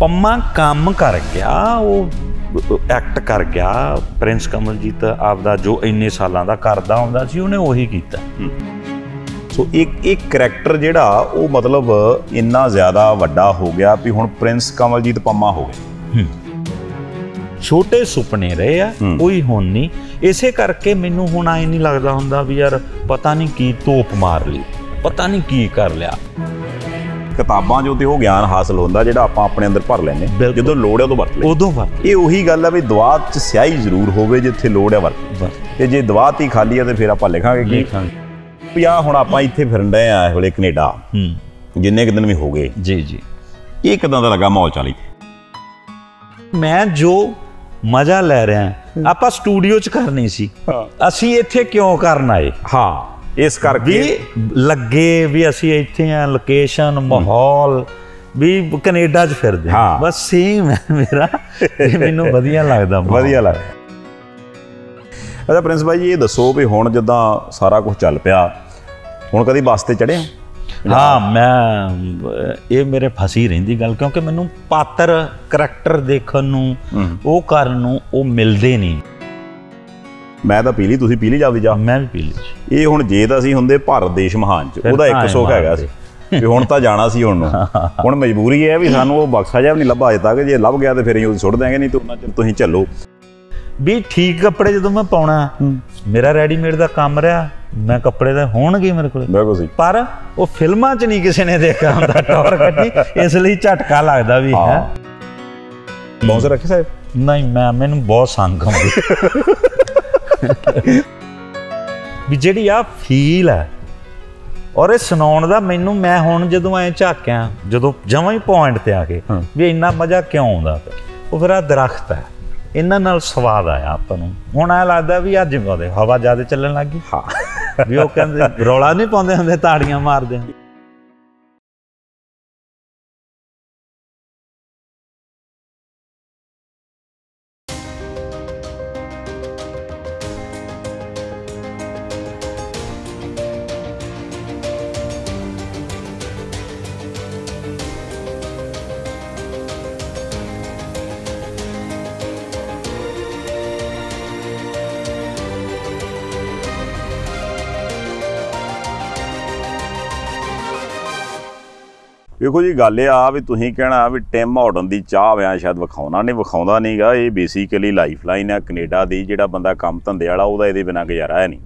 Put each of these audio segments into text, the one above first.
ਪੰਮਾ ਕੰਮ ਕਰ ਗਿਆ ਉਹ ਐਕਟ ਕਰ ਗਿਆ ਪ੍ਰਿੰਸ ਕਮਲਜੀਤ ਆਪਦਾ ਜੋ ਇੰਨੇ ਸਾਲਾਂ ਦਾ ਕਰਦਾ ਹੁੰਦਾ ਸੀ ਉਹਨੇ ਉਹੀ ਕੀਤਾ ਸੋ ਇੱਕ ਇੱਕ ਕੈਰੈਕਟਰ ਜਿਹੜਾ ਉਹ ਮਤਲਬ ਇੰਨਾ ਜ਼ਿਆਦਾ ਵੱਡਾ ਹੋ ਗਿਆ ਵੀ ਹੁਣ ਪ੍ਰਿੰਸ ਕਮਲਜੀਤ ਪੰਮਾ ਹੋ ਗਿਆ ਛੋਟੇ ਸੁਪਨੇ ਰਹੇ ਆ ਕੋਈ ਹੁਣ ਨਹੀਂ ਇਸੇ ਕਰਕੇ ਮੈਨੂੰ ਹੁਣ ਆਏ ਨਹੀਂ ਲੱਗਦਾ ਹੁੰਦਾ ਵੀ ਯਾਰ ਪਤਾ ਨਹੀਂ ਕੀ ਤੋਪ ਮਾਰ ਲਈ ਪਤਾ ਨਹੀਂ ਕੀ ਕਰ ਲਿਆ ਕਿਤਾਬਾਂ ਜੋ ਤੇ ਉਹ ਗਿਆਨ ਹਾਸਲ ਹੁੰਦਾ ਜਿਹੜਾ ਆਪਾਂ ਆਪਣੇ ਅੰਦਰ ਭਰ ਲੈਨੇ ਜਦੋਂ ਲੋੜ ਹੈ ਉਦੋਂ ਵਰਤ ਲੈ ਉਦੋਂ ਵਰਤ ਇਹ ਉਹੀ ਗੱਲ ਆ ਵੀ ਦਵਾਤ ਚ ਸਿਆਹੀ ਜ਼ਰੂਰ ਹੋਵੇ ਜਿੱਥੇ ਲੋੜ ਹੈ ਵਰਤ ਤੇ ਜੇ ਦਵਾਤ ਹੀ ਖਾਲੀ ਹੈ ਤੇ ਫਿਰ ਆਪਾਂ ਲਿਖਾਂਗੇ ਕੀ ਵੀ ਆ ਹੁਣ ਆਪਾਂ ਇੱਥੇ ਫਿਰਨ ਰਹੇ ਆ ਹਲੇ ਕੈਨੇਡਾ ਹੂੰ ਜਿੰਨੇ ਕਿ ਦਿਨ ਵੀ ਹੋ ਗਏ ਜੀ ਜੀ ਇਹ ਕਿਦਾਂ ਦਾ ਲੱਗਾ ਮਾਹੌਲ ਚਾਲੀ ਮੈਂ ਜੋ ਮਜ਼ਾ ਲੈ ਰਿਹਾ ਆਪਾਂ ਸਟੂਡੀਓ ਚ ਕਰਨੀ ਸੀ ਅਸੀਂ ਇੱਥੇ ਕਿਉਂ ਕਰਨ ਆਏ ਹਾਂ ਇਸ ਕਰਕੇ ਵੀ ਲੱਗੇ ਵੀ ਅਸੀਂ ਇੱਥੇ ਆ ਲੋਕੇਸ਼ਨ ਮਾਹੌਲ ਵੀ ਕੈਨੇਡਾ 'ਚ ਫਿਰਦੇ ਬਸ ਸੇਮ ਹੈ ਮੇਰਾ ਮੈਨੂੰ ਵਧੀਆ ਲੱਗਦਾ ਵਧੀਆ ਲੱਗਦਾ ਅੱਛਾ ਪ੍ਰਿੰਸ ਭਾਈ ਇਹ ਦੱਸੋ ਵੀ ਹੁਣ ਜਦਾਂ ਸਾਰਾ ਕੁਝ ਚੱਲ ਪਿਆ ਹੁਣ ਕਦੀ ਬੱਸ ਤੇ ਚੜਿਆ ਹਾਂ ਮੈਂ ਇਹ ਮੇਰੇ ਫਸੀ ਰਹਿੰਦੀ ਗੱਲ ਕਿਉਂਕਿ ਮੈਨੂੰ ਪਾਤਰ ਕੈਰੈਕਟਰ ਦੇਖਣ ਨੂੰ ਉਹ ਕਰਨ ਨੂੰ ਉਹ ਮਿਲਦੇ ਨਹੀਂ ਮੈਂ ਤਾਂ ਪੀ ਲਈ ਤੁਸੀਂ ਪੀ ਲਈ ਜਾਂਦੀ ਜਾ ਮੈਂ ਵੀ ਪੀ ਲਈ ਇਹ ਹੁਣ ਜੇ ਤਾਂ ਅਸੀਂ ਹੁੰਦੇ ਭਾਰਤ ਦੇਸ਼ ਮਹਾਨ ਚ ਉਹਦਾ ਇੱਕ ਸੁੱਖ ਹੈਗਾ ਸੀ ਵੀ ਹੁਣ ਤਾਂ ਜਾਣਾ ਸੀ ਹੁਣ ਹੁਣ ਮਜਬੂਰੀ ਹੈ ਵੀ ਸਾਨੂੰ ਉਹ ਬਕਸਾ ਜਿਹਾ ਨਹੀਂ ਲੱਭਾ ਅਜੇ ਤੱਕ ਜੇ ਲੱਭ ਗਿਆ ਤੇ ਫਿਰ ਇਹ ਉਹ ਸੁੱਟ ਦਾਂਗੇ ਨਹੀਂ ਤਾਂ ਉਹਨਾਂ ਚਿਰ ਤੁਸੀਂ ਚੱਲੋ ਵੀ ਠੀਕ ਕੱਪੜੇ ਜਦੋਂ ਮੈਂ ਪਾਉਣਾ ਮੇਰਾ ਰੈਡੀਮੇਡ ਦਾ ਕੰਮ ਰਿਹਾ ਮੈਂ ਕੱਪੜੇ ਤਾਂ ਹੋਣਗੇ ਮੇਰੇ ਕੋਲ ਬਿਲਕੁਲ ਸਹੀ ਪਰ ਉਹ ਫਿਲਮਾਂ 'ਚ ਨਹੀਂ ਕਿਸੇ ਨੇ ਦੇਖਿਆ ਹੁੰਦਾ ਟੌਰ ਕੱਢੀ ਇਸ ਲਈ ਝਟਕਾ ਲੱਗਦਾ ਵੀ ਹੈ ਬੌਂਸਰ ਰੱਖੇ ਸਾਹਿਬ ਨਹੀਂ ਮੈਂ ਮੈਨੂੰ ਬਹੁਤ ਸੰਗ ਆਉਂਦੀ ਵੀ ਜਿਹੜੀ ਆ ਫੀਲ ਹੈ ਔਰ ਇਹ ਸੁਣਾਉਣ ਦਾ ਮੈਨੂੰ ਮੈਂ ਹੁਣ ਜਦੋਂ ਐ ਝਾਕਿਆ ਜਦੋਂ ਜਮਾਂ ਹੀ ਪੁਆਇੰਟ ਤੇ ਆ ਕੇ ਵੀ ਇੰਨਾ ਮਜ਼ਾ ਕਿਉਂ ਆਉਂਦਾ ਉਹ ਫਿਰ ਆ ਦਰਖਤ ਹੈ ਇਹਨਾਂ ਨਾਲ ਸਵਾਦ ਆਇਆ ਆਪਾਂ ਨੂੰ ਹੁਣ ਆ ਲੱਗਦਾ ਵੀ ਅੱਜ ਬਾਦੇ ਹਵਾ ਜ਼ਿਆਦਾ ਚੱਲਣ ਲੱਗੀ ਹਾਂ ਵੀ ਉਹ ਕਹਿੰਦੇ ਰੌਲਾ ਨਹੀਂ ਪਾਉਂਦੇ ਹੁੰਦੇ ਤਾੜੀਆਂ ਮਾਰਦੇ ਹੁੰਦੇ ਦੇਖੋ ਜੀ ਗੱਲ ਇਹ ਆ ਵੀ ਤੁਸੀਂ ਕਹਿਣਾ ਵੀ ਟਿਮ ਹਾਰਡਨ ਦੀ ਚਾਹ ਵਿਆ ਸ਼ਾਇਦ ਵਿਖਾਉਣਾ ਨਹੀਂ ਵਿਖਾਉਂਦਾ ਨਹੀਂਗਾ ਇਹ ਬੇਸਿਕਲੀ ਲਾਈਫ ਲਾਈਨ ਆ ਕੈਨੇਡਾ ਦੀ ਜਿਹੜਾ ਬੰਦਾ ਕੰਮ ਧੰਦੇ ਵਾਲਾ ਉਹਦਾ ਇਹਦੇ ਬਿਨਾ ਗੁਜ਼ਾਰਾ ਹੈ ਨਹੀਂ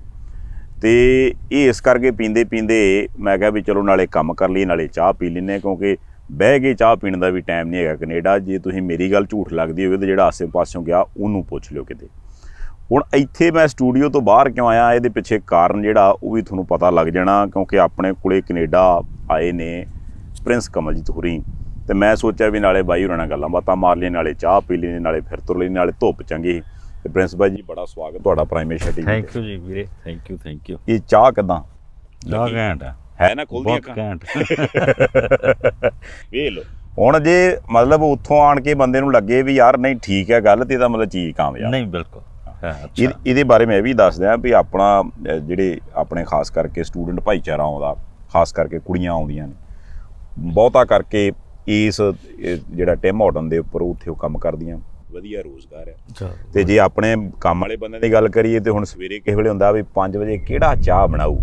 ਤੇ ਇਹ ਇਸ ਕਰਕੇ ਪੀਂਦੇ ਪੀਂਦੇ ਮੈਂ ਕਿਹਾ ਵੀ ਚਲੋ ਨਾਲੇ ਕੰਮ ਕਰ ਲਈ ਨਾਲੇ ਚਾਹ ਪੀ ਲੈਨੇ ਕਿਉਂਕਿ ਬਹਿ ਕੇ ਚਾਹ ਪੀਣ ਦਾ ਵੀ ਟਾਈਮ ਨਹੀਂ ਹੈਗਾ ਕੈਨੇਡਾ ਜੇ ਤੁਸੀਂ ਮੇਰੀ ਗੱਲ ਝੂਠ ਲੱਗਦੀ ਹੋਵੇ ਤਾਂ ਜਿਹੜਾ ਆਸੇ ਪਾਸਿਓਂ ਗਿਆ ਉਹਨੂੰ ਪੁੱਛ ਲਿਓ ਕਿਤੇ ਹੁਣ ਇੱਥੇ ਮੈਂ ਸਟੂਡੀਓ ਤੋਂ ਬਾਹਰ ਕਿਉਂ ਆਇਆ ਇਹਦੇ ਪਿੱਛੇ ਕਾਰਨ ਜਿਹੜਾ ਉਹ ਵੀ ਤੁਹਾਨੂੰ ਪਤਾ ਲੱਗ ਜਾਣਾ ਕਿਉਂਕਿ ਆਪਣੇ ਕੋਲੇ ਕੈਨੇਡਾ ਆਏ ਨੇ ਪ੍ਰਿੰਸ ਕਮਲਜੀਤ ਹੁਰੀ ਤੇ ਮੈਂ ਸੋਚਿਆ ਵੀ ਨਾਲੇ ਬਾਈ ਹੋਣਾ ਗੱਲਾਂ ਬਾਤਾਂ ਮਾਰ ਲਈ ਨਾਲੇ ਚਾਹ ਪੀ ਲਈ ਨਾਲੇ ਫਿਰ ਤੁਰ ਲਈ ਨਾਲੇ ਧੁੱਪ ਚੰਗੀ ਤੇ ਪ੍ਰਿੰਸ ਬਾਈ ਜੀ ਬੜਾ ਸਵਾਗਤ ਤੁਹਾਡਾ ਪ੍ਰਾਈਮਰੀ ਸ਼ੈਟੀ ਥੈਂਕ ਯੂ ਜੀ ਵੀਰੇ ਥੈਂਕ ਯੂ ਥੈਂਕ ਯੂ ਇਹ ਚਾਹ ਕਿਦਾਂ ਲਾ ਘੈਂਟ ਹੈ ਨਾ ਖੁੱਲਦੀ ਅੱਖਾਂ ਘੈਂਟ ਵੇ ਲੋ ਹੁਣ ਜੇ ਮਤਲਬ ਉੱਥੋਂ ਆਣ ਕੇ ਬੰਦੇ ਨੂੰ ਲੱਗੇ ਵੀ ਯਾਰ ਨਹੀਂ ਠੀਕ ਹੈ ਗੱਲ ਤੇ ਤਾਂ ਮਤਲਬ ਚੀਜ਼ ਕਾਮਯਾਬ ਨਹੀਂ ਬਿਲਕੁਲ ਇਹਦੇ ਬਾਰੇ ਮੈਂ ਵੀ ਦੱਸ ਦਿਆਂ ਵੀ ਆਪਣਾ ਜਿਹੜੇ ਆਪਣੇ ਖਾਸ ਕਰਕੇ ਸਟੂਡੈਂਟ ਭਾਈਚਾਰਾ ਆਉਂਦਾ ਖਾਸ ਕਰਕੇ ਕੁੜੀਆਂ ਆਉਂਦੀਆਂ ਨੇ ਬਹੁਤਾ ਕਰਕੇ ਇਸ ਜਿਹੜਾ ਟਿਮ ਹਾਰਟਨ ਦੇ ਉੱਪਰ ਉੱਥੇ ਉਹ ਕੰਮ ਕਰਦੀਆਂ ਵਧੀਆ ਰੋਜ਼ਗਾਰ ਹੈ ਤੇ ਜੇ ਆਪਣੇ ਕੰਮ ਵਾਲੇ ਬੰਦੇ ਦੀ ਗੱਲ ਕਰੀਏ ਤੇ ਹੁਣ ਸਵੇਰੇ ਕਿਸ ਵੇਲੇ ਹੁੰਦਾ ਵੀ 5 ਵਜੇ ਕਿਹੜਾ ਚਾਹ ਬਣਾਉ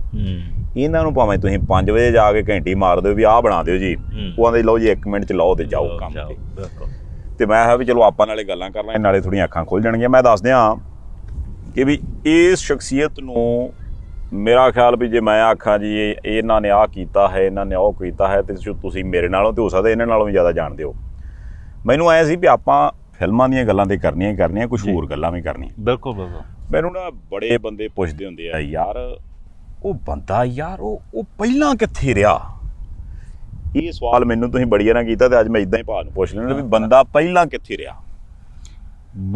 ਇਹਨਾਂ ਨੂੰ ਭਾਵੇਂ ਤੁਸੀਂ 5 ਵਜੇ ਜਾ ਕੇ ਘੰਟੀ ਮਾਰ ਦਿਓ ਵੀ ਆਹ ਬਣਾ ਦਿਓ ਜੀ ਉਹ ਆਂਦੇ ਲਓ ਜੀ 1 ਮਿੰਟ ਚ ਲਾਓ ਤੇ ਜਾਓ ਕੰਮ ਤੇ ਤੇ ਮੈਂ ਆਹ ਵੀ ਚਲੋ ਆਪਾਂ ਨਾਲੇ ਗੱਲਾਂ ਕਰ ਲਾਂ ਨਾਲੇ ਥੋੜੀਆਂ ਅੱਖਾਂ ਖੁੱਲ ਜਾਣਗੀਆਂ ਮੈਂ ਦੱਸ ਦਿਆਂ ਕਿ ਵੀ ਇਸ ਸ਼ਖਸੀਅਤ ਨੂੰ ਮੇਰਾ ਖਿਆਲ ਵੀ ਜੇ ਮੈਂ ਆਖਾਂ ਜੀ ਇਹ ਇਹਨਾਂ ਨੇ ਆਹ ਕੀਤਾ ਹੈ ਇਹਨਾਂ ਨੇ ਉਹ ਕੀਤਾ ਹੈ ਤੇ ਤੁਸੀਂ ਮੇਰੇ ਨਾਲੋਂ ਤੇ ਹੋ ਸਕਦਾ ਇਹਨਾਂ ਨਾਲੋਂ ਵੀ ਜ਼ਿਆਦਾ ਜਾਣਦੇ ਹੋ ਮੈਨੂੰ ਆਇਆ ਸੀ ਵੀ ਆਪਾਂ ਫਿਲਮਾਂ ਦੀਆਂ ਗੱਲਾਂ ਤੇ ਕਰਨੀਆਂ ਹੀ ਕਰਨੀਆਂ ਕੁਝ ਹੋਰ ਗੱਲਾਂ ਵੀ ਕਰਨੀਆਂ ਬਿਲਕੁਲ ਬਿਲਕੁਲ ਮੈਨੂੰ ਨਾ ਬੜੇ ਬੰਦੇ ਪੁੱਛਦੇ ਹੁੰਦੇ ਆ ਯਾਰ ਉਹ ਬੰਦਾ ਯਾਰ ਉਹ ਉਹ ਪਹਿਲਾਂ ਕਿੱਥੇ ਰਿਹਾ ਇਹ ਸਵਾਲ ਮੈਨੂੰ ਤੁਸੀਂ ਬੜੀ ਨਾ ਕੀਤਾ ਤੇ ਅੱਜ ਮੈਂ ਇਦਾਂ ਹੀ ਭਾਅ ਨੂੰ ਪੁੱਛ ਲੈਣਾ ਵੀ ਬੰਦਾ ਪਹਿਲਾਂ ਕਿੱਥੇ ਰਿਹਾ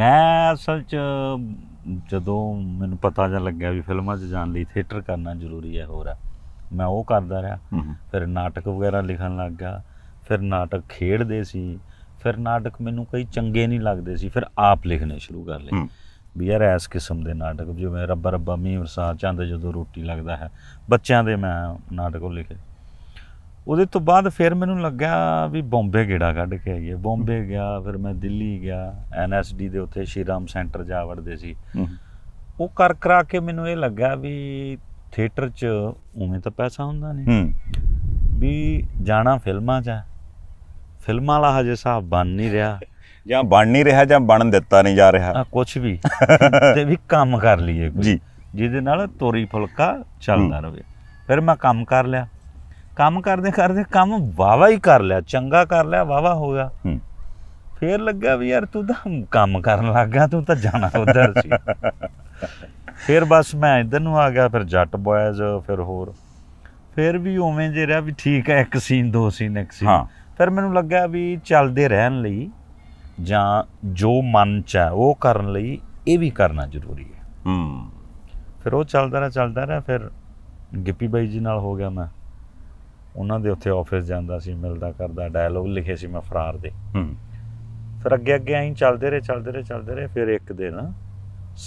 ਮੈਂ ਅਸਲ 'ਚ ਜਦੋਂ ਮੈਨੂੰ ਪਤਾ ਜਾਂ ਲੱਗਿਆ ਵੀ ਫਿਲਮਾਂ 'ਚ ਜਾਣ ਲਈ ਥੀਏਟਰ ਕਰਨਾ ਜ਼ਰੂਰੀ ਹੈ ਹੋਰ ਆ ਮੈਂ ਉਹ ਕਰਦਾ ਰਿਹਾ ਫਿਰ ਨਾਟਕ ਵਗੈਰਾ ਲਿਖਣ ਲੱਗ ਗਿਆ ਫਿਰ ਨਾਟਕ ਖੇਡਦੇ ਸੀ ਫਿਰ ਨਾਟਕ ਮੈਨੂੰ ਕਈ ਚੰਗੇ ਨਹੀਂ ਲੱਗਦੇ ਸੀ ਫਿਰ ਆਪ ਲਿਖਣੇ ਸ਼ੁਰੂ ਕਰ ਲਏ ਵੀ ਯਾਰ ਐਸ ਕਿਸਮ ਦੇ ਨਾਟਕ ਜਿਵੇਂ ਰੱਬਾ ਰੱਬਾ ਮੀਂਹ ਵਰਸਾ ਚੰਦ ਜਦੋਂ ਰੋਟੀ ਲੱਗਦਾ ਹੈ ਬੱਚਿਆਂ ਦੇ ਮੈਂ ਨਾਟਕ ਉਹ ਲਿਖੇ ਉਹਦੇ ਤੋਂ ਬਾਅਦ ਫਿਰ ਮੈਨੂੰ ਲੱਗਾ ਵੀ ਬੰਬੇ ਗੇੜਾ ਕੱਢ ਕੇ ਆਈਏ ਬੰਬੇ ਗਿਆ ਫਿਰ ਮੈਂ ਦਿੱਲੀ ਗਿਆ ਐਨਐਸਡੀ ਦੇ ਉੱਥੇ ਰਾਮ ਸੈਂਟਰ ਜਾ ਵੜਦੇ ਸੀ ਉਹ ਕਰ ਕਰਾ ਕੇ ਮੈਨੂੰ ਇਹ ਲੱਗਾ ਵੀ ਥੀਏਟਰ 'ਚ ਉਵੇਂ ਤਾਂ ਪੈਸਾ ਹੁੰਦਾ ਨਹੀਂ ਵੀ ਜਾਣਾ ਫਿਲਮਾਂ 'ਚ ਫਿਲਮਾਂ ਵਾਲਾ ਹਜੇ ਸਾਹ ਬਣ ਨਹੀਂ ਰਿਹਾ ਜਾਂ ਬਣ ਨਹੀਂ ਰਿਹਾ ਜਾਂ ਬਣ ਦਿੱਤਾ ਨਹੀਂ ਜਾ ਰਿਹਾ ਕੁਝ ਵੀ ਤੇ ਵੀ ਕੰਮ ਕਰ ਲਈਏ ਜੀ ਜਿਹਦੇ ਨਾਲ ਤੋਰੀ ਫੁਲਕਾ ਚੱਲਦਾ ਰਹੇ ਫਿਰ ਮੈਂ ਕੰਮ ਕਰ ਲਿਆ ਕੰਮ ਕਰਦੇ ਕਰਦੇ ਕੰਮ ਵਾਵਾ ਹੀ ਕਰ ਲਿਆ ਚੰਗਾ ਕਰ ਲਿਆ ਵਾਵਾ ਹੋ ਗਿਆ ਫੇਰ ਲੱਗਾ ਵੀ ਯਾਰ ਤੂੰ ਤਾਂ ਕੰਮ ਕਰਨ ਲੱਗਾ ਤੂੰ ਤਾਂ ਜਾਣਾ ਉਧਰ ਸੀ ਫੇਰ ਬਸ ਮੈਂ ਇਧਰ ਨੂੰ ਆ ਗਿਆ ਫਿਰ ਜੱਟ ਬੋਇਜ਼ ਫਿਰ ਹੋਰ ਫਿਰ ਵੀ ਉਵੇਂ ਜੇ ਰਿਹਾ ਵੀ ਠੀਕ ਹੈ ਇੱਕ ਸੀਨ ਦੋ ਸੀਨ ਇੱਕ ਸੀਨ ਹਾਂ ਫਿਰ ਮੈਨੂੰ ਲੱਗਾ ਵੀ ਚੱਲਦੇ ਰਹਿਣ ਲਈ ਜਾਂ ਜੋ ਮਨ ਚ ਹੈ ਉਹ ਕਰਨ ਲਈ ਇਹ ਵੀ ਕਰਨਾ ਜ਼ਰੂਰੀ ਹੈ ਹੂੰ ਫਿਰ ਉਹ ਚੱਲਦਾ ਰਿਹਾ ਚੱਲਦਾ ਰਿਹਾ ਫਿਰ ਗਿੱਪੀ ਬਾਈ ਜੀ ਨਾਲ ਹੋ ਗਿਆ ਮੈਂ ਉਹਨਾਂ ਦੇ ਉੱਥੇ ਆਫਿਸ ਜਾਂਦਾ ਸੀ ਮਿਲਦਾ ਕਰਦਾ ਡਾਇਲੋਗ ਲਿਖੇ ਸੀ ਮੈਂ ਫਰਾਰ ਦੇ ਹੂੰ ਫਿਰ ਅੱਗੇ ਅੱਗੇ ਐਂ ਚੱਲਦੇ ਰਹੇ ਚੱਲਦੇ ਰਹੇ ਚੱਲਦੇ ਰਹੇ ਫਿਰ ਇੱਕ ਦਿਨ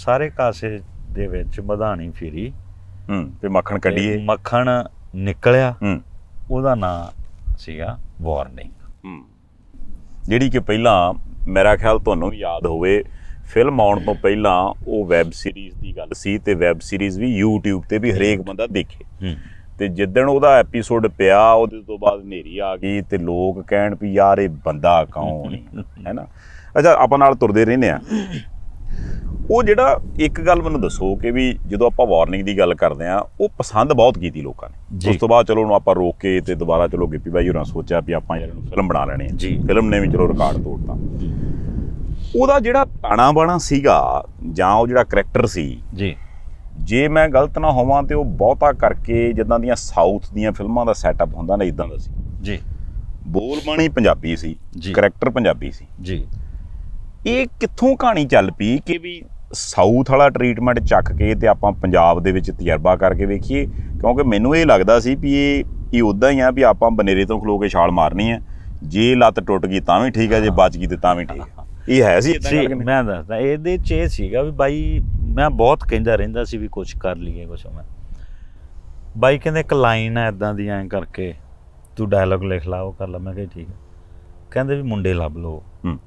ਸਾਰੇ ਕਾਸੇ ਦੇ ਵਿੱਚ ਮਧਾਣੀ ਫਿਰੀ ਹੂੰ ਤੇ ਮੱਖਣ ਕੱਢੀਏ ਮੱਖਣ ਨਿਕਲਿਆ ਹੂੰ ਉਹਦਾ ਨਾਮ ਸੀਗਾ ਵਾਰਨਿੰਗ ਹੂੰ ਜਿਹੜੀ ਕਿ ਪਹਿਲਾਂ ਮੇਰਾ ਖਿਆਲ ਤੁਹਾਨੂੰ ਵੀ ਯਾਦ ਹੋਵੇ ਫਿਲਮ ਆਉਣ ਤੋਂ ਪਹਿਲਾਂ ਉਹ ਵੈਬ ਸੀਰੀਜ਼ ਦੀ ਗੱਲ ਸੀ ਤੇ ਵੈਬ ਸੀਰੀਜ਼ ਵੀ YouTube ਤੇ ਵੀ ਹਰੇਕ ਬੰਦਾ ਦੇਖੇ ਤੇ ਜਿੱਦਣ ਉਹਦਾ ਐਪੀਸੋਡ ਪਿਆ ਉਹਦੇ ਤੋਂ ਬਾਅਦ ਹਨੇਰੀ ਆ ਗਈ ਤੇ ਲੋਕ ਕਹਿਣ ਵੀ ਯਾਰ ਇਹ ਬੰਦਾ ਕੌਣ ਹੈ ਹੈਨਾ ਅੱਛਾ ਆਪਾਂ ਨਾਲ ਤੁਰਦੇ ਰਹਿੰਦੇ ਆ ਉਹ ਜਿਹੜਾ ਇੱਕ ਗੱਲ ਮੈਨੂੰ ਦੱਸੋ ਕਿ ਵੀ ਜਦੋਂ ਆਪਾਂ ਵਾਰਨਿੰਗ ਦੀ ਗੱਲ ਕਰਦੇ ਆ ਉਹ ਪਸੰਦ ਬਹੁਤ ਕੀਤੀ ਲੋਕਾਂ ਨੇ ਉਸ ਤੋਂ ਬਾਅਦ ਚਲੋ ਉਹਨੂੰ ਆਪਾਂ ਰੋਕ ਕੇ ਤੇ ਦੁਬਾਰਾ ਚਲੋ ਗਿੱਪੀ ਬਾਈ ਹੋਰਾਂ ਸੋਚਿਆ ਵੀ ਆਪਾਂ ਯਾਰ ਇਹਨੂੰ ਫਿਲਮ ਬਣਾ ਲੈਣੀ ਹੈ ਫਿਲਮ ਨੇ ਵੀ ਚਲੋ ਰਿਕਾਰਡ ਤੋੜਤਾ ਉਹਦਾ ਜਿਹੜਾ ਤਾਣਾ ਬਾਣਾ ਸੀਗਾ ਜਾਂ ਉਹ ਜਿਹੜਾ ਕੈਰੈਕਟਰ ਸੀ ਜੀ ਜੇ ਮੈਂ ਗਲਤ ਨਾ ਹੋਵਾਂ ਤੇ ਉਹ ਬਹੁਤਾ ਕਰਕੇ ਜਿੱਦਾਂ ਦੀਆਂ ਸਾਊਥ ਦੀਆਂ ਫਿਲਮਾਂ ਦਾ ਸੈਟਅਪ ਹੁੰਦਾ ਨਾ ਇਦਾਂ ਦਾ ਸੀ ਜੀ ਬੋਲ ਬਾਣੀ ਪੰਜਾਬੀ ਸੀ ਕੈਰੈਕਟਰ ਪੰਜਾਬੀ ਸੀ ਜੀ ਇਹ ਕਿੱਥੋਂ ਕਹਾਣੀ ਚੱਲ ਪਈ ਕਿ ਵੀ ਸਾਊਥ ਵਾਲਾ ਟ੍ਰੀਟਮੈਂਟ ਚੱਕ ਕੇ ਤੇ ਆਪਾਂ ਪੰਜਾਬ ਦੇ ਵਿੱਚ ਤਜਰਬਾ ਕਰਕੇ ਵੇਖੀਏ ਕਿਉਂਕਿ ਮੈਨੂੰ ਇਹ ਲੱਗਦਾ ਸੀ ਵੀ ਇਹ ਇਹ ਉਦਾਂ ਹੀ ਆ ਵੀ ਆਪਾਂ ਬਨੇਰੇ ਤੋਂ ਖਲੋ ਕੇ ਛਾਲ ਮਾਰਨੀ ਹੈ ਜੇ ਲੱਤ ਟੁੱਟ ਗਈ ਤਾਂ ਵੀ ਠੀਕ ਹੈ ਜੇ ਬਚ ਗਈ ਤੇ ਤਾਂ ਵੀ ਠੀਕ ਹੈ ਇਹ ਹੈ ਸੀ ਇਦਾਂ ਕਰਕੇ ਮੈਂ ਦੱਸਦਾ ਇਹਦੇ ਚ ਇਹ ਸੀਗਾ ਵੀ ਬਾਈ ਮੈਂ ਬਹੁਤ ਕਹਿੰਦਾ ਰਹਿੰਦਾ ਸੀ ਵੀ ਕੁਝ ਕਰ ਲਈਏ ਕੁਝ ਮੈਂ ਬਾਈ ਕਹਿੰਦੇ ਇੱਕ ਲਾਈਨ ਐ ਇਦਾਂ ਦੀ ਐਂ ਕਰਕੇ ਤੂੰ ਡਾਇਲੌਗ ਲਿਖ ਲਾ ਉਹ ਕਰ ਲਾ ਮੈਂ ਕਿਹਾ ਠੀਕ ਹੈ ਕਹਿੰਦੇ ਵੀ ਮੁੰਡੇ ਲੱਭ ਲੋ ਹੂੰ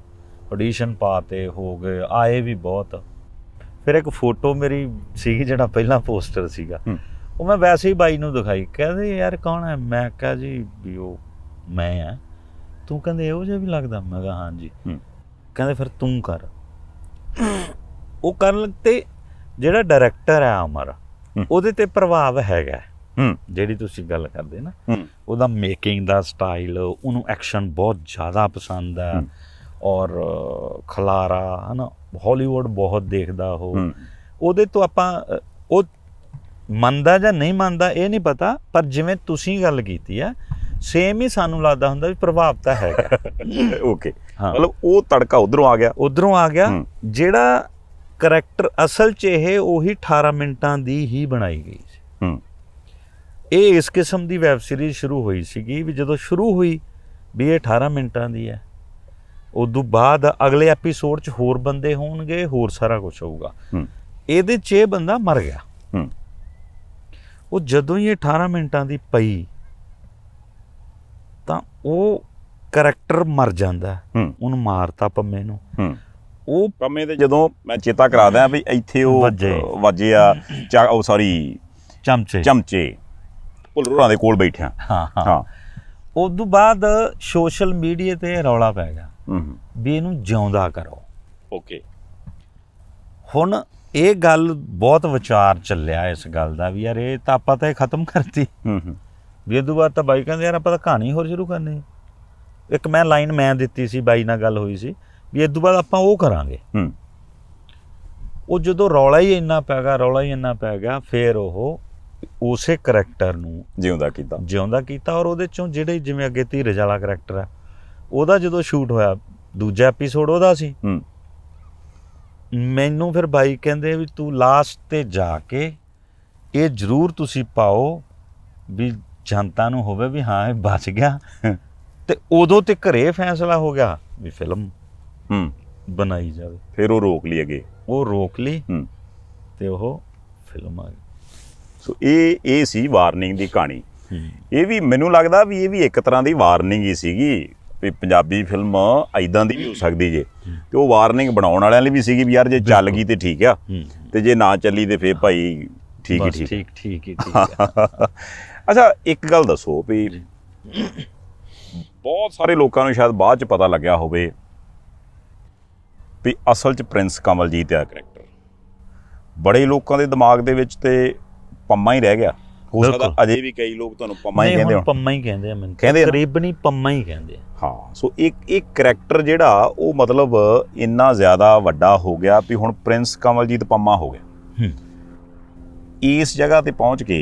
ਆਡੀਸ਼ਨ ਪਾਤੇ ਹੋ ਗਏ ਆਏ ਵੀ ਬਹੁਤ ਫਿਰ ਇੱਕ ਫੋਟੋ ਮੇਰੀ ਸੀਗੀ ਜਿਹੜਾ ਪਹਿਲਾਂ ਪੋਸਟਰ ਸੀਗਾ ਉਹ ਮੈਂ ਵੈਸੇ ਹੀ ਬਾਈ ਨੂੰ ਦਿਖਾਈ ਕਹਿੰਦੇ ਯਾਰ ਕੌਣ ਹੈ ਮੈਂ ਕਿਹਾ ਜੀ ਵੀ ਉਹ ਮੈਂ ਆ ਤੂੰ ਕਹਿੰਦੇ ਇਹੋ ਜਿਹਾ ਵੀ ਲੱਗਦਾ ਮੈਂ ਕਿਹਾ ਹਾਂਜੀ ਕਹਿੰਦੇ ਫਿਰ ਤੂੰ ਕਰ ਉਹ ਕਰਨ ਲੱਗਤੇ ਤੇ ਜਿਹੜਾ ਡਾਇਰੈਕਟਰ ਹੈ ਅਮਰ ਉਹਦੇ ਤੇ ਪ੍ਰਭਾਵ ਹੈਗਾ ਜਿਹੜੀ ਤੁਸੀਂ ਗੱਲ ਕਰਦੇ ਨਾ ਉਹਦਾ ਮੇਕਿੰਗ ਦਾ ਸਟਾਈਲ ਉਹਨੂੰ ਐਕਸ਼ਨ ਬਹੁਤ ਜ਼ਿਆਦਾ ਪਸੰਦ ਆ ਔਰ ਖਲਾਰਾ ਹਨਾ ਹਾਲੀਵੁੱਡ ਬਹੁਤ ਦੇਖਦਾ ਉਹ ਉਹਦੇ ਤੋਂ ਆਪਾਂ ਉਹ ਮੰਨਦਾ ਜਾਂ ਨਹੀਂ ਮੰਨਦਾ ਇਹ ਨਹੀਂ ਪਤਾ ਪਰ ਜਿਵੇਂ ਤੁਸੀਂ ਗੱਲ ਕੀਤੀ ਆ ਸੇਮ ਹੀ ਸਾਨੂੰ ਲੱਗਦਾ ਹੁੰਦਾ ਵੀ ਪ੍ਰਭਾਵ ਤਾਂ ਹੈਗਾ ਓਕੇ ਮਤਲਬ ਉਹ ਤੜਕਾ ਉਧਰੋਂ ਆ ਗਿਆ ਉਧਰੋਂ ਆ ਗਿਆ ਜਿਹੜਾ ਕਰੈਕਟਰ ਅਸਲ 'ਚ ਇਹ ਉਹੀ 18 ਮਿੰਟਾਂ ਦੀ ਹੀ ਬਣਾਈ ਗਈ ਸੀ ਹੂੰ ਇਹ ਇਸ ਕਿਸਮ ਦੀ ਵੈਬ ਸੀਰੀਜ਼ ਸ਼ੁਰੂ ਹੋਈ ਸੀਗੀ ਵੀ ਜਦੋਂ ਸ਼ੁਰੂ ਹੋਈ ਵੀ ਇਹ 18 ਮਿੰਟਾਂ ਦੀ ਹੈ ਉਦੋਂ ਬਾਅਦ ਅਗਲੇ ਐਪੀਸੋਡ 'ਚ ਹੋਰ ਬੰਦੇ ਹੋਣਗੇ ਹੋਰ ਸਾਰਾ ਕੁਝ ਹੋਊਗਾ ਹੂੰ ਇਹਦੇ 'ਚ ਇਹ ਬੰਦਾ ਮਰ ਗਿਆ ਹੂੰ ਉਹ ਜਦੋਂ ਹੀ 18 ਮਿੰਟਾਂ ਦੀ ਪਈ ਤਾਂ ਉਹ ਕੈਰੈਕਟਰ ਮਰ ਜਾਂਦਾ ਉਹਨੂੰ ਮਾਰਤਾ ਪੰਮੇ ਨੂੰ ਉਹ ਪੰਮੇ ਦੇ ਜਦੋਂ ਮੈਂ ਚੇਤਾ ਕਰਾਦਾ ਵੀ ਇੱਥੇ ਉਹ ਵਾਜੇ ਆ ਉਹ ਸੌਰੀ ਚਮਚੇ ਚਮਚੇ ਭੁਲਰੋੜਾਂ ਦੇ ਕੋਲ ਬੈਠਿਆ ਹਾਂ ਹਾਂ ਉਸ ਤੋਂ ਬਾਅਦ ਸੋਸ਼ਲ ਮੀਡੀਆ ਤੇ ਰੌਲਾ ਪੈ ਗਿਆ ਵੀ ਇਹਨੂੰ ਜਿਉਂਦਾ ਕਰੋ ਓਕੇ ਹੁਣ ਇਹ ਗੱਲ ਬਹੁਤ ਵਿਚਾਰ ਚੱਲਿਆ ਇਸ ਗੱਲ ਦਾ ਵੀ ਯਾਰ ਇਹ ਤਾਂ ਆਪਾਂ ਤਾਂ ਖਤਮ ਕਰਤੀ ਹੂੰ ਹੂੰ ਵੀ ਇਹ ਤੋਂ ਬਾਅਦ ਤਾਂ ਬਾਈ ਕਹਿੰਦੇ ਯਾਰ ਆਪਾਂ ਤਾਂ ਕਹਾਣੀ ਹੋਰ ਸ਼ੁਰੂ ਕਰਨੀ ਇੱਕ ਮੈਂ ਲਾਈਨ ਮੈਂ ਦਿੱਤੀ ਸੀ ਬਾਈ ਨਾਲ ਗੱਲ ਹੋਈ ਸੀ ਵੀ ਇਸ ਤੋਂ ਬਾਅਦ ਆਪਾਂ ਉਹ ਕਰਾਂਗੇ ਹੂੰ ਉਹ ਜਦੋਂ ਰੌਲਾ ਹੀ ਇੰਨਾ ਪੈ ਗਿਆ ਰੌਲਾ ਹੀ ਇੰਨਾ ਪੈ ਗਿਆ ਫੇਰ ਉਹ ਉਸੇ ਕੈਰੈਕਟਰ ਨੂੰ ਜਿਉਂਦਾ ਕੀਤਾ ਜਿਉਂਦਾ ਕੀਤਾ ਔਰ ਉਹਦੇ ਚੋਂ ਜਿਹੜੇ ਜਿਵੇਂ ਅੱਗੇ ਧੀਰਜ ਵਾਲਾ ਕੈਰੈਕਟਰ ਆ ਉਹਦਾ ਜਦੋਂ ਸ਼ੂਟ ਹੋਇਆ ਦੂਜਾ ਐਪੀਸੋਡ ਉਹਦਾ ਸੀ ਹੂੰ ਮੈਨੂੰ ਫਿਰ ਬਾਈ ਕਹਿੰਦੇ ਵੀ ਤੂੰ ਲਾਸਟ ਤੇ ਜਾ ਕੇ ਇਹ ਜ਼ਰੂਰ ਤੁਸੀਂ ਪਾਓ ਵੀ ਜਨਤਾ ਨੂੰ ਹੋਵੇ ਵੀ ਹਾਂ ਇਹ ਬਚ ਗਿਆ ਤੇ ਉਦੋਂ ਤੇ ਘਰੇ ਫੈਸਲਾ ਹੋ ਗਿਆ ਵੀ ਫਿਲਮ ਹੂੰ ਬਣਾਈ ਜਾਵੇ ਫਿਰ ਉਹ ਰੋਕ ਲਈ ਅਗੇ ਉਹ ਰੋਕ ਲਈ ਹੂੰ ਤੇ ਉਹ ਫਿਲਮ ਆ ਗਈ ਸੋ ਇਹ ਇਹ ਸੀ ਵਾਰਨਿੰਗ ਦੀ ਕਹਾਣੀ ਇਹ ਵੀ ਮੈਨੂੰ ਲੱਗਦਾ ਵੀ ਇਹ ਵੀ ਇੱਕ ਤਰ੍ਹਾਂ ਦੀ ਵਾਰਨਿੰਗ ਹੀ ਸੀਗੀ ਵੀ ਪੰਜਾਬੀ ਫਿਲਮ ਐਦਾਂ ਦੀ ਵੀ ਹੋ ਸਕਦੀ ਜੇ ਤੇ ਉਹ ਵਾਰਨਿੰਗ ਬਣਾਉਣ ਵਾਲਿਆਂ ਲਈ ਵੀ ਸੀਗੀ ਵੀ ਯਾਰ ਜੇ ਚੱਲ ਗਈ ਤੇ ਠੀਕ ਆ ਤੇ ਜੇ ਨਾ ਚੱਲੀ ਤੇ ਫੇਰ ਭਾਈ ਠੀਕ ਹੀ ਠੀਕ ਠੀਕ ਠੀਕ ਹੀ ਠੀਕ ਆ ਅੱਛਾ ਇੱਕ ਗੱਲ ਦੱਸੋ ਵੀ ਬਹੁਤ ਸਾਰੇ ਲੋਕਾਂ ਨੂੰ ਸ਼ਾਇਦ ਬਾਅਦ ਚ ਪਤਾ ਲੱਗਿਆ ਹੋਵੇ ਵੀ ਅਸਲ ਚ ਪ੍ਰਿੰਸ ਕਮਲਜੀਤ ਆ ਕਰੈਕਟਰ ਬੜੇ ਲੋਕਾਂ ਦੇ ਦਿਮਾਗ ਦੇ ਵਿੱਚ ਤੇ ਪੰਮਾ ਹੀ ਰਹਿ ਗਿਆ ਹੋ ਸਕਦਾ ਅਜੇ ਵੀ ਕਈ ਲੋਕ ਤੁਹਾਨੂੰ ਪੰਮਾ ਹੀ ਕਹਿੰਦੇ ਹੋ ਪੰਮਾ ਹੀ ਕਹਿੰਦੇ ਆ ਮੈਨੂੰ ਤਕਰੀਬਨ ਹੀ ਪੰਮਾ ਹੀ ਕਹਿੰਦੇ ਆ ਹਾਂ ਸੋ ਇੱਕ ਇੱਕ ਕੈਰੈਕਟਰ ਜਿਹੜਾ ਉਹ ਮਤਲਬ ਇੰਨਾ ਜ਼ਿਆਦਾ ਵੱਡਾ ਹੋ ਗਿਆ ਵੀ ਹੁਣ ਪ੍ਰਿੰਸ ਕਮਲਜੀਤ ਪੰਮਾ ਹੋ ਗਿਆ ਇਸ ਜਗ੍ਹਾ ਤੇ ਪਹੁੰਚ ਕੇ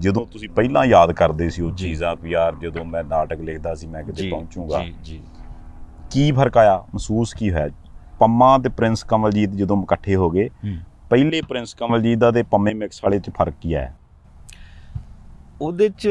ਜਦੋਂ ਤੁਸੀਂ ਪਹਿਲਾਂ ਯਾਦ ਕਰਦੇ ਸੀ ਉਹ ਚੀਜ਼ਾਂ ਵੀ ਯਾਰ ਜਦੋਂ ਮੈਂ ਨਾਟਕ ਲਿਖਦਾ ਸੀ ਮੈਂ ਕਿਤੇ ਪਹੁੰਚੂਗਾ ਜੀ ਜੀ ਕੀ ਫਰਕ ਆਇਆ ਮਹਿਸੂਸ ਕੀ ਹੋਇਆ ਪੰਮਾ ਤੇ ਪ੍ਰਿੰਸ ਕਮਲਜੀਤ ਜਦੋਂ ਇਕੱਠੇ ਹੋ ਗਏ ਪਹਿਲੇ ਪ੍ਰਿੰਸ ਕਮਲਜੀਤ ਦਾ ਤੇ ਪੰਮੇ ਮਿਕਸ ਵਾਲੇ 'ਚ ਫਰਕ ਕੀ ਹੈ ਉਹਦੇ 'ਚ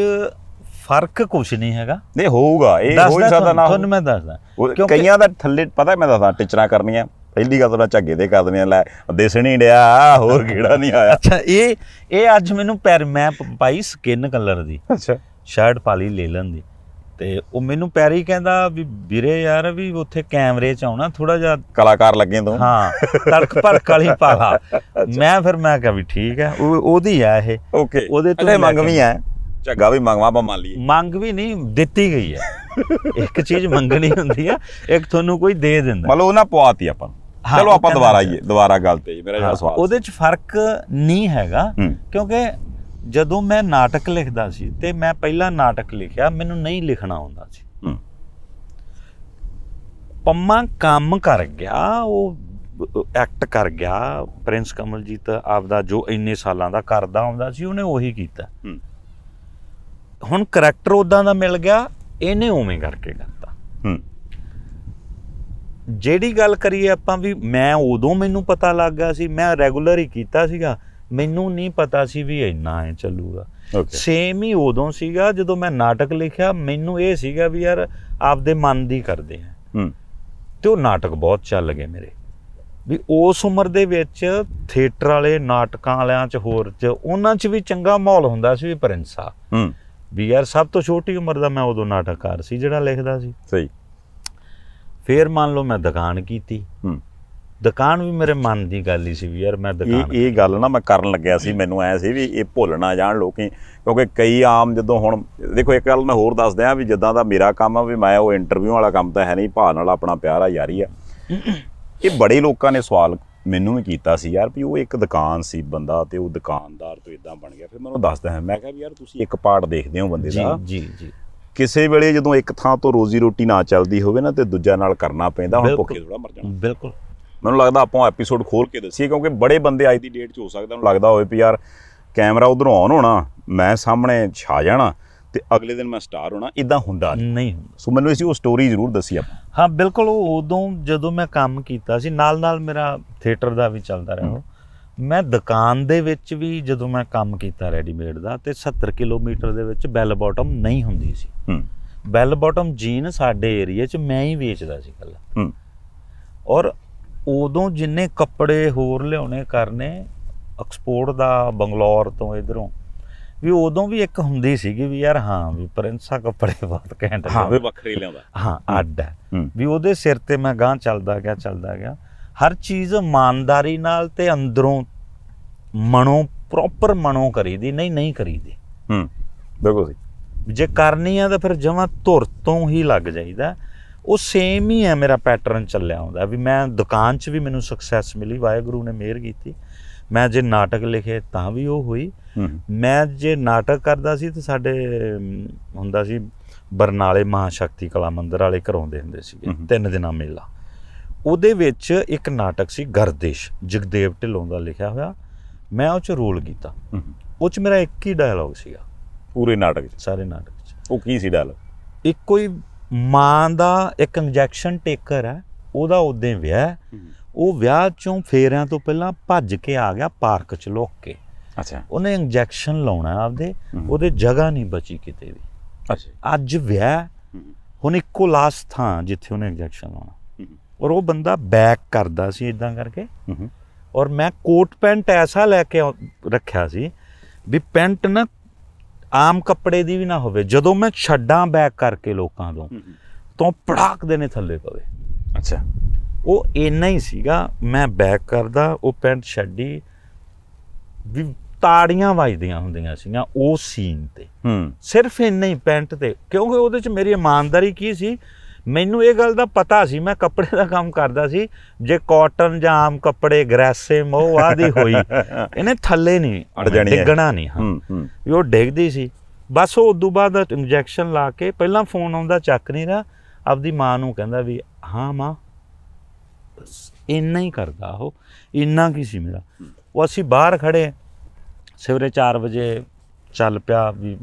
ਫਰਕ ਕੁਝ ਨਹੀਂ ਹੈਗਾ ਨਹੀਂ ਹੋਊਗਾ ਇਹ ਹੋਈ ਸਕਦਾ ਨਾ ਤੁਹਾਨੂੰ ਮੈਂ ਦੱਸਦਾ ਕਿਉਂਕਿ ਕਈਆਂ ਦਾ ਥੱਲੇ ਪਤਾ ਮੈਂ ਦੱਸਦਾ ਕਰਨੀ ਕਰਨੀਆਂ ਪਹਿਲੀ ਗੱਲ ਤਾਂ ਝੱਗੇ ਦੇ ਕਰ ਦਿੰਦੇ ਲੈ ਦੇਸ ਨਹੀਂ ਡਿਆ ਹੋਰ ਕਿਹੜਾ ਨਹੀਂ ਆਇਆ ਅੱਛਾ ਇਹ ਇਹ ਅੱਜ ਮੈਨੂੰ ਪੈਰ ਮੈਂ ਪਾਈ ਸਕਿਨ ਕਲਰ ਦੀ ਅੱਛਾ ਸ਼ਰਟ ਪਾ ਲਈ ਲੈ ਲੰਦੀ ਤੇ ਉਹ ਮੈਨੂੰ ਪੈਰ ਹੀ ਕਹਿੰਦਾ ਵੀ ਵੀਰੇ ਯਾਰ ਵੀ ਉੱਥੇ ਕੈਮਰੇ 'ਚ ਆਉਣਾ ਥੋੜਾ ਜਿਹਾ ਕਲਾਕਾਰ ਲੱਗੇ ਤੂੰ ਹਾਂ ਤੜਕ ਭੜਕ ਵਾਲੀ ਪਾਲਾ ਮੈਂ ਫਿਰ ਮੈਂ ਕਿਹਾ ਵੀ ਠੀਕ ਹੈ ਉਹ ਉਹਦੀ ਆ ਇਹ ਓਕੇ ਉਹਦੇ ਤੋਂ ਮੰਗ ਵੀ ਆ ਝੱਗਾ ਵੀ ਮੰਗਵਾ ਆਪਾਂ ਮੰਨ ਲਈਏ ਮੰਗ ਵੀ ਨਹੀਂ ਦਿੱਤੀ ਗਈ ਹੈ ਇੱਕ ਚੀਜ਼ ਮੰਗਣੀ ਹੁੰਦੀ ਆ ਇੱਕ ਤੁਹਾਨੂੰ ਕੋਈ ਦੇ ਦਿੰਦਾ ਮਤਲਬ ਉਹ ਨਾ ਪਵਾਤੀ ਆਪਾਂ ਚਲੋ ਆਪਾਂ ਦੁਬਾਰਾ ਆਈਏ ਦੁਬਾਰਾ ਗੱਲ ਤੇ ਜੀ ਮੇਰਾ ਜਿਹੜਾ ਸਵਾਲ ਉਹਦੇ 'ਚ ਫਰਕ ਨਹੀਂ ਹੈਗਾ ਕਿਉਂਕਿ ਜਦੋਂ ਮੈਂ ਨਾਟਕ ਲਿਖਦਾ ਸੀ ਤੇ ਮੈਂ ਪਹਿਲਾ ਨਾਟਕ ਲਿਖਿਆ ਮੈਨੂੰ ਨਹੀਂ ਲਿਖਣਾ ਆਉਂਦਾ ਸੀ ਪੰਮਾ ਕੰਮ ਕਰ ਗਿਆ ਉਹ ਐਕਟ ਕਰ ਗਿਆ ਪ੍ਰਿੰਸ ਕਮਲਜੀਤ ਆਪਦਾ ਜੋ ਇੰਨੇ ਸਾਲਾਂ ਦਾ ਕਰਦਾ ਆਉਂਦਾ ਸੀ ਉਹਨੇ ਉਹੀ ਕੀਤਾ ਹੁਣ ਕੈਰੈਕਟਰ ਉਦਾਂ ਦਾ ਮਿਲ ਗਿਆ ਇਹਨੇ ਉਵੇਂ ਕਰਕੇ ਕਰਤਾ ਜਿਹੜੀ ਗੱਲ ਕਰੀਏ ਆਪਾਂ ਵੀ ਮੈਂ ਉਦੋਂ ਮੈਨੂੰ ਪਤਾ ਲੱਗ ਗਿਆ ਸੀ ਮੈਂ ਰੈਗੂਲਰ ਹੀ ਕੀਤਾ ਸੀਗਾ ਮੈਨੂੰ ਨਹੀਂ ਪਤਾ ਸੀ ਵੀ ਇੰਨਾ ਐ ਚੱਲੂਗਾ ਸੇਮ ਹੀ ਉਦੋਂ ਸੀਗਾ ਜਦੋਂ ਮੈਂ ਨਾਟਕ ਲਿਖਿਆ ਮੈਨੂੰ ਇਹ ਸੀਗਾ ਵੀ ਯਾਰ ਆਪਦੇ ਮਨ ਦੀ ਕਰਦੇ ਆ ਤੇ ਉਹ ਨਾਟਕ ਬਹੁਤ ਚੱਲ ਗਏ ਮੇਰੇ ਵੀ ਉਸ ਉਮਰ ਦੇ ਵਿੱਚ ਥੀਏਟਰ ਵਾਲੇ ਨਾਟਕਾਂ ਵਾਲਿਆਂ ਚ ਹੋਰ ਚ ਉਹਨਾਂ ਚ ਵੀ ਚੰਗਾ ਮਾਹੌਲ ਹੁੰਦਾ ਸੀ ਵੀ ਪ੍ਰਿੰਸਾ ਹੂੰ ਵੀ ਯਾਰ ਸਭ ਤੋਂ ਛੋਟੀ ਉਮਰ ਦਾ ਮੈਂ ਉਦੋਂ ਨਾਟਕਕਾਰ ਸੀ ਜਿਹੜਾ ਲਿਖਦਾ ਸੀ ਸਹੀ ਫੇਰ ਮੰਨ ਲਓ ਮੈਂ ਦੁਕਾਨ ਕੀਤੀ ਹੂੰ ਦੁਕਾਨ ਵੀ ਮੇਰੇ ਮਨ ਦੀ ਗੱਲ ਹੀ ਸੀ ਵੀ ਯਾਰ ਮੈਂ ਦੁਕਾਨ ਇਹ ਗੱਲ ਨਾ ਮੈਂ ਕਰਨ ਲੱਗਿਆ ਸੀ ਮੈਨੂੰ ਐ ਸੀ ਵੀ ਇਹ ਭੁੱਲ ਨਾ ਜਾਣ ਲੋਕੀ ਕਿਉਂਕਿ ਕਈ ਆਮ ਜਦੋਂ ਹੁਣ ਦੇਖੋ ਇੱਕ ਗੱਲ ਮੈਂ ਹੋਰ ਦੱਸ ਦਿਆਂ ਵੀ ਜਿੱਦਾਂ ਦਾ ਮੇਰਾ ਕੰਮ ਆ ਵੀ ਮੈਂ ਉਹ ਇੰਟਰਵਿਊ ਵਾਲਾ ਕੰਮ ਤਾਂ ਹੈ ਨਹੀਂ ਭਾਣ ਵਾਲਾ ਆਪਣਾ ਪਿਆਰ ਆ ਯਾਰੀ ਆ ਇਹ ਬੜੇ ਲੋਕਾਂ ਨੇ ਸਵਾਲ ਮੈਨੂੰ ਵੀ ਕੀਤਾ ਸੀ ਯਾਰ ਵੀ ਉਹ ਇੱਕ ਦੁਕਾਨ ਸੀ ਬੰਦਾ ਤੇ ਉਹ ਦੁਕਾਨਦਾਰ ਤੋਂ ਇਦਾਂ ਬਣ ਗਿਆ ਫਿਰ ਮੈਨੂੰ ਦੱਸਦਾ ਹਾਂ ਮੈਂ ਕਿਹਾ ਵੀ ਯਾਰ ਤੁਸੀਂ ਇੱਕ ਪਾਰਟ ਦੇਖਦੇ ਹੋ ਬੰਦੇ ਦਾ ਜੀ ਜੀ ਜੀ ਕਿਸੇ ਵੇਲੇ ਜਦੋਂ ਇੱਕ ਥਾਂ ਤੋਂ ਰੋਜ਼ੀ ਰੋਟੀ ਨਾ ਚੱਲਦੀ ਹੋਵੇ ਨਾ ਤੇ ਦੂਜਾ ਨਾਲ ਕਰਨਾ ਪੈਂਦਾ ਹੁਣ ਭੁੱਖੇ ਥੋੜਾ ਮਰ ਜਾਣਾ ਬਿਲਕੁਲ ਮੈਨੂੰ ਲੱਗਦਾ ਆਪਾਂ ਐਪੀਸੋਡ ਖੋਲ ਕੇ ਦੱਸੀਏ ਕਿਉਂਕਿ ਬੜੇ ਬੰਦੇ ਅੱਜ ਦੀ ਡੇਟ 'ਚ ਹੋ ਸਕਦਾ ਉਹਨੂੰ ਲੱਗਦਾ ਹੋਵੇ ਵੀ ਯਾਰ ਕੈਮਰਾ ਉਧਰੋਂ ਆਨ ਹੋਣਾ ਮੈਂ ਸਾਹਮਣੇ ਛਾ ਜਾਣਾ ਤੇ ਅਗਲੇ ਦਿਨ ਮੈਂ ਸਟਾਰ ਹੋਣਾ ਇਦਾਂ ਹੁੰਦਾ ਨਹੀਂ ਸੋ ਮੈਨੂੰ ਇਸੀ ਉਹ ਸਟੋਰੀ ਜ਼ਰੂਰ ਦੱਸੀ ਆਪ ਹਾਂ ਬਿਲਕੁਲ ਉਹ ਉਦੋਂ ਜਦੋਂ ਮੈਂ ਕੰਮ ਕੀਤਾ ਸੀ ਨਾਲ ਨਾਲ ਮੇਰਾ ਥੀਏਟਰ ਦਾ ਵੀ ਚੱਲਦਾ ਰਿਹਾ ਮੈਂ ਦੁਕਾਨ ਦੇ ਵਿੱਚ ਵੀ ਜਦੋਂ ਮੈਂ ਕੰਮ ਕੀਤਾ ਰੈਡੀਮੇਡ ਦਾ ਤੇ 70 ਕਿਲੋਮੀਟਰ ਦੇ ਵਿੱਚ ਬੈਲ ਬਾਟਮ ਨਹੀਂ ਹੁੰਦੀ ਸੀ ਹੂੰ ਬੈਲ ਬਾਟਮ ਜੀਨ ਸਾਡੇ ਏਰੀਆ 'ਚ ਮੈਂ ਹੀ ਵੇਚਦਾ ਸੀ ਕੱਲਾ ਹੂੰ ਔਰ ਉਦੋਂ ਜਿੰਨੇ ਕੱਪੜੇ ਹੋਰ ਲਿਆਉਣੇ ਕਰਨੇ ਐਕਸਪੋਰਟ ਦਾ ਬੰਗਲੌਰ ਤੋਂ ਇਧਰੋਂ ਵੀ ਉਦੋਂ ਵੀ ਇੱਕ ਹੁੰਦੀ ਸੀਗੀ ਵੀ ਯਾਰ ਹਾਂ ਵੀ ਪ੍ਰਿੰਸਾ ਕੱਪੜੇ ਬਹੁਤ ਘੈਂਟ ਹਾਂ ਵੀ ਵੱਖਰੇ ਲਿਆਉਂਦਾ ਹਾਂ ਅੱਡ ਹੈ ਵੀ ਉਹਦੇ ਸਿਰ ਤੇ ਮੈਂ ਗਾਂ ਚੱਲਦਾ ਗਿਆ ਚੱਲਦਾ ਗਿਆ ਹਰ ਚੀਜ਼ ਇਮਾਨਦਾਰੀ ਨਾਲ ਤੇ ਅੰਦਰੋਂ ਮਨੋਂ ਪ੍ਰੋਪਰ ਮਨੋਂ ਕਰੀਦੀ ਨਹੀਂ ਨਹੀਂ ਕਰੀਦੀ ਹੂੰ ਬਿਲਕੁਲ ਜੇ ਕਰਨੀ ਆ ਤਾਂ ਫਿਰ ਜਮਾ ਧੁਰ ਤੋਂ ਹੀ ਲੱਗ ਜਾਈਦਾ ਉਹ ਸੇਮ ਹੀ ਹੈ ਮੇਰਾ ਪੈਟਰਨ ਚੱਲਿਆ ਹੁੰਦਾ ਵੀ ਮੈਂ ਦੁਕਾਨ 'ਚ ਵੀ ਮੈਨੂੰ ਸਕਸੈਸ ਮਿਲੀ ਵਾਹਿਗੁਰੂ ਨੇ ਮਿਹਰ ਕੀਤੀ ਮੈਂ ਜੇ ਨਾਟਕ ਲਿਖੇ ਤਾਂ ਵੀ ਉਹ ਹੋਈ ਮੈਂ ਜੇ ਨਾਟਕ ਕਰਦਾ ਸੀ ਤੇ ਸਾਡੇ ਹੁੰਦਾ ਸੀ ਬਰਨਾਲੇ ਮਹਾਸ਼ਕਤੀ ਕਲਾ ਮੰਦਿਰ ਵਾਲੇ ਦੇ ਹੁੰਦੇ ਸੀ ਤਿੰਨ ਦਿਨਾਂ ਮੇਲਾ ਉਹਦੇ ਵਿੱਚ ਇੱਕ ਨਾਟਕ ਸੀ ਗਰਦੇਸ਼ ਜਗਦੇਵ ਢਿੱਲੋਂ ਦਾ ਲਿਖਿਆ ਹੋਇਆ ਮੈਂ ਉਹ ਚ ਰੋਲ ਕੀਤਾ ਉਹ ਚ ਮੇਰਾ ਇੱਕ ਹੀ ਡਾਇਲੌਗ ਸੀਗਾ ਪੂਰੇ ਨਾਟਕ ਚ ਸਾਰੇ ਨਾਟਕ ਚ ਉਹ ਕੀ ਸੀ ਡਾਇਲੌਗ ਇੱਕੋ ਹੀ ਮਾਂ ਦਾ ਇੱਕ ਇੰਜੈਕਸ਼ਨ ਟੇਕਰ ਹੈ ਉਹਦਾ ਉਦੋਂ ਵਿਆਹ ਉਹ ਵਿਆਹ ਚੋਂ ਫੇਰਿਆਂ ਤੋਂ ਪਹਿਲਾਂ ਭੱਜ ਕੇ ਆ ਗਿਆ ਪਾਰਕ ਚ ਲੁੱਕ ਕੇ ਅੱਛਾ ਉਹਨੇ ਇੰਜੈਕਸ਼ਨ ਲਾਉਣਾ ਆਪਦੇ ਉਹਦੇ ਜਗ੍ਹਾ ਨਹੀਂ ਬਚੀ ਕਿਤੇ ਵੀ ਅੱਛਾ ਅੱਜ ਵਿਆਹ ਹੁਣ ਇੱਕੋ ਲਾਸਟ ਥਾਂ ਜਿੱਥੇ ਉਹਨੇ ਇੰਜੈਕਸ਼ਨ ਲਾਉਣਾ ਔਰ ਉਹ ਬੰਦਾ ਬੈਕ ਕਰਦਾ ਸੀ ਇਦਾਂ ਕਰਕੇ ਔਰ ਮੈਂ ਕੋਟ ਪੈਂਟ ਐਸਾ ਲੈ ਕੇ ਰੱਖਿਆ ਸੀ ਵੀ ਪੈਂਟ ਨਾ ਆਮ ਕੱਪੜੇ ਦੀ ਵੀ ਨਾ ਹੋਵੇ ਜਦੋਂ ਮੈਂ ਛੱਡਾਂ ਬੈਕ ਕਰਕੇ ਲੋਕਾਂ ਤੋਂ ਤੋਂ ਪੜਾਕ ਦੇ ਨੇ ਥੱਲੇ ਪਵੇ ਅੱਛਾ ਉਹ ਇੰਨਾ ਹੀ ਸੀਗਾ ਮੈਂ ਬੈਕ ਕਰਦਾ ਉਹ ਪੈਂਟ ਛੱਡੀ ਵੀ ਤਾੜੀਆਂ ਵੱਜਦੀਆਂ ਹੁੰਦੀਆਂ ਸੀਗਾ ਉਹ ਸੀਨ ਤੇ ਸਿਰਫ ਇੰਨਾ ਹੀ ਪੈਂਟ ਤੇ ਕਿਉਂਕਿ ਉਹਦੇ ਚ ਮੇਰੀ ਇਮਾਨਦਾਰੀ ਕੀ ਸੀ ਮੈਨੂੰ ਇਹ ਗੱਲ ਦਾ ਪਤਾ ਸੀ ਮੈਂ ਕੱਪੜੇ ਦਾ ਕੰਮ ਕਰਦਾ ਸੀ ਜੇ ਕਾਟਨ ਜਾਂ ਆਮ ਕੱਪੜੇ ਗ੍ਰੈਸੇ ਮੋ ਆਦੀ ਹੋਈ ਇਹਨੇ ਥੱਲੇ ਨਹੀਂ ਡਿੱਗਣਾ ਨਹੀਂ ਹਾਂ ਵੀ ਉਹ ਡਿੱਗਦੀ ਸੀ ਬਸ ਉਹ ਉਦੋਂ ਬਾਅਦ ਇੰਜੈਕਸ਼ਨ ਲਾ ਕੇ ਪਹਿਲਾਂ ਫੋਨ ਆਉਂਦਾ ਚੱਕ ਨਹੀਂ ਰਿਹਾ ਆਪਦੀ ਮਾਂ ਨੂੰ ਕਹਿੰਦਾ ਵੀ ਹਾਂ ਮਾਂ ਇੰਨਾ ਹੀ ਕਰਦਾ ਉਹ ਇੰਨਾ ਕੀ ਸੀ ਮੇਰਾ ਉਹ ਅਸੀਂ ਬਾਹਰ ਖੜੇ ਸਵੇਰੇ 4 ਵਜੇ ਚੱਲ ਪਿਆ ਵੀ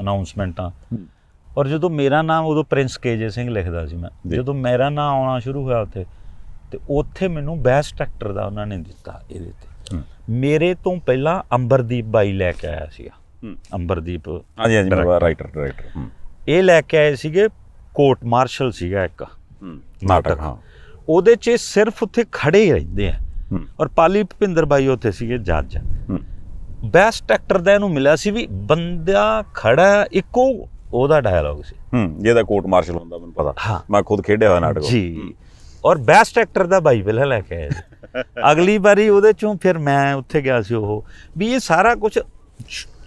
ਅਨਾਉਂਸਮੈਂਟਾਂ ਔਰ ਜਦੋਂ ਮੇਰਾ ਨਾਮ ਉਦੋਂ ਪ੍ਰਿੰਸ ਕੇਜੇ ਸਿੰਘ ਲਿਖਦਾ ਸੀ ਮੈਂ ਜਦੋਂ ਮੇਰਾ ਨਾਮ ਆਉਣਾ ਸ਼ੁਰੂ ਹੋਇਆ ਉੱਥੇ ਤੇ ਉੱਥੇ ਮੈਨੂੰ ਬੈਸਟ ਐਕਟਰ ਦਾ ਉਹਨਾਂ ਨੇ ਦਿੱਤਾ ਇਹਦੇ ਤੇ ਮੇਰੇ ਤੋਂ ਪਹਿਲਾਂ ਅੰਬਰਦੀਪ ਬਾਈ ਲੈ ਕੇ ਆਇਆ ਸੀ ਅੰਬਰਦੀਪ ਹਾਂਜੀ ਹਾਂਜੀ ਰਾਈਟਰ ਡਾਇਰੈਕਟਰ ਇਹ ਲੈ ਕੇ ਆਏ ਸੀਗੇ ਕੋਰਟ ਮਾਰਸ਼ਲ ਸੀਗਾ ਇੱਕ ਨਾਟਕ ਹਾਂ ਉਹਦੇ 'ਚ ਸਿਰਫ ਉੱਥੇ ਖੜੇ ਰਹਿੰਦੇ ਆ ਔਰ ਪਾਲੀ ਭਪਿੰਦਰ ਬਾਈ ਉੱਥੇ ਸੀਗੇ ਜੱਜ ਬੈਸਟ ਐਕਟਰ ਦਾ ਇਹਨੂੰ ਮਿਲਿਆ ਸੀ ਵੀ ਬੰਦਿਆ ਖੜਾ ਇੱਕੋ ਉਹਦਾ ਡਾਇਲੌਗ ਸੀ ਹੂੰ ਜਿਹਦਾ ਕੋਰਟ ਮਾਰਸ਼ਲ ਹੁੰਦਾ ਮੈਨੂੰ ਪਤਾ ਮੈਂ ਖੁਦ ਖੇਡਿਆ ਹੋਇਆ ਨਾਟਕ ਜੀ ਔਰ ਬੈਸਟ ਐਕਟਰ ਦਾ ਬਾਈ ਹੈ ਲੈ ਕੇ ਆਇਆ ਅਗਲੀ ਵਾਰੀ ਉਹਦੇ ਚੋਂ ਫਿਰ ਮੈਂ ਉੱਥੇ ਗਿਆ ਸੀ ਉਹ ਵੀ ਇਹ ਸਾਰਾ ਕੁਝ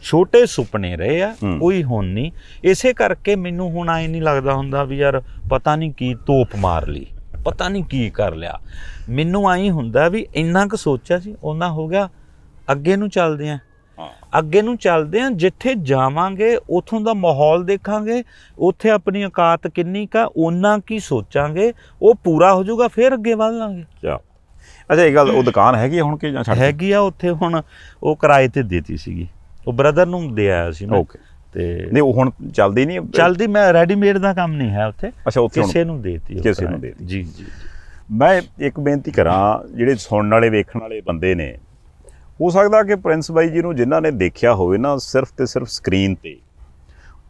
ਛੋਟੇ ਸੁਪਨੇ ਰਹੇ ਆ ਕੋਈ ਹੁਣ ਨਹੀਂ ਇਸੇ ਕਰਕੇ ਮੈਨੂੰ ਹੁਣ ਆਈ ਨਹੀਂ ਲੱਗਦਾ ਹੁੰਦਾ ਵੀ ਯਾਰ ਪਤਾ ਨਹੀਂ ਕੀ ਤੋਪ ਮਾਰ ਲਈ ਪਤਾ ਨਹੀਂ ਕੀ ਕਰ ਲਿਆ ਮੈਨੂੰ ਆਈ ਹੁੰਦਾ ਵੀ ਇੰਨਾ ਕੁ ਸੋਚਿਆ ਸੀ ਉਹਨਾਂ ਹੋ ਗਿਆ ਅੱਗੇ ਨੂੰ ਚੱਲਦੇ ਆ ਅੱਗੇ ਨੂੰ ਚੱਲਦੇ ਆ ਜਿੱਥੇ ਜਾਵਾਂਗੇ ਉਥੋਂ ਦਾ ਮਾਹੌਲ ਦੇਖਾਂਗੇ ਉੱਥੇ ਆਪਣੀ ਔਕਾਤ ਕਿੰਨੀ ਕਾ ਉਹਨਾਂ ਕੀ ਸੋਚਾਂਗੇ ਉਹ ਪੂਰਾ ਹੋ ਜਾਊਗਾ ਫਿਰ ਅੱਗੇ ਵਧ ਲਾਂਗੇ ਚਾ ਅੱਛਾ ਇਹ ਗੱਲ ਉਹ ਦੁਕਾਨ ਹੈਗੀ ਹੁਣ ਕਿ ਜਾਂ ਛੱਡ ਹੈਗੀ ਆ ਉੱਥੇ ਹੁਣ ਉਹ ਕਿਰਾਏ ਤੇ ਦਿੱਤੀ ਸੀਗੀ ਉਹ ਬ੍ਰਦਰ ਨੂੰ ਦੇ ਆਇਆ ਸੀ ਮੈਂ ਓਕੇ ਤੇ ਨਹੀਂ ਉਹ ਹੁਣ ਚੱਲਦੀ ਨਹੀਂ ਚੱਲਦੀ ਮੈਂ ਰੈਡੀਮੇਡ ਦਾ ਕੰਮ ਨਹੀਂ ਹੈ ਉੱਥੇ ਅੱਛਾ ਉੱਥੇ ਕਿਸੇ ਨੂੰ ਦੇਤੀ ਕਿਸੇ ਨੂੰ ਦੇਤੀ ਜੀ ਜੀ ਮੈਂ ਇੱਕ ਬੇਨਤੀ ਕਰਾਂ ਜਿਹੜੇ ਸੁਣਨ ਵਾਲੇ ਵੇਖਣ ਵਾਲੇ ਬੰਦੇ ਨੇ ਹੋ ਸਕਦਾ ਕਿ ਪ੍ਰਿੰਸ ਬਾਈ ਜੀ ਨੂੰ ਜਿਨ੍ਹਾਂ ਨੇ ਦੇਖਿਆ ਹੋਵੇ ਨਾ ਸਿਰਫ ਤੇ ਸਿਰਫ ਸਕਰੀਨ ਤੇ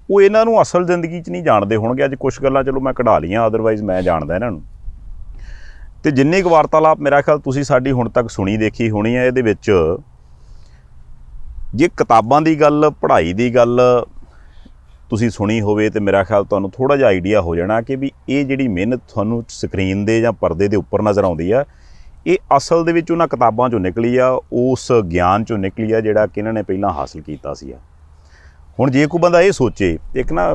ਉਹ ਇਹਨਾਂ ਨੂੰ ਅਸਲ ਜ਼ਿੰਦਗੀ 'ਚ ਨਹੀਂ ਜਾਣਦੇ ਹੋਣਗੇ ਅੱਜ ਕੁਝ ਗੱਲਾਂ ਚਲੋ ਮੈਂ ਕਢਾ ਲੀਆਂ ਆਦਰਵਾਇਜ਼ ਮੈਂ ਜਾਣਦਾ ਇਹਨਾਂ ਨੂੰ ਤੇ ਜਿੰਨੀ ਕੁ ਵਾਰਤਾਲਾਪ ਮੇਰਾ ਖਿਆਲ ਤੁਸੀਂ ਸਾਡੀ ਹੁਣ ਤੱਕ ਸੁਣੀ ਦੇਖੀ ਹੋਣੀ ਹੈ ਇਹਦੇ ਵਿੱਚ ਜੇ ਕਿਤਾਬਾਂ ਦੀ ਗੱਲ ਪੜ੍ਹਾਈ ਦੀ ਗੱਲ ਤੁਸੀਂ ਸੁਣੀ ਹੋਵੇ ਤੇ ਮੇਰਾ ਖਿਆਲ ਤੁਹਾਨੂੰ ਥੋੜਾ ਜਿਹਾ ਆਈਡੀਆ ਹੋ ਜਾਣਾ ਕਿ ਵੀ ਇਹ ਜਿਹੜੀ ਮਿਹਨਤ ਤੁਹਾਨੂੰ ਸਕਰੀਨ ਦੇ ਜਾਂ ਪਰਦੇ ਦੇ ਉੱਪਰ ਨਜ਼ਰ ਆਉਂਦੀ ਆ ਇਹ ਅਸਲ ਦੇ ਵਿੱਚ ਉਹਨਾਂ ਕਿਤਾਬਾਂ ਚੋਂ ਨਿਕਲੀ ਆ ਉਸ ਗਿਆਨ ਚੋਂ ਨਿਕਲੀ ਆ ਜਿਹੜਾ ਕਿ ਇਹਨਾਂ ਨੇ ਪਹਿਲਾਂ ਹਾਸਲ ਕੀਤਾ ਸੀ ਹੁਣ ਜੇ ਕੋਈ ਬੰਦਾ ਇਹ ਸੋਚੇ ਇੱਕ ਨਾ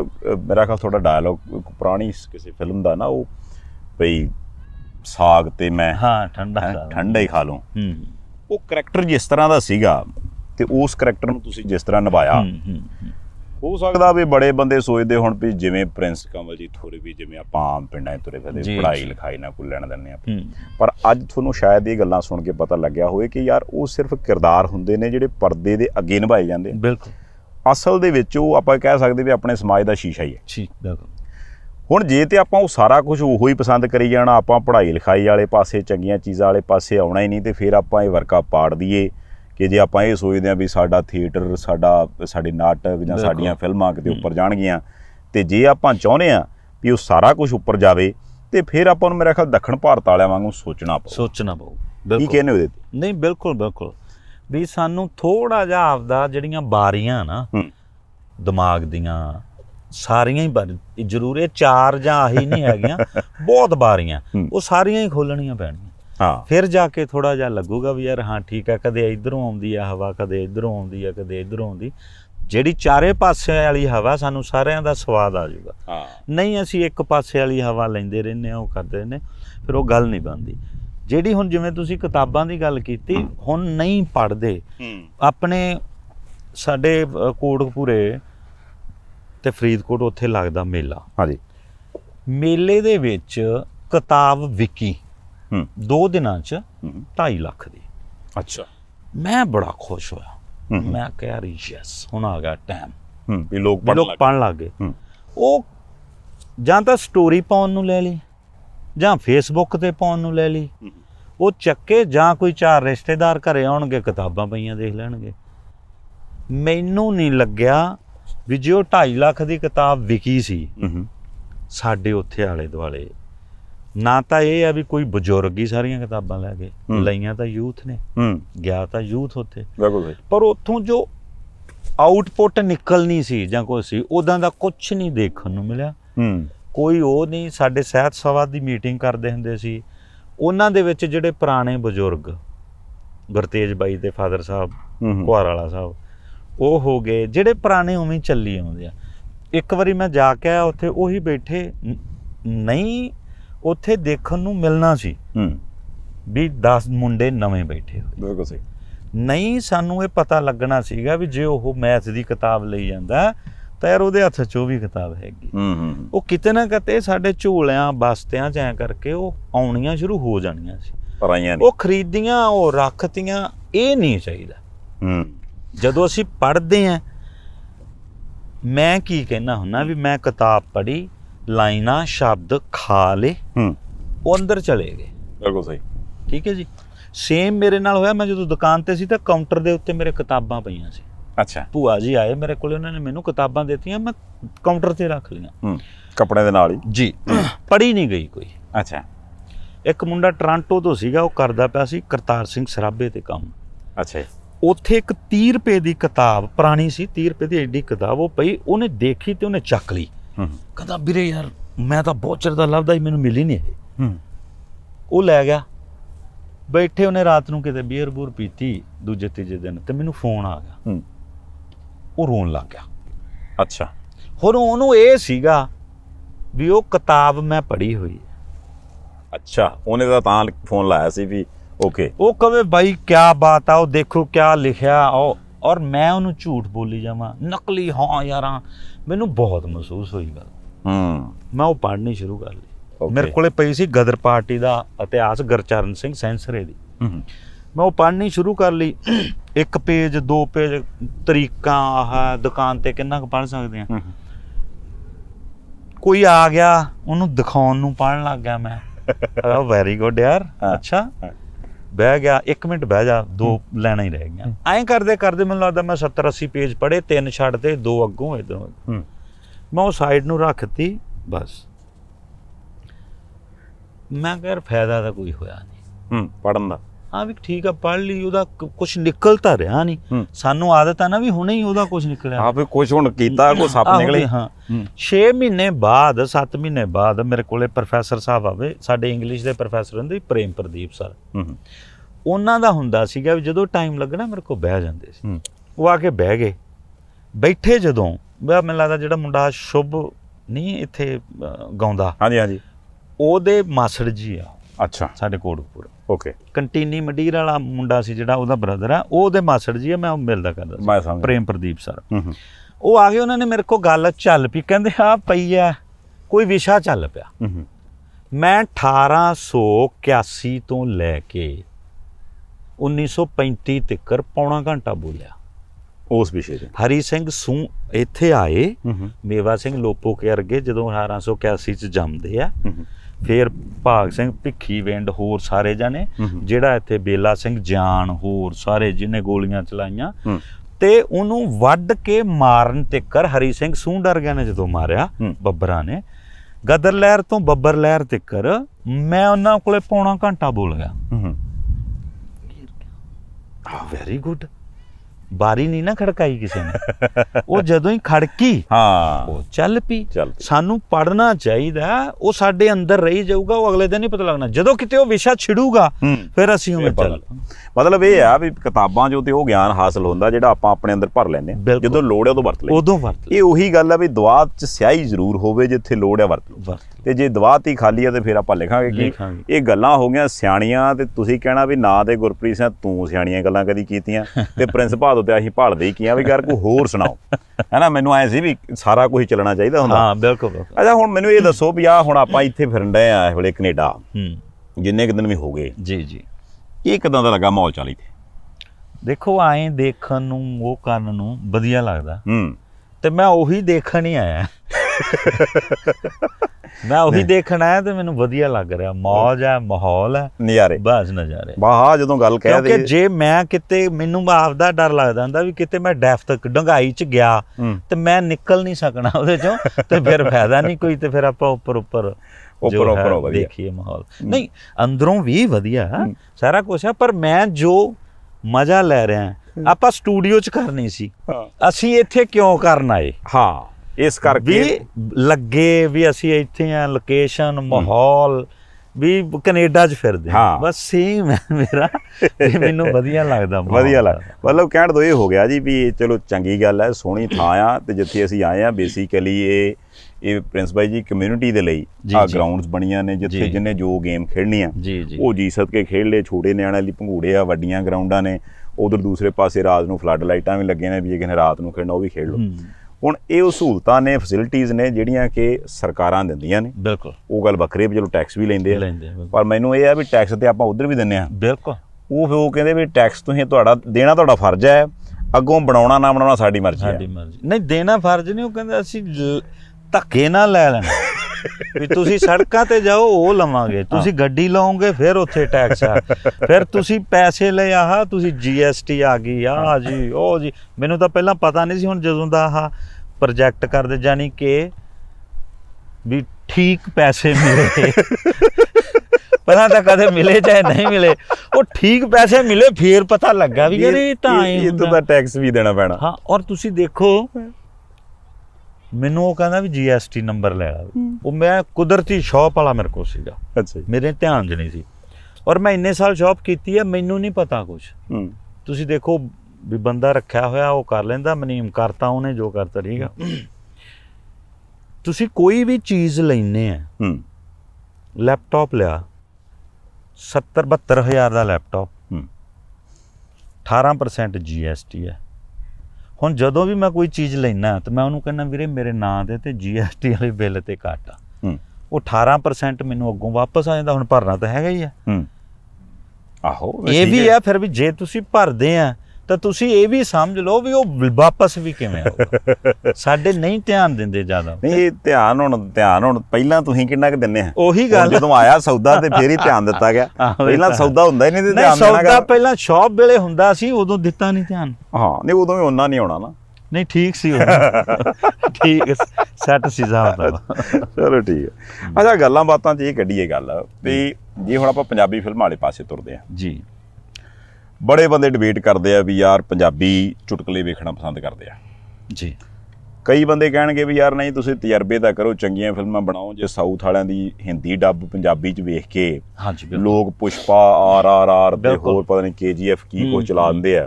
ਮੇਰਾ ਖਿਆਲ ਤੁਹਾਡਾ ਡਾਇਲੋਗ ਪੁਰਾਣੀ ਕਿਸੇ ਫਿਲਮ ਦਾ ਨਾ ਉਹ ਭਈ ਸਾਗ ਤੇ ਮੈਂ ਹਾਂ ਠੰਡਾ ਠੰਡਾ ਹੀ ਖਾ ਹੂੰ ਉਹ ਕੈਰੈਕਟਰ ਜਿਸ ਤਰ੍ਹਾਂ ਦਾ ਸੀਗਾ ਤੇ ਉਸ ਕੈਰੈਕਟਰ ਨੂੰ ਤੁਸੀਂ ਜਿਸ ਤਰ੍ਹਾਂ ਨਿਭਾਇਆ ਹੋ ਸਕਦਾ ਵੀ ਬੜੇ ਬੰਦੇ ਸੋਚਦੇ ਹੁਣ ਵੀ ਜਿਵੇਂ ਪ੍ਰਿੰਸ ਕਮਲਜੀਤ ਥੋੜੇ ਵੀ ਜਿਵੇਂ ਆਪਾਂ ਆਮ ਪਿੰਡਾਂ 'ਚ ਤੁਰੇ ਫਿਰਦੇ ਪੜ੍ਹਾਈ ਲਿਖਾਈ ਨਾਲ ਕੋਈ ਲੈਣ ਦਿੰਦੇ ਆ ਪਰ ਅੱਜ ਤੁਹਾਨੂੰ ਸ਼ਾਇਦ ਇਹ ਗੱਲਾਂ ਸੁਣ ਕੇ ਪਤਾ ਲੱਗਿਆ ਹੋਵੇ ਕਿ ਯਾਰ ਉਹ ਸਿਰਫ ਕਿਰਦਾਰ ਹੁੰਦੇ ਨੇ ਜਿਹੜੇ ਪਰਦੇ ਦੇ ਅੱਗੇ ਨਿਭਾਏ ਜਾਂਦੇ ਬਿਲਕੁਲ ਅਸਲ ਦੇ ਵਿੱਚ ਉਹ ਆਪਾਂ ਕਹਿ ਸਕਦੇ ਵੀ ਆਪਣੇ ਸਮਾਜ ਦਾ ਸ਼ੀਸ਼ਾ ਹੀ ਹੈ ਜੀ ਬਿਲਕੁਲ ਹੁਣ ਜੇ ਤੇ ਆਪਾਂ ਉਹ ਸਾਰਾ ਕੁਝ ਉਹੋ ਹੀ ਪਸੰਦ ਕਰੀ ਜਾਣਾ ਆਪਾਂ ਪੜ੍ਹਾਈ ਲਿਖਾਈ ਵਾਲੇ ਪਾਸੇ ਚੰਗੀਆਂ ਚੀਜ਼ਾਂ ਵਾਲੇ ਪਾਸੇ ਆਉਣਾ ਹੀ ਨਹੀਂ ਤੇ ਫਿਰ ਆਪਾਂ ਇਹ ਵਰਕਾ ਪਾੜ ਦਈਏ ਕਿ ਜੇ ਆਪਾਂ ਇਹ ਸੋਚਦੇ ਆ ਵੀ ਸਾਡਾ ਥੀਏਟਰ ਸਾਡਾ ਸਾਡੇ ਨਾਟਕ ਜਾਂ ਸਾਡੀਆਂ ਫਿਲਮਾਂ ਕਿਤੇ ਉੱਪਰ ਜਾਣਗੀਆਂ ਤੇ ਜੇ ਆਪਾਂ ਚਾਹੁੰਦੇ ਆ ਵੀ ਉਹ ਸਾਰਾ ਕੁਝ ਉੱਪਰ ਜਾਵੇ ਤੇ ਫਿਰ ਆਪਾਂ ਨੂੰ ਮੇਰੇ ਖਿਆਲ ਦੱਖਣ ਭਾਰਤ ਵਾਲਿਆਂ ਵਾਂਗੂ ਸੋਚਣਾ ਪਊ ਸੋਚਣਾ ਪਊ ਬਿਲਕੁਲ ਕੀ ਕਹਿੰਦੇ ਹੋ ਨਹੀਂ ਬਿਲਕੁਲ ਬਿਲਕੁਲ ਵੀ ਸਾਨੂੰ ਥੋੜਾ ਜਿਹਾ ਆਪਦਾ ਜਿਹੜੀਆਂ ਬਾਰੀਆਂ ਨਾ ਦਿਮਾਗ ਦੀਆਂ ਸਾਰੀਆਂ ਹੀ ਜ਼ਰੂਰ ਇਹ ਚਾਰ ਜਾਂ ਆਹੀ ਨਹੀਂ ਹੈਗੀਆਂ ਬਹੁਤ ਬਾਰੀਆਂ ਉਹ ਸਾਰੀਆਂ ਹੀ ਖੋਲਣੀਆਂ ਪੈਣ ਹਾਂ ਫਿਰ ਜਾ ਕੇ ਥੋੜਾ ਜਿਹਾ ਲੱਗੂਗਾ ਵੀ ਯਾਰ ਹਾਂ ਠੀਕ ਆ ਕਦੇ ਇਧਰੋਂ ਆਉਂਦੀ ਆ ਹਵਾ ਕਦੇ ਇਧਰੋਂ ਆਉਂਦੀ ਆ ਕਦੇ ਇਧਰੋਂ ਆਉਂਦੀ ਜਿਹੜੀ ਚਾਰੇ ਪਾਸੇ ਵਾਲੀ ਹਵਾ ਸਾਨੂੰ ਸਾਰਿਆਂ ਦਾ ਸਵਾਦ ਆ ਜਾਊਗਾ ਹਾਂ ਨਹੀਂ ਅਸੀਂ ਇੱਕ ਪਾਸੇ ਵਾਲੀ ਹਵਾ ਲੈਂਦੇ ਰਹਿੰਦੇ ਆ ਉਹ ਕਰਦੇ ਨੇ ਫਿਰ ਉਹ ਗੱਲ ਨਹੀਂ ਬਣਦੀ ਜਿਹੜੀ ਹੁਣ ਜਿਵੇਂ ਤੁਸੀਂ ਕਿਤਾਬਾਂ ਦੀ ਗੱਲ ਕੀਤੀ ਹੁਣ ਨਹੀਂ ਪੜਦੇ ਆਪਣੇ ਸਾਡੇ ਕੋਟਕਪੂਰੇ ਤੇ ਫਰੀਦਕੋਟ ਉੱਥੇ ਲੱਗਦਾ ਮੇਲਾ ਹਾਂਜੀ ਮੇਲੇ ਦੇ ਵਿੱਚ ਕਿਤਾਬ ਵਿਕੀ ਦੋ ਦਿਨਾਂ 'ਚ 2.5 ਲੱਖ ਦੀ ਅੱਛਾ ਮੈਂ ਬੜਾ ਖੁਸ਼ ਹੋਇਆ ਮੈਂ ਕਹਿ ਰਹੀ ਯੈਸ ਹੁਣ ਆ ਗਿਆ ਟਾਈਮ ਵੀ ਲੋਕ ਪੜਨ ਲੱਗ ਪੜਨ ਲੱਗ ਗਏ ਉਹ ਜਾਂ ਤਾਂ ਸਟੋਰੀ ਪਾਉਣ ਨੂੰ ਲੈ ਲਈ ਜਾਂ ਫੇਸਬੁੱਕ ਤੇ ਪਾਉਣ ਨੂੰ ਲੈ ਲਈ ਉਹ ਚੱਕੇ ਜਾਂ ਕੋਈ ਚਾਰ ਰਿਸ਼ਤੇਦਾਰ ਘਰੇ ਆਉਣਗੇ ਕਿਤਾਬਾਂ ਪਈਆਂ ਦੇਖ ਲੈਣਗੇ ਮੈਨੂੰ ਨਹੀਂ ਲੱਗਿਆ ਵੀ ਜੇ ਉਹ 2.5 ਲੱਖ ਦੀ ਕਿਤਾਬ ਵਿਕੀ ਸੀ ਸਾਡੇ ਉੱਥੇ ਆਲੇ ਦੁਆਲੇ ਨਾ ਤਾਂ ਇਹ ਆ ਵੀ ਕੋਈ ਬਜ਼ੁਰਗ ਹੀ ਸਾਰੀਆਂ ਕਿਤਾਬਾਂ ਲੈ ਕੇ ਲਈਆਂ ਤਾਂ ਯੂਥ ਨੇ ਹੂੰ ਗਿਆ ਤਾਂ ਯੂਥ ਉੱਥੇ ਬਿਲਕੁਲ ਪਰ ਉੱਥੋਂ ਜੋ ਆਊਟਪੁੱਟ ਨਿਕਲਣੀ ਸੀ ਜਾਂ ਕੋਈ ਸੀ ਉਹਦਾਂ ਦਾ ਕੁਝ ਨਹੀਂ ਦੇਖਣ ਨੂੰ ਮਿਲਿਆ ਹੂੰ ਕੋਈ ਉਹ ਨਹੀਂ ਸਾਡੇ ਸਿਹਤ ਸਵਾਦ ਦੀ ਮੀਟਿੰਗ ਕਰਦੇ ਹੁੰਦੇ ਸੀ ਉਹਨਾਂ ਦੇ ਵਿੱਚ ਜਿਹੜੇ ਪੁਰਾਣੇ ਬਜ਼ੁਰਗ ਗੁਰਤੇਜ ਬਾਈ ਦੇ ਫਾਦਰ ਸਾਹਿਬ ਘਵਾਰ ਵਾਲਾ ਸਾਹਿਬ ਉਹ ਹੋ ਗਏ ਜਿਹੜੇ ਪੁਰਾਣੇ ਉਵੇਂ ਚੱਲੀ ਆਉਂਦੇ ਆ ਇੱਕ ਵਾਰੀ ਮੈਂ ਜਾ ਕੇ ਆ ਉੱਥੇ ਉਹੀ ਬੈਠੇ ਨਹੀਂ ਉੱਥੇ ਦੇਖਣ ਨੂੰ ਮਿਲਣਾ ਸੀ ਹੂੰ ਵੀ 10 ਮੁੰਡੇ ਨਵੇਂ ਬੈਠੇ ਹੋਏ ਬਿਲਕੁਲ ਸਹੀ ਨਹੀਂ ਸਾਨੂੰ ਇਹ ਪਤਾ ਲੱਗਣਾ ਸੀਗਾ ਵੀ ਜੇ ਉਹ ਮੈਥ ਦੀ ਕਿਤਾਬ ਲਈ ਜਾਂਦਾ ਤਾਂ ਯਾਰ ਉਹਦੇ ਹੱਥ 'ਚ ਉਹ ਵੀ ਕਿਤਾਬ ਹੈਗੀ ਹੂੰ ਹੂੰ ਉਹ ਕਿਤੇ ਨਾ ਕਿਤੇ ਸਾਡੇ ਝੋਲਿਆਂ ਬਸਤਿਆਂ 'ਚ ਐ ਕਰਕੇ ਉਹ ਆਉਣੀਆਂ ਸ਼ੁਰੂ ਹੋ ਜਾਣੀਆਂ ਸੀ ਪਰਾਈਆਂ ਨਹੀਂ ਉਹ ਖਰੀਦੀਆਂ ਉਹ ਰੱਖਤੀਆਂ ਇਹ ਨਹੀਂ ਚਾਹੀਦਾ ਹੂੰ ਜਦੋਂ ਅਸੀਂ ਪੜ੍ਹਦੇ ਆਂ ਮੈਂ ਕੀ ਕਹਿਣਾ ਹੁੰਨਾ ਵੀ ਮੈਂ ਕਿਤਾਬ ਪੜ੍ਹੀ ਲਾਈਨਾ ਸ਼ਬਦ ਖਾ ਲੇ ਹੂੰ ਉਹ ਅੰਦਰ ਚਲੇ ਗਏ ਬਿਲਕੁਲ ਸਹੀ ਠੀਕ ਹੈ ਜੀ ਸੇਮ ਮੇਰੇ ਨਾਲ ਹੋਇਆ ਮੈਂ ਜਦੋਂ ਦੁਕਾਨ ਤੇ ਸੀ ਤਾਂ ਕਾਊਂਟਰ ਦੇ ਉੱਤੇ ਮੇਰੇ ਕਿਤਾਬਾਂ ਪਈਆਂ ਸੀ ਅੱਛਾ ਭੂਆ ਜੀ ਆਏ ਮੇਰੇ ਕੋਲੇ ਉਹਨਾਂ ਨੇ ਮੈਨੂੰ ਕਿਤਾਬਾਂ ਦਿੱਤੀਆਂ ਮੈਂ ਕਾਊਂਟਰ ਤੇ ਰੱਖ ਲਈਆਂ ਹੂੰ ਕੱਪੜੇ ਦੇ ਨਾਲ ਹੀ ਜੀ ਪੜੀ ਨਹੀਂ ਗਈ ਕੋਈ ਅੱਛਾ ਇੱਕ ਮੁੰਡਾ ਟ੍ਰਾਂਟੋ ਤੋਂ ਸੀਗਾ ਉਹ ਕਰਦਾ ਪਿਆ ਸੀ ਕਰਤਾਰ ਸਿੰਘ ਸਰਾਬੇ ਤੇ ਕੰਮ ਅੱਛਾ ਉੱਥੇ ਇੱਕ 30 ਰੁਪਏ ਦੀ ਕਿਤਾਬ ਪੁਰਾਣੀ ਸੀ 30 ਰੁਪਏ ਦੀ ਐਡੀ ਕਿਤਾਬ ਉਹ ਪਈ ਉਹਨੇ ਦੇਖੀ ਤੇ ਉਹਨੇ ਚੱਕ ਲਈ ਕਹਿੰਦਾ ਵੀਰੇ ਯਾਰ ਮੈਂ ਤਾਂ ਬਹੁਤ ਚਿਰ ਦਾ ਲੱਭਦਾ ਹੀ ਮੈਨੂੰ ਮਿਲੀ ਨਹੀਂ ਇਹ ਉਹ ਲੈ ਗਿਆ ਬੈਠੇ ਉਹਨੇ ਰਾਤ ਨੂੰ ਕਿਤੇ ਬੀਅਰ ਬੂਰ ਪੀਤੀ ਦੂਜੇ ਤੀਜੇ ਦਿਨ ਤੇ ਮੈਨੂੰ ਫੋਨ ਆ ਗਿਆ ਉਹ ਰੋਣ ਲੱਗ ਗਿਆ ਅੱਛਾ ਹੁਣ ਉਹਨੂੰ ਇਹ ਸੀਗਾ ਵੀ ਉਹ ਕਿਤਾਬ ਮੈਂ ਪੜ੍ਹੀ ਹੋਈ ਹੈ ਅੱਛਾ ਉਹਨੇ ਤਾਂ ਤਾਂ ਫੋਨ ਲਾਇਆ ਸੀ ਵੀ ਓਕੇ ਉਹ ਕਹੇ ਬਾਈ ਕੀ ਬਾਤ ਆ ਉਹ ਦੇਖੋ ਕੀ ਲਿਖਿਆ ਉਹ ਔਰ ਮੈਂ ਉਹਨੂੰ ਝੂਠ ਬੋਲੀ ਜਾਵਾਂ ਨਕਲੀ ਹਾਂ ਯਾਰਾਂ ਮੈਨੂੰ ਬਹੁਤ ਮਹਿਸੂਸ ਹੋਈ ਗੱਲ ਹੂੰ ਮੈਂ ਉਹ ਪੜ੍ਹਨੀ ਸ਼ੁਰੂ ਕਰ ਲਈ ਮੇਰੇ ਕੋਲੇ ਪਈ ਸੀ ਗਦਰ ਪਾਰਟੀ ਦਾ ਇਤਿਹਾਸ ਗਰਚਰਨ ਸਿੰਘ ਸੈਂਸਰੇ ਦੀ ਹੂੰ ਮੈਂ ਉਹ ਪੜ੍ਹਨੀ ਸ਼ੁਰੂ ਕਰ ਲਈ ਇੱਕ ਪੇਜ ਦੋ ਪੇਜ ਤਰੀਕਾਂ ਆਹ ਦੁਕਾਨ ਤੇ ਕਿੰਨਾ ਕੁ ਪੜ੍ਹ ਸਕਦੇ ਆ ਕੋਈ ਆ ਗਿਆ ਉਹਨੂੰ ਦਿਖਾਉਣ ਨੂੰ ਪੜਨ ਲੱਗ ਗਿਆ ਮੈਂ ਵੈਰੀ ਗੁੱਡ ਯਾਰ ਅੱਛਾ ਬਹਿ ਗਿਆ 1 ਮਿੰਟ ਬਹਿ ਜਾ ਦੋ ਲੈਣਾ ਹੀ ਰਹਿ ਗਿਆ ਐਂ ਕਰਦੇ ਕਰਦੇ ਮੈਨੂੰ ਲੱਗਦਾ ਮੈਂ 70 80 ਪੇਜ ਪੜੇ ਤਿੰਨ ਛੱਡ ਤੇ ਦੋ ਅੱਗੋਂ ਇਧਰ ਹੂੰ ਮੈਂ ਉਹ ਸਾਈਡ ਨੂੰ ਰੱਖਤੀ ਬਸ ਮੈਂ ਕਿਹਾ ਫਾਇਦਾ ਤਾਂ ਕੋਈ ਹੋਇਆ ਨਹੀਂ ਹੂੰ ਪੜਨ ਦਾ ਹਾਂ ਵੀ ਠੀਕ ਆ ਪੜ ਲਈ ਉਹਦਾ ਕੁਝ ਨਿਕਲ ਤਾਂ ਰਿਹਾ ਨਹੀਂ ਸਾਨੂੰ ਆਦਤ ਆ ਨਾ ਵੀ ਹੁਣੇ ਹੀ ਉਹਦਾ ਕੁਝ ਨਿਕਲਿਆ ਹਾਂ ਵੀ ਕੁਝ ਹੁਣ ਕੀਤਾ ਕੋ ਸੱਪ ਨਿਕਲੇ ਹਾਂ 6 ਮਹੀਨੇ ਬਾਅਦ 7 ਮਹੀਨੇ ਬਾਅਦ ਮੇਰੇ ਕੋਲੇ ਪ੍ਰੋਫੈਸਰ ਸਾਹਿਬ ਆਵੇ ਸਾਡੇ ਇੰਗਲਿਸ਼ ਦੇ ਪ੍ਰੋਫੈਸਰ ਹੁੰਦੇ ਪ੍ਰੇਮ ਪ੍ਰਦੀਪ ਸਰ ਉਹਨਾਂ ਦਾ ਹੁੰਦਾ ਸੀਗਾ ਜਦੋਂ ਟਾਈਮ ਲੱਗਣਾ ਮੇਰੇ ਕੋਲ ਬਹਿ ਜਾਂਦੇ ਸੀ ਉਹ ਆ ਕੇ ਬਹਿ ਗਏ ਬੈਠੇ ਜਦੋਂ ਮੈਨੂੰ ਲੱਗਦਾ ਜਿਹੜਾ ਮੁੰਡਾ ਸ਼ੁਭ ਨਹੀਂ ਇੱਥੇ ਗਾਉਂਦਾ ਹਾਂਜੀ ਹਾਂਜੀ ਉਹਦੇ ਮਾਸੜ ਜੀ ਆ ਅੱਛਾ ਸਾਡੇ ਕੋੜਪੁਰ ਓਕੇ ਕੰਟੀਨੀ ਮਡੀਰ ਵਾਲਾ ਮੁੰਡਾ ਸੀ ਜਿਹੜਾ ਉਹਦਾ ਬ੍ਰਦਰ ਆ ਉਹਦੇ ਮਾਸੜ ਜੀ ਆ ਮੈਂ ਉਹ ਮਿਲਦਾ ਕਰਦਾ ਸੀ ਪ੍ਰੇਮ ਪ੍ਰਦੀਪ ਸਰ ਹੂੰ ਹੂੰ ਉਹ ਆ ਗਏ ਉਹਨਾਂ ਨੇ ਮੇਰੇ ਕੋਲ ਗੱਲ ਚੱਲ ਪਈ ਕਹਿੰਦੇ ਆ ਪਈ ਆ ਕੋਈ ਵਿਸ਼ਾ ਚੱਲ ਪਿਆ ਹੂੰ ਹੂੰ ਮੈਂ 1881 ਤੋਂ ਲੈ ਕੇ 1935 ਤੱਕ ਪੌਣਾ ਘੰਟਾ ਬੋਲਿਆ ਉਸ ਵਿਸ਼ੇ ਤੇ ਹਰੀ ਸਿੰਘ ਸੂ ਇੱਥੇ ਆਏ ਮੇਵਾ ਸਿੰਘ ਲੋਪੋ ਕੇ ਅਰਗੇ ਜਦੋਂ 1881 ਚ ਜੰਮਦੇ ਆ ਫਿਰ ਭਾਗ ਸਿੰਘ ਭਿੱਖੀ ਵਿੰਡ ਹੋਰ ਸਾਰੇ ਜਾਣੇ ਜਿਹੜਾ ਇੱਥੇ ਬੇਲਾ ਸਿੰਘ ਜਾਨ ਹੋਰ ਸਾਰੇ ਜਿਨੇ ਗੋਲੀਆਂ ਚਲਾਈਆਂ ਤੇ ਉਹਨੂੰ ਵੱਢ ਕੇ ਮਾਰਨ ਤੇ ਕਰ ਹਰੀ ਸਿੰਘ ਸੂ ਡਰ ਗਿਆ ਨੇ ਜਦੋਂ ਮਾਰਿਆ ਬੱਬਰਾਂ ਨੇ ਗਦਰ ਲਹਿਰ ਤੋਂ ਬੱਬਰ ਲਹਿਰ ਤੇ ਕਰ ਮੈਂ ਉਹਨਾਂ ਕੋਲੇ ਪੌਣਾ ਘੰਟਾ ਬੋਲ ਗਿਆ ਆ ਵੈਰੀ ਗੁੱਡ ਬਾਰੀ ਨਹੀਂ ਨਾ ਖੜਕਾਈ ਕਿਸੇ ਨੇ ਉਹ ਜਦੋਂ ਹੀ ਖੜਕੀ ਹਾਂ ਉਹ ਚੱਲ ਪਈ ਸਾਨੂੰ ਪੜਨਾ ਚਾਹੀਦਾ ਉਹ ਸਾਡੇ ਅੰਦਰ ਰਹੀ ਜਾਊਗਾ ਉਹ ਅਗਲੇ ਦਿਨ ਹੀ ਪਤਾ ਲੱਗਣਾ ਜਦੋਂ ਕਿਤੇ ਉਹ ਵਿਸ਼ਾ ਛਿੜੂਗਾ ਫਿਰ ਅਸੀਂ ਉਹ ਚੱਲ ਮਤਲਬ ਇਹ ਆ ਵੀ ਕਿਤਾਬਾਂ ਜੋ ਤੇ ਉਹ ਗਿਆਨ ਹਾਸਲ ਹੁੰਦਾ ਜਿਹੜਾ ਆਪਾਂ ਆਪਣੇ ਅੰਦਰ ਭਰ ਲੈਨੇ ਜਦੋਂ ਲੋੜ ਹੈ ਉਦੋਂ ਵਰਤ ਲੈ ਉਦੋਂ ਵਰਤ ਇਹ ਉਹੀ ਗੱਲ ਆ ਵੀ ਦੁਆਤ ਚ ਸਿਆਹੀ ਜ਼ਰੂਰ ਹੋਵੇ ਜਿੱਥੇ ਲੋੜ ਹੈ ਵਰਤ ਵਰਤ ਤੇ ਜੇ ਦਵਾਤ ਹੀ ਖਾਲੀ ਆ ਤੇ ਫਿਰ ਆਪਾਂ ਲਿਖਾਂਗੇ ਕਿ ਇਹ ਗੱਲਾਂ ਹੋ ਗਈਆਂ ਸਿਆਣੀਆਂ ਤੇ ਤੁਸੀਂ ਕਹਿਣਾ ਵੀ ਨਾ ਤੇ ਗੁਰਪ੍ਰੀਤ ਸਿੰਘ ਤੂੰ ਸਿਆਣੀਆਂ ਗੱਲਾਂ ਕਦੀ ਕੀਤੀਆਂ ਤੇ ਪ੍ਰਿੰਸ ਉਹ ਤੇ ਅਸੀਂ ਭਾਲਦੇ ਹੀ ਕੀਆਂ ਵੀ ਕਰ ਕੋ ਹੋਰ ਸੁਣਾਓ ਹੈਨਾ ਮੈਨੂੰ ਐ ਸੀ ਵੀ ਸਾਰਾ ਕੁਝ ਚੱਲਣਾ ਚਾਹੀਦਾ ਹੁੰਦਾ ਹਾਂ ਬਿਲਕੁਲ ਅੱਛਾ ਹੁਣ ਮੈਨੂੰ ਇਹ ਦੱਸੋ ਵੀ ਆ ਹੁਣ ਆਪਾਂ ਇੱਥੇ ਫਿਰਨ ਡਏ ਆ ਇਸ ਵੇਲੇ ਕੈਨੇਡਾ ਹੂੰ ਜਿੰਨੇ ਕਿ ਦਿਨ ਵੀ ਹੋ ਗਏ ਜੀ ਜੀ ਇਹ ਕਿਦਾਂ ਦਾ ਲੱਗਾ ਮਾਹੌਲ ਚਾਲੀ ਤੇ ਦੇਖੋ ਆਏ ਦੇਖਣ ਨੂੰ ਉਹ ਕਰਨ ਨੂੰ ਵਧੀਆ ਲੱਗਦਾ ਹੂੰ ਤੇ ਮੈਂ ਉਹੀ ਦੇਖਣ ਹੀ ਆਇਆ ਮੈਂ ਉਹੀ ਦੇਖਣ ਆਇਆ ਤੇ ਮੈਨੂੰ ਵਧੀਆ ਲੱਗ ਰਿਹਾ ਮੌਜ ਹੈ ਮਾਹੌਲ ਹੈ ਨਜ਼ਾਰੇ ਬਾਸ ਨਜ਼ਾਰੇ ਬਾਹਾ ਜਦੋਂ ਗੱਲ ਕਹਿ ਦੇ ਕਿਉਂਕਿ ਜੇ ਮੈਂ ਕਿਤੇ ਮੈਨੂੰ ਆਪਦਾ ਡਰ ਲੱਗਦਾ ਹੁੰਦਾ ਵੀ ਕਿਤੇ ਮੈਂ ਡੈਫ ਤੱਕ ਡੰਗਾਈ ਚ ਗਿਆ ਤੇ ਮੈਂ ਨਿਕਲ ਨਹੀਂ ਸਕਣਾ ਉਹਦੇ ਚੋਂ ਤੇ ਫਿਰ ਫਾਇਦਾ ਨਹੀਂ ਕੋਈ ਤੇ ਫਿਰ ਆਪਾਂ ਉੱਪਰ ਉੱਪਰ ਉੱਪਰ ਉੱਪਰ ਵਧੀਆ ਦੇਖੀਏ ਮਾਹੌਲ ਨਹੀਂ ਅੰਦਰੋਂ ਵੀ ਵਧੀਆ ਸਾਰਾ ਕੁਝ ਹੈ ਪਰ ਮੈਂ ਜੋ ਮਜ਼ਾ ਲੈ ਰਿਹਾ ਆਪਾਂ ਸਟੂਡੀਓ ਚ ਕਰਨੀ ਸੀ ਅਸੀਂ ਇੱਥੇ ਕਿਉਂ ਕਰਨ ਆਏ ਹਾਂ ਇਸ ਕਰਕੇ ਵੀ ਲੱਗੇ ਵੀ ਅਸੀਂ ਇੱਥੇ ਆ ਲੋਕੇਸ਼ਨ ਮਾਹੌਲ ਵੀ ਕੈਨੇਡਾ 'ਚ ਫਿਰਦੇ ਹਾਂ ਬਸ ਸੇਮ ਹੈ ਮੇਰਾ ਤੇ ਮੈਨੂੰ ਵਧੀਆ ਲੱਗਦਾ ਵਧੀਆ ਲੱਗਦਾ ਮਤਲਬ ਕਹਿਣ ਤੋਂ ਇਹ ਹੋ ਗਿਆ ਜੀ ਵੀ ਚਲੋ ਚੰਗੀ ਗੱਲ ਹੈ ਸੋਹਣੀ ਥਾਂ ਆ ਤੇ ਜਿੱਥੇ ਅਸੀਂ ਆਏ ਆ ਬੇਸਿਕਲੀ ਇਹ ਇਹ ਪ੍ਰਿੰਸ ਬਾਈ ਜੀ ਕਮਿਊਨਿਟੀ ਦੇ ਲਈ ਆ ਗਰਾਊਂਡਸ ਬਣੀਆਂ ਨੇ ਜਿੱਥੇ ਜਿੰਨੇ ਜੋ ਗੇਮ ਖੇਡਣੀ ਆ ਉਹ ਜੀ ਕੇ ਖੇਡ ਲੈ ਛੋਟੇ ਨਿਆਣਿਆਂ ਲਈ ਭੰਗੂੜੇ ਆ ਵੱਡੀਆਂ ਗਰਾਊਂਡਾਂ ਨੇ ਉਧਰ ਦੂਸਰੇ ਪਾਸੇ ਰਾਤ ਨੂੰ ਫਲੱਡ ਲਾਈਟਾਂ ਵੀ ਲੱਗੀਆਂ ਨੇ ਵੀ ਜੇ ਕਿਨੇ ਰਾਤ ਨੂੰ ਖੇਡਣਾ ਉਹ ਵੀ ਖੇਡ ਲਓ ਹੁਣ ਇਹ ਸਹੂਲਤਾਂ ਨੇ ਫੈਸਿਲਿਟੀਆਂ ਨੇ ਜਿਹੜੀਆਂ ਕਿ ਸਰਕਾਰਾਂ ਦਿੰਦੀਆਂ ਨੇ ਬਿਲਕੁਲ ਉਹ ਗੱਲ ਵੱਖਰੀ ਹੈ ਚਲੋ ਟੈਕਸ ਵੀ ਲੈਂਦੇ ਆ ਪਰ ਮੈਨੂੰ ਇਹ ਆ ਵੀ ਟੈਕਸ ਤੇ ਆਪਾਂ ਉਧਰ ਵੀ ਦਿੰਨੇ ਆ ਬਿਲਕੁਲ ਉਹ ਫਿਰ ਉਹ ਕਹਿੰਦੇ ਵੀ ਟੈਕਸ ਤੁਸੀਂ ਤੁਹਾਡਾ ਦੇਣਾ ਤੁਹਾਡਾ ਫਰਜ਼ ਹੈ ਅੱਗੋਂ ਬਣਾਉਣਾ ਨਾ ਬਣਾਉਣਾ ਸਾਡੀ ਮਰਜ਼ੀ ਹੈ ਸਾਡੀ ਮਰਜ਼ੀ ਨਹੀਂ ਦੇਣਾ ਫਰਜ਼ ਨਹੀਂ ਉਹ ਕਹਿੰਦੇ ਅਸੀਂ ਧੱਕੇ ਨਾਲ ਲੈ ਲੈਣਾ ਵੀ ਤੁਸੀਂ ਸੜਕਾਂ ਤੇ ਜਾਓ ਉਹ ਲਵਾਂਗੇ ਤੁਸੀਂ ਗੱਡੀ ਲਾਉਂਗੇ ਫਿਰ ਉੱਥੇ ਟੈਕਸ ਆ ਫਿਰ ਤੁਸੀਂ ਪੈਸੇ ਲੈ ਆਹ ਤੁਸੀਂ ਜੀਐਸਟੀ ਆ ਗਈ ਆ ਜੀ ਉਹ ਜੀ ਮੈਨੂੰ ਤਾਂ ਪਹਿਲਾਂ ਪਤਾ ਨਹੀਂ ਸੀ ਹੁਣ ਜਦੋਂ ਦਾ ਆਹ ਪ੍ਰੋਜੈਕਟ ਕਰਦੇ ਜਾਨੀ ਕਿ ਵੀ ਠੀਕ ਪੈਸੇ ਮਿਲੇ ਪਤਾ ਤਾਂ ਕਦੇ ਮਿਲੇ ਚਾਹੇ ਨਹੀਂ ਮਿਲੇ ਉਹ ਠੀਕ ਪੈਸੇ ਮਿਲੇ ਫੇਰ ਪਤਾ ਲੱਗਾ ਵੀ ਇਹ ਤਾਂ ਇਹ ਤਾਂ ਟੈਕਸ ਵੀ ਦੇਣਾ ਪੈਣਾ ਹਾਂ ਔਰ ਤੁਸੀਂ ਦੇਖੋ ਮੈਨੂੰ ਉਹ ਕਹਿੰਦਾ ਵੀ ਜੀਐਸਟੀ ਨੰਬਰ ਲੈ ਆ ਉਹ ਮੈਂ ਕੁਦਰਤੀ ਸ਼ੌਪ ਵਾਲਾ ਮੇਰੇ ਕੋਲ ਸੀਗਾ ਅੱਛਾ ਮੇਰੇ ਧਿਆਨ ਜ ਨਹੀਂ ਸੀ ਔਰ ਮੈਂ ਇੰਨੇ ਸਾਲ ਸ਼ੌਪ ਕੀਤੀ ਹੈ ਮੈਨੂੰ ਨਹੀਂ ਪਤਾ ਕੁਝ ਤੁਸੀਂ ਦੇਖੋ ਵੀ ਬੰਦਾ ਰੱਖਿਆ ਹੋਇਆ ਉਹ ਕਰ ਲੈਂਦਾ ਮਨੀਮ ਕਰਤਾ ਉਹਨੇ ਜੋ ਕਰਤਾ ਠੀਕ ਆ ਤੁਸੀਂ ਕੋਈ ਵੀ ਚੀਜ਼ ਲੈਣੇ ਆ ਹੂੰ ਲੈਪਟਾਪ ਲਿਆ 70 72000 ਦਾ ਲੈਪਟਾਪ ਹੂੰ 18% ਜੀਐਸਟੀ ਹੈ ਹੁਣ ਜਦੋਂ ਵੀ ਮੈਂ ਕੋਈ ਚੀਜ਼ ਲੈਣਾ ਤਾਂ ਮੈਂ ਉਹਨੂੰ ਕਹਿੰਦਾ ਵੀਰੇ ਮੇਰੇ ਨਾਂ ਦੇ ਤੇ ਜੀਐਸਟੀ ਵਾਲੇ ਬਿੱਲ ਤੇ ਕੱਟ ਉਹ 18% ਮੈਨੂੰ ਅੱਗੋਂ ਵਾਪਸ ਆ ਜਾਂਦਾ ਹੁਣ ਭਰਨਾ ਤਾਂ ਹੈਗਾ ਹੀ ਆ ਹੂੰ ਆਹੋ ਇਹ ਵੀ ਆ ਫਿਰ ਵੀ ਜੇ ਤੁਸੀਂ ਭਰਦੇ ਆ ਤਾਂ ਤੁਸੀਂ ਇਹ ਵੀ ਸਮਝ ਲਓ ਵੀ ਉਹ ਵਾਪਸ ਵੀ ਕਿਵੇਂ ਆਊਗਾ ਸਾਡੇ ਨਹੀਂ ਧਿਆਨ ਦਿੰਦੇ ਜ਼ਿਆਦਾ ਨਹੀਂ ਇਹ ਧਿਆਨ ਹੁਣ ਧਿਆਨ ਹੁਣ ਪਹਿਲਾਂ ਤੁਸੀਂ ਕਿੰਨਾ ਕੁ ਦਿੰਨੇ ਆ ਉਹੀ ਗੱਲ ਜਦੋਂ ਆਇਆ ਸੌਦਾ ਤੇ ਫੇਰ ਹੀ ਧਿਆਨ ਦਿੱਤਾ ਗਿਆ ਪਹਿਲਾਂ ਸੌਦਾ ਹੁੰਦਾ ਹੀ ਨਹੀਂ ਤੇ ਧਿਆਨ ਦੇਣਾ ਸੌਦਾ ਪਹਿਲਾਂ ਸ਼ੌਪ ਵੇਲੇ ਹੁੰਦਾ ਸੀ ਉਦੋਂ ਦਿੱਤਾ ਨਹੀਂ ਧਿਆਨ ਹਾਂ ਨਹੀਂ ਉਦੋਂ ਵੀ ਉਹਨਾਂ ਨਹੀਂ ਆਉਣਾ ਨਾ ਨਹੀਂ ਠੀਕ ਸੀ ਠੀਕ ਸੈਟ ਸੀ ਸਾਹਿਬ ਚਲੋ ਠੀਕ ਹੈ ਅੱਛਾ ਗੱਲਾਂ ਬਾਤਾਂ 'ਚ ਇਹ ਕੱਢੀਏ ਗੱਲ ਵੀ ਜੇ ਹੁਣ ਆਪਾਂ ਪੰਜਾਬੀ ਫਿਲਮਾਂ ਵਾਲੇ ਪਾਸੇ ਤੁਰਦੇ ਆ ਜੀ ਬੜੇ ਬੰਦੇ ਡਿਬੇਟ ਕਰਦੇ ਆ ਵੀ ਯਾਰ ਪੰਜਾਬੀ ਚੁਟਕਲੇ ਵੇਖਣਾ ਪਸੰਦ ਕਰਦੇ ਆ ਜੀ ਕਈ ਬੰਦੇ ਕਹਿਣਗੇ ਵੀ ਯਾਰ ਨਹੀਂ ਤੁਸੀਂ ਤਜਰਬੇ ਦਾ ਕਰੋ ਚੰਗੀਆਂ ਫਿਲਮਾਂ ਬਣਾਓ ਜੇ ਸਾਊਥ ਵਾਲਿਆਂ ਦੀ ਹਿੰਦੀ ਡੱਬ ਪੰਜਾਬੀ ਚ ਵੇਖ ਕੇ ਹਾਂਜੀ ਲੋਕ ਪੁਸ਼ਪਾ ਆਰ ਆਰ ਆਰ ਤੇ ਹੋਰ ਪਤਾ ਨਹੀਂ ਕੇਜੀਐਫ ਕੀ ਕੋ ਚਲਾ ਦਿੰਦੇ ਆ